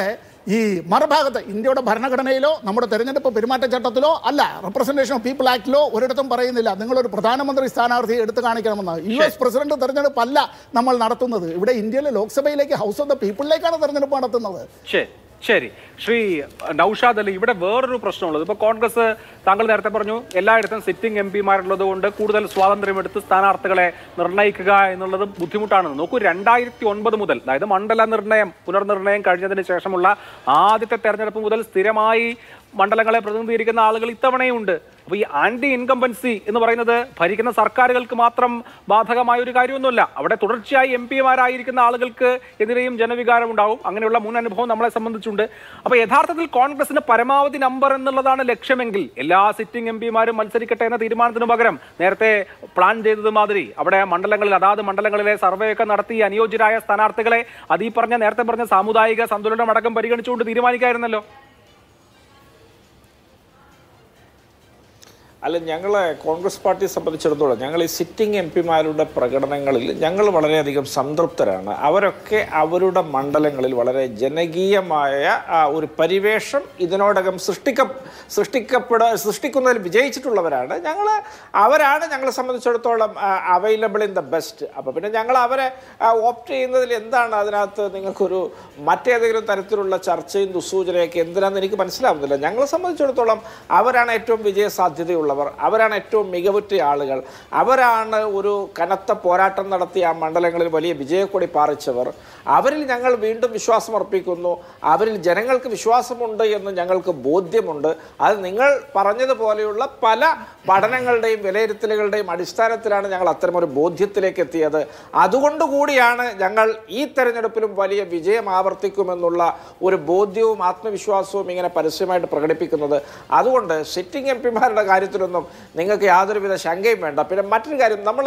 ഈ മറുഭാഗത്ത് ഇന്ത്യയുടെ ഭരണഘടനയിലോ നമ്മുടെ തെരഞ്ഞെടുപ്പ് പെരുമാറ്റച്ചട്ടത്തിലോ അല്ല റെപ്രസെൻറ്റേഷൻ ഓഫ് പീപ്പിൾ ആക്ടിലോ ഒരിടത്തും പറയുന്നില്ല നിങ്ങളൊരു പ്രധാനമന്ത്രി സ്ഥാനാർത്ഥിയെ എടുത്തു കാണിക്കണമെന്ന് യു എസ് പ്രസിഡന്റ് തെരഞ്ഞെടുപ്പല്ല നമ്മൾ നടത്തുന്നത് ഇവിടെ ഇന്ത്യയിലെ ലോക്സഭയിലേക്ക് ഹൗസ് ഓഫ് ദ പീപ്പിളിലേക്കാണ് തെരഞ്ഞെടുപ്പ് നടത്തുന്നത് ശരി ശ്രീ നൌഷാദ് അലി ഇവിടെ വേറൊരു പ്രശ്നമുള്ളത് ഇപ്പോൾ കോൺഗ്രസ് താങ്കൾ നേരത്തെ പറഞ്ഞു എല്ലായിടത്തും സിറ്റിംഗ് എം പിമാരുള്ളത് കൊണ്ട് കൂടുതൽ സ്വാതന്ത്ര്യമെടുത്ത് സ്ഥാനാർത്ഥികളെ നിർണ്ണയിക്കുക എന്നുള്ളത് ബുദ്ധിമുട്ടാണെന്ന് നോക്കൂ രണ്ടായിരത്തി ഒൻപത് മുതൽ അതായത് മണ്ഡല നിർണ്ണയം പുനർനിർണ്ണയം കഴിഞ്ഞതിന് ശേഷമുള്ള ആദ്യത്തെ തെരഞ്ഞെടുപ്പ് മുതൽ സ്ഥിരമായി മണ്ഡലങ്ങളെ പ്രതിനിധീകരിക്കുന്ന ആളുകൾ ഇത്തവണയും ഉണ്ട് അപ്പോൾ ഈ ആന്റി ഇൻകംബൻസി എന്ന് പറയുന്നത് ഭരിക്കുന്ന സർക്കാരുകൾക്ക് മാത്രം ബാധകമായ ഒരു കാര്യമൊന്നുമല്ല അവിടെ തുടർച്ചയായി എം പിമാരായിരിക്കുന്ന ആളുകൾക്ക് എതിരെയും ജനവികാരം ഉണ്ടാവും അങ്ങനെയുള്ള മുൻ അനുഭവം നമ്മളെ സംബന്ധിച്ചുണ്ട് അപ്പോൾ യഥാർത്ഥത്തിൽ കോൺഗ്രസിന് പരമാവധി നമ്പർ എന്നുള്ളതാണ് ലക്ഷ്യമെങ്കിൽ എല്ലാ സിറ്റിംഗ് എം പിമാരും മത്സരിക്കട്ടെ എന്ന തീരുമാനത്തിന് പകരം നേരത്തെ പ്ലാൻ ചെയ്തത് മാതിരി അവിടെ മണ്ഡലങ്ങളിൽ അതാത് മണ്ഡലങ്ങളിലെ സർവേ ഒക്കെ നടത്തി അനുയോജ്യരായ സ്ഥാനാർത്ഥികളെ അതീ പറഞ്ഞ നേരത്തെ പറഞ്ഞ സാമുദായിക സന്തുലനം അടക്കം പരിഗണിച്ചുകൊണ്ട് തീരുമാനിക്കായിരുന്നല്ലോ അല്ല ഞങ്ങളെ കോൺഗ്രസ് പാർട്ടിയെ സംബന്ധിച്ചിടത്തോളം ഞങ്ങൾ ഈ സിറ്റിംഗ് എം പിമാരുടെ പ്രകടനങ്ങളിൽ ഞങ്ങൾ വളരെയധികം സംതൃപ്തരാണ് അവരൊക്കെ അവരുടെ മണ്ഡലങ്ങളിൽ വളരെ ജനകീയമായ ഒരു പരിവേഷം ഇതിനോടകം സൃഷ്ടിക്ക സൃഷ്ടിക്കപ്പെട സൃഷ്ടിക്കുന്നതിൽ വിജയിച്ചിട്ടുള്ളവരാണ് ഞങ്ങൾ അവരാണ് ഞങ്ങളെ സംബന്ധിച്ചിടത്തോളം അവൈലബിൾ ഇൻ ദ ബെസ്റ്റ് അപ്പോൾ പിന്നെ ഞങ്ങൾ അവരെ ഓപ്റ്റ് ചെയ്യുന്നതിൽ എന്താണ് അതിനകത്ത് നിങ്ങൾക്കൊരു മറ്റേതെങ്കിലും തരത്തിലുള്ള ചർച്ചയും ദുസൂചനയൊക്കെ എന്തിനാണെന്ന് എനിക്ക് മനസ്സിലാവുന്നില്ല ഞങ്ങളെ സംബന്ധിച്ചിടത്തോളം അവരാണ് ഏറ്റവും വിജയസാധ്യതയുള്ള ഉള്ളവർ അവരാണ് ഏറ്റവും മികവുറ്റ ആളുകൾ അവരാണ് ഒരു കനത്ത പോരാട്ടം നടത്തി ആ മണ്ഡലങ്ങളിൽ വലിയ വിജയക്കൊടി പാറിച്ചവർ അവരിൽ ഞങ്ങൾ വീണ്ടും വിശ്വാസമർപ്പിക്കുന്നു അവരിൽ ജനങ്ങൾക്ക് വിശ്വാസമുണ്ട് എന്ന് ഞങ്ങൾക്ക് ബോധ്യമുണ്ട് അത് നിങ്ങൾ പറഞ്ഞതുപോലെയുള്ള പല പഠനങ്ങളുടെയും വിലയിരുത്തലുകളുടെയും അടിസ്ഥാനത്തിലാണ് ഞങ്ങൾ അത്തരമൊരു ബോധ്യത്തിലേക്ക് എത്തിയത് അതുകൊണ്ടുകൂടിയാണ് ഞങ്ങൾ ഈ തെരഞ്ഞെടുപ്പിലും വലിയ വിജയം ആവർത്തിക്കുമെന്നുള്ള ഒരു ബോധ്യവും ആത്മവിശ്വാസവും ഇങ്ങനെ പരസ്യമായിട്ട് പ്രകടിപ്പിക്കുന്നത് അതുകൊണ്ട് സിറ്റിംഗ് എം പിമാരുടെ കാര്യത്തിൽ കാര്യത്തിലൊന്നും നിങ്ങൾക്ക് യാതൊരുവിധ ശങ്കയും വേണ്ട പിന്നെ മറ്റൊരു കാര്യം നമ്മൾ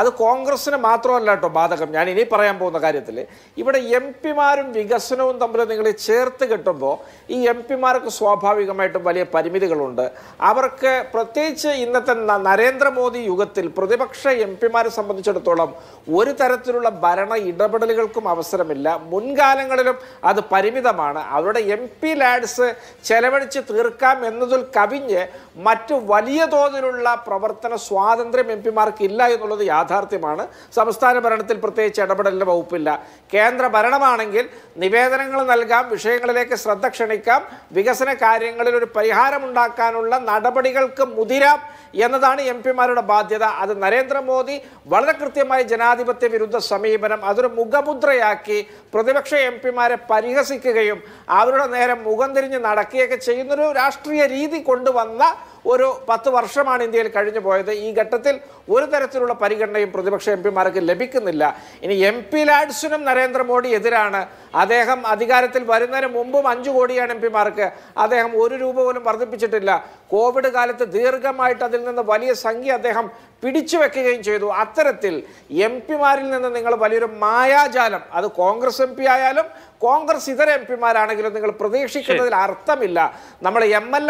അത് കോൺഗ്രസ്സിന് മാത്രമല്ല കേട്ടോ ബാധകം ഞാൻ ഇനി പറയാൻ പോകുന്ന കാര്യത്തിൽ ഇവിടെ എം പിമാരും വികസനവും തമ്മിൽ നിങ്ങൾ ചേർത്ത് കിട്ടുമ്പോൾ ഈ എം പിമാർക്ക് സ്വാഭാവികമായിട്ടും വലിയ പരിമിതികളുണ്ട് അവർക്ക് പ്രത്യേകിച്ച് ഇന്നത്തെ നരേന്ദ്രമോദി യുഗത്തിൽ പ്രതിപക്ഷ എം പിമാരെ സംബന്ധിച്ചിടത്തോളം ഒരു തരത്തിലുള്ള ഭരണ ഇടപെടലുകൾക്കും അവസരമില്ല മുൻകാലങ്ങളിലും അത് പരിമിതമാണ് അവരുടെ എം പി ലാഡ്സ് ചെലവഴിച്ച് തീർക്കാം എന്നതിൽ കവിഞ്ഞ് മറ്റു വലിയ വലിയ തോതിലുള്ള പ്രവർത്തന സ്വാതന്ത്ര്യം എം പിമാർക്ക് ഇല്ല എന്നുള്ളത് യാഥാർത്ഥ്യമാണ് സംസ്ഥാന ഭരണത്തിൽ പ്രത്യേകിച്ച് ഇടപെടലിൻ്റെ വകുപ്പില്ല കേന്ദ്ര ഭരണമാണെങ്കിൽ നിവേദനങ്ങൾ നൽകാം വിഷയങ്ങളിലേക്ക് ശ്രദ്ധ ക്ഷണിക്കാം വികസന കാര്യങ്ങളിൽ ഒരു പരിഹാരമുണ്ടാക്കാനുള്ള നടപടികൾക്ക് മുതിരാം എന്നതാണ് എം പിമാരുടെ ബാധ്യത അത് നരേന്ദ്രമോദി വളരെ കൃത്യമായി ജനാധിപത്യ വിരുദ്ധ സമീപനം അതൊരു മുഖമുദ്രയാക്കി പ്രതിപക്ഷ എം പിമാരെ പരിഹസിക്കുകയും അവരുടെ നേരെ മുഖം തിരിഞ്ഞ് നടക്കുകയൊക്കെ ചെയ്യുന്നൊരു രാഷ്ട്രീയ രീതി കൊണ്ടുവന്ന ഒരു പത്ത് വർഷമാണ് ഇന്ത്യയിൽ കഴിഞ്ഞു പോയത് ഈ ഘട്ടത്തിൽ ഒരു തരത്തിലുള്ള പരിഗണനയും പ്രതിപക്ഷ എം പിമാർക്ക് ലഭിക്കുന്നില്ല ഇനി എം പി ലാഡ്സിനും നരേന്ദ്രമോദി എതിരാണ് അദ്ദേഹം അധികാരത്തിൽ വരുന്നതിന് മുമ്പും അഞ്ചു കോടിയാണ് എം പിമാർക്ക് അദ്ദേഹം ഒരു രൂപ പോലും വർദ്ധിപ്പിച്ചിട്ടില്ല കോവിഡ് കാലത്ത് ദീർഘമായിട്ട് അതിൽ നിന്ന് വലിയ സംഖ്യ അദ്ദേഹം പിടിച്ചു വെക്കുകയും ചെയ്തു അത്തരത്തിൽ എം പിമാരിൽ നിന്ന് നിങ്ങൾ വലിയൊരു മായാജാലം അത് കോൺഗ്രസ് എം പി ആയാലും കോൺഗ്രസ് ഇതര എം പിമാരാണെങ്കിലും നിങ്ങൾ പ്രതീക്ഷിക്കുന്നതിൽ അർത്ഥമില്ല നമ്മൾ എം എൽ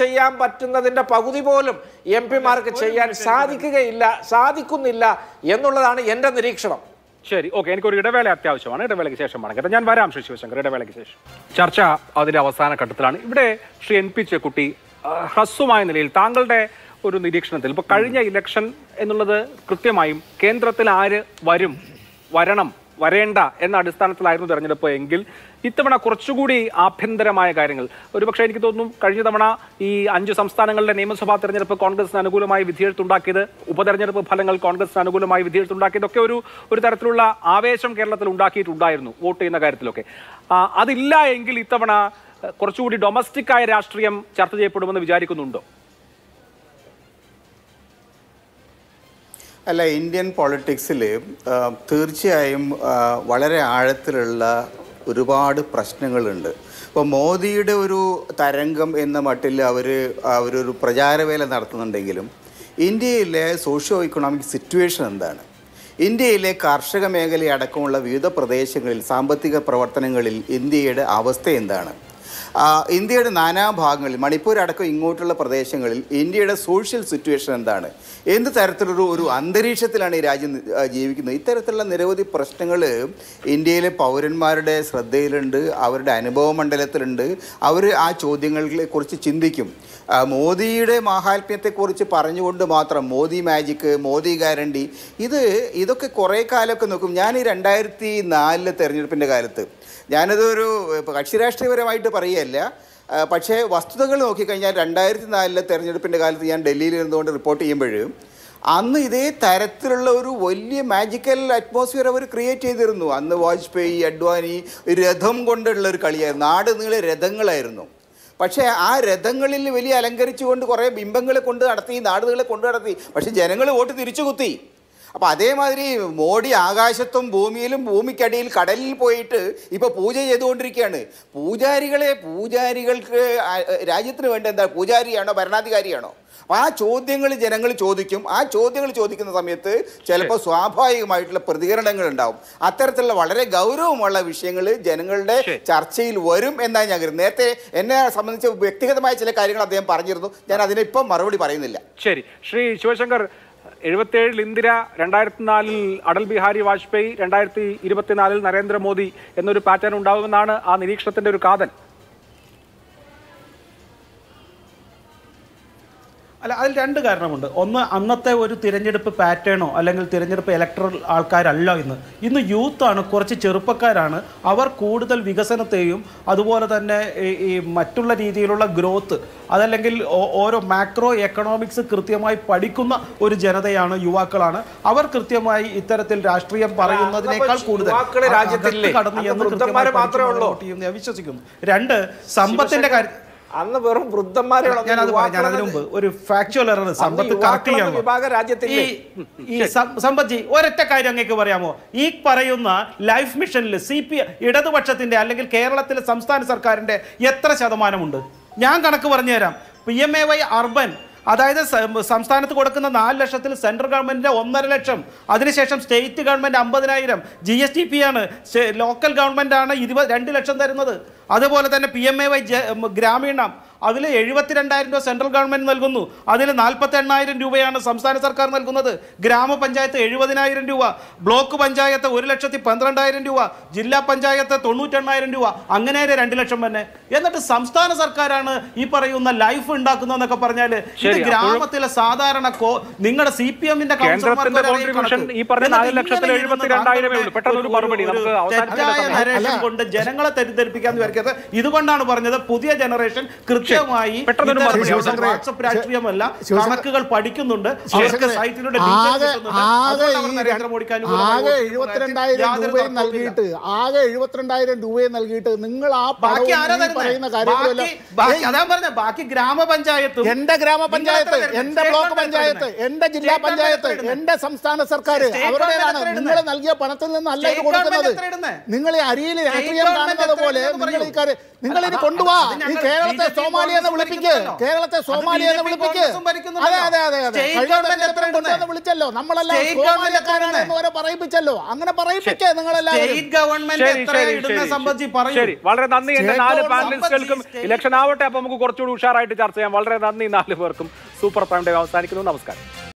ചെയ്യാൻ പറ്റുന്നതിൻ്റെ പകുതി പോലും എം പിമാർക്ക് ചെയ്യാൻ സാധിക്കുകയില്ല സാധിക്കുന്നില്ല എന്നുള്ളതാണ് എൻ്റെ നിരീക്ഷണം ശരി ഓക്കെ എനിക്കൊരു ഇടവേള അത്യാവശ്യമാണ് ഇടവേളയ്ക്ക് ശേഷം മടങ്ങട്ടെ ഞാൻ വരാം ശശിവശങ്കർ ഇടവേളയ്ക്ക് ശേഷം ചർച്ച അതിൻ്റെ അവസാന ഘട്ടത്തിലാണ് ഇവിടെ ശ്രീ എൻ പി ചെക്കുട്ടി ഹ്രസ്വമായ നിലയിൽ താങ്കളുടെ ഒരു നിരീക്ഷണത്തിൽ ഇപ്പോൾ കഴിഞ്ഞ ഇലക്ഷൻ എന്നുള്ളത് കൃത്യമായും കേന്ദ്രത്തിൽ ആര് വരും വരണം വരേണ്ട എന്ന അടിസ്ഥാനത്തിലായിരുന്നു തെരഞ്ഞെടുപ്പ് എങ്കിൽ ഇത്തവണ കുറച്ചുകൂടി ആഭ്യന്തരമായ കാര്യങ്ങൾ ഒരുപക്ഷെ എനിക്ക് തോന്നുന്നു കഴിഞ്ഞ തവണ ഈ അഞ്ച് സംസ്ഥാനങ്ങളിലെ നിയമസഭാ തെരഞ്ഞെടുപ്പ് കോൺഗ്രസിന് അനുകൂലമായി വിധിയെഴുത്തുണ്ടാക്കിയത് ഉപതെരഞ്ഞെടുപ്പ് ഫലങ്ങൾ കോൺഗ്രസിന് അനുകൂലമായി വിധിയെഴുത്തുണ്ടാക്കിയതൊക്കെ ഒരു ഒരു തരത്തിലുള്ള ആവേശം കേരളത്തിൽ ഉണ്ടാക്കിയിട്ടുണ്ടായിരുന്നു വോട്ട് ചെയ്യുന്ന കാര്യത്തിലൊക്കെ അതില്ല എങ്കിൽ ഇത്തവണ കുറച്ചുകൂടി ഡൊമസ്റ്റിക്കായ ആയ രാഷ്ട്രീയം ചർച്ച ചെയ്യപ്പെടുമെന്ന് വിചാരിക്കുന്നുണ്ടോ അല്ല ഇന്ത്യൻ പൊളിറ്റിക്സിൽ തീർച്ചയായും വളരെ ആഴത്തിലുള്ള ഒരുപാട് പ്രശ്നങ്ങളുണ്ട് ഇപ്പോൾ മോദിയുടെ ഒരു തരംഗം എന്ന മട്ടിൽ അവർ അവരൊരു പ്രചാരവേല നടത്തുന്നുണ്ടെങ്കിലും ഇന്ത്യയിലെ സോഷ്യോ ഇക്കണോമിക് സിറ്റുവേഷൻ എന്താണ് ഇന്ത്യയിലെ കാർഷിക മേഖലയടക്കമുള്ള വിവിധ പ്രദേശങ്ങളിൽ സാമ്പത്തിക പ്രവർത്തനങ്ങളിൽ ഇന്ത്യയുടെ അവസ്ഥ എന്താണ് ഇന്ത്യയുടെ നാനാഭാഗങ്ങളിൽ മണിപ്പൂർ അടക്കം ഇങ്ങോട്ടുള്ള പ്രദേശങ്ങളിൽ ഇന്ത്യയുടെ സോഷ്യൽ സിറ്റുവേഷൻ എന്താണ് എന്ത് തരത്തിലൊരു ഒരു അന്തരീക്ഷത്തിലാണ് ഈ രാജ്യം ജീവിക്കുന്നത് ഇത്തരത്തിലുള്ള നിരവധി പ്രശ്നങ്ങൾ ഇന്ത്യയിലെ പൗരന്മാരുടെ ശ്രദ്ധയിലുണ്ട് അവരുടെ അനുഭവ മണ്ഡലത്തിലുണ്ട് അവർ ആ ചോദ്യങ്ങളെ കുറിച്ച് ചിന്തിക്കും മോദിയുടെ മഹാത്മ്യത്തെക്കുറിച്ച് പറഞ്ഞുകൊണ്ട് മാത്രം മോദി മാജിക്ക് മോദി ഗ്യാരണ്ടി ഇത് ഇതൊക്കെ കുറേ കാലമൊക്കെ നോക്കും ഞാൻ ഈ രണ്ടായിരത്തി നാലിലെ തെരഞ്ഞെടുപ്പിൻ്റെ കാലത്ത് ഞാനതൊരു കക്ഷി രാഷ്ട്രീയപരമായിട്ട് പറയുകയല്ല പക്ഷേ വസ്തുതകൾ നോക്കിക്കഴിഞ്ഞാൽ രണ്ടായിരത്തി നാലിലെ തെരഞ്ഞെടുപ്പിൻ്റെ കാലത്ത് ഞാൻ ഡൽഹിയിൽ ഇരുന്നുകൊണ്ട് റിപ്പോർട്ട് ചെയ്യുമ്പോഴും അന്ന് ഇതേ തരത്തിലുള്ള ഒരു വലിയ മാജിക്കൽ അറ്റ്മോസ്ഫിയർ അവർ ക്രിയേറ്റ് ചെയ്തിരുന്നു അന്ന് വാജ്പേയി അഡ്വാനി രഥം കൊണ്ടുള്ള ഒരു കളിയായിരുന്നു നാട് നീളെ രഥങ്ങളായിരുന്നു പക്ഷേ ആ രഥങ്ങളിൽ വലിയ അലങ്കരിച്ചുകൊണ്ട് കുറേ ബിംബങ്ങളെ കൊണ്ട് നടത്തി നാടുകളെ കൊണ്ട് നടത്തി പക്ഷേ ജനങ്ങൾ വോട്ട് തിരിച്ചു കുത്തി അപ്പോൾ അതേമാതിരി മോഡി ആകാശത്തും ഭൂമിയിലും ഭൂമിക്കടിയിൽ കടലിൽ പോയിട്ട് ഇപ്പോൾ പൂജ ചെയ്തുകൊണ്ടിരിക്കുകയാണ് പൂജാരികളെ പൂജാരികൾക്ക് രാജ്യത്തിന് വേണ്ടി എന്താ പൂജാരിയാണോ ഭരണാധികാരിയാണോ അപ്പോൾ ആ ചോദ്യങ്ങൾ ജനങ്ങൾ ചോദിക്കും ആ ചോദ്യങ്ങൾ ചോദിക്കുന്ന സമയത്ത് ചിലപ്പോൾ സ്വാഭാവികമായിട്ടുള്ള പ്രതികരണങ്ങൾ ഉണ്ടാവും അത്തരത്തിലുള്ള വളരെ ഗൗരവമുള്ള വിഷയങ്ങൾ ജനങ്ങളുടെ ചർച്ചയിൽ വരും എന്നാണ് ഞാൻ കരുതുന്നത് നേരത്തെ എന്നെ സംബന്ധിച്ച് വ്യക്തിഗതമായ ചില കാര്യങ്ങൾ അദ്ദേഹം പറഞ്ഞിരുന്നു ഞാൻ അതിനിപ്പം മറുപടി പറയുന്നില്ല ശരി ശ്രീ ശിവശങ്കർ എഴുപത്തിയേഴിൽ ഇന്ദിര രണ്ടായിരത്തി നാലിൽ അടൽ ബിഹാരി വാജ്പേയി രണ്ടായിരത്തി ഇരുപത്തിനാലിൽ നരേന്ദ്രമോദി എന്നൊരു പാറ്റേൺ ഉണ്ടാകുമെന്നാണ് ആ നിരീക്ഷണത്തിന്റെ ഒരു കാതൽ അല്ല അതിൽ രണ്ട് കാരണമുണ്ട് ഒന്ന് അന്നത്തെ ഒരു തിരഞ്ഞെടുപ്പ് പാറ്റേണോ അല്ലെങ്കിൽ തിരഞ്ഞെടുപ്പ് ഇലക്ടറൽ ആൾക്കാരല്ല ഇന്ന് ഇന്ന് യൂത്താണ് കുറച്ച് ചെറുപ്പക്കാരാണ് അവർ കൂടുതൽ വികസനത്തെയും അതുപോലെ തന്നെ ഈ മറ്റുള്ള രീതിയിലുള്ള ഗ്രോത്ത് അതല്ലെങ്കിൽ ഓരോ മാക്രോ എക്കണോമിക്സ് കൃത്യമായി പഠിക്കുന്ന ഒരു ജനതയാണ് യുവാക്കളാണ് അവർ കൃത്യമായി ഇത്തരത്തിൽ രാഷ്ട്രീയം പറയുന്നതിനേക്കാൾ കൂടുതൽ കടന്നു എന്ന് കൃത്യമായി വിശ്വസിക്കുന്നു രണ്ട് സമ്പത്തിന്റെ കാര്യം അന്ന് വെറും വൃദ്ധന്മാരെയാണ് ഒരു ഫാക്ച്വൽ എറർ സമ്പത്ത് സമ്പത്ജി ഒരൊറ്റ കാര്യം അങ്ങേക്ക് പറയാമോ ഈ പറയുന്ന ലൈഫ് മിഷനിൽ സി പി ഇടതുപക്ഷത്തിന്റെ അല്ലെങ്കിൽ കേരളത്തിലെ സംസ്ഥാന സർക്കാരിന്റെ എത്ര ശതമാനമുണ്ട് ഞാൻ കണക്ക് പറഞ്ഞുതരാം P M A Y urban അതായത് സംസ്ഥാനത്ത് കൊടുക്കുന്ന നാല് ലക്ഷത്തിൽ സെൻട്രൽ ഗവൺമെൻറ്റിൻ്റെ ഒന്നര ലക്ഷം അതിനുശേഷം സ്റ്റേറ്റ് ഗവൺമെൻറ് അമ്പതിനായിരം ജി എസ് ടി പി ആണ് ലോക്കൽ ആണ് ഇരുപത് രണ്ട് ലക്ഷം തരുന്നത് അതുപോലെ തന്നെ പി എം എ വൈ ഗ്രാമീണ അതിൽ എഴുപത്തിരണ്ടായിരം രൂപ സെൻട്രൽ ഗവൺമെൻറ് നൽകുന്നു അതിൽ നാൽപ്പത്തി എണ്ണായിരം രൂപയാണ് സംസ്ഥാന സർക്കാർ നൽകുന്നത് ഗ്രാമപഞ്ചായത്ത് എഴുപതിനായിരം രൂപ ബ്ലോക്ക് പഞ്ചായത്ത് ഒരു ലക്ഷത്തി പന്ത്രണ്ടായിരം രൂപ ജില്ലാ പഞ്ചായത്ത് തൊണ്ണൂറ്റെണ്ണായിരം രൂപ അങ്ങനെ രണ്ട് ലക്ഷം തന്നെ എന്നിട്ട് സംസ്ഥാന സർക്കാരാണ് ഈ പറയുന്ന ലൈഫ് ഉണ്ടാക്കുന്നതെന്നൊക്കെ പറഞ്ഞാൽ ഇത് ഗ്രാമത്തിലെ സാധാരണ നിങ്ങളുടെ സി പി എമ്മിന്റെ തെറ്റായ നരേഷൻ കൊണ്ട് ജനങ്ങളെ തെറ്റിദ്ധരിപ്പിക്കാന്ന് വരയ്ക്കരുത് ഇതുകൊണ്ടാണ് പറഞ്ഞത് പുതിയ ജനറേഷൻ കൃത്യ കൃത്യമായി വാട്സപ്പ് രാഷ്ട്രീയമല്ല കണക്കുകൾ പഠിക്കുന്നുണ്ട് അവർക്ക് സൈറ്റിലൂടെ നരേന്ദ്രമോദിക്ക് അനുകൂലമായി നൽകിയിട്ട് ആകെ എഴുപത്തിരണ്ടായിരം രൂപയെ നൽകിയിട്ട് നിങ്ങൾ ആ ബാക്കി പറയുന്ന കാര്യം ബാക്കി ഗ്രാമപഞ്ചായത്ത് എന്റെ ഗ്രാമപഞ്ചായത്ത് എന്റെ ബ്ലോക്ക് പഞ്ചായത്ത് എന്റെ ജില്ലാ പഞ്ചായത്ത് എന്റെ സംസ്ഥാന സർക്കാർ അവരുടേതാണ് നിങ്ങൾ നൽകിയ പണത്തിൽ നിന്ന് ഇത് കൊടുക്കുന്നത് നിങ്ങൾ ഈ അരിയിൽ രാഷ്ട്രീയം കാണുന്നത് പോലെ നിങ്ങൾ ഈ കാര്യം നിങ്ങൾ ഇനി ഈ കേരളത്തെ സോമ സോമാലി എന്ന് വിളിപ്പിക്ക് കേരളത്തെ സോമാലി എന്ന് വിളിപ്പിക്ക് അതെ അതെ അതെ അതെ വിളിച്ചല്ലോ നമ്മളെല്ലാം സോമാലിക്കാരാണെന്ന് ഓരോ പറയിപ്പിച്ചല്ലോ അങ്ങനെ പറയിപ്പിക്കേ നിങ്ങളെല്ലാം വളരെ നന്ദി എന്റെ നാല് പാനലിസ്റ്റുകൾക്കും ഇലക്ഷൻ ആവട്ടെ അപ്പൊ നമുക്ക് കുറച്ചുകൂടി ഉഷാറായിട്ട് ചർച്ച ചെയ്യാം വളരെ നന്ദി നാല് പേർക്കും സൂപ്പർ പ്രൈം ഡേ അവസാനിക്കുന്നു നമസ്കാരം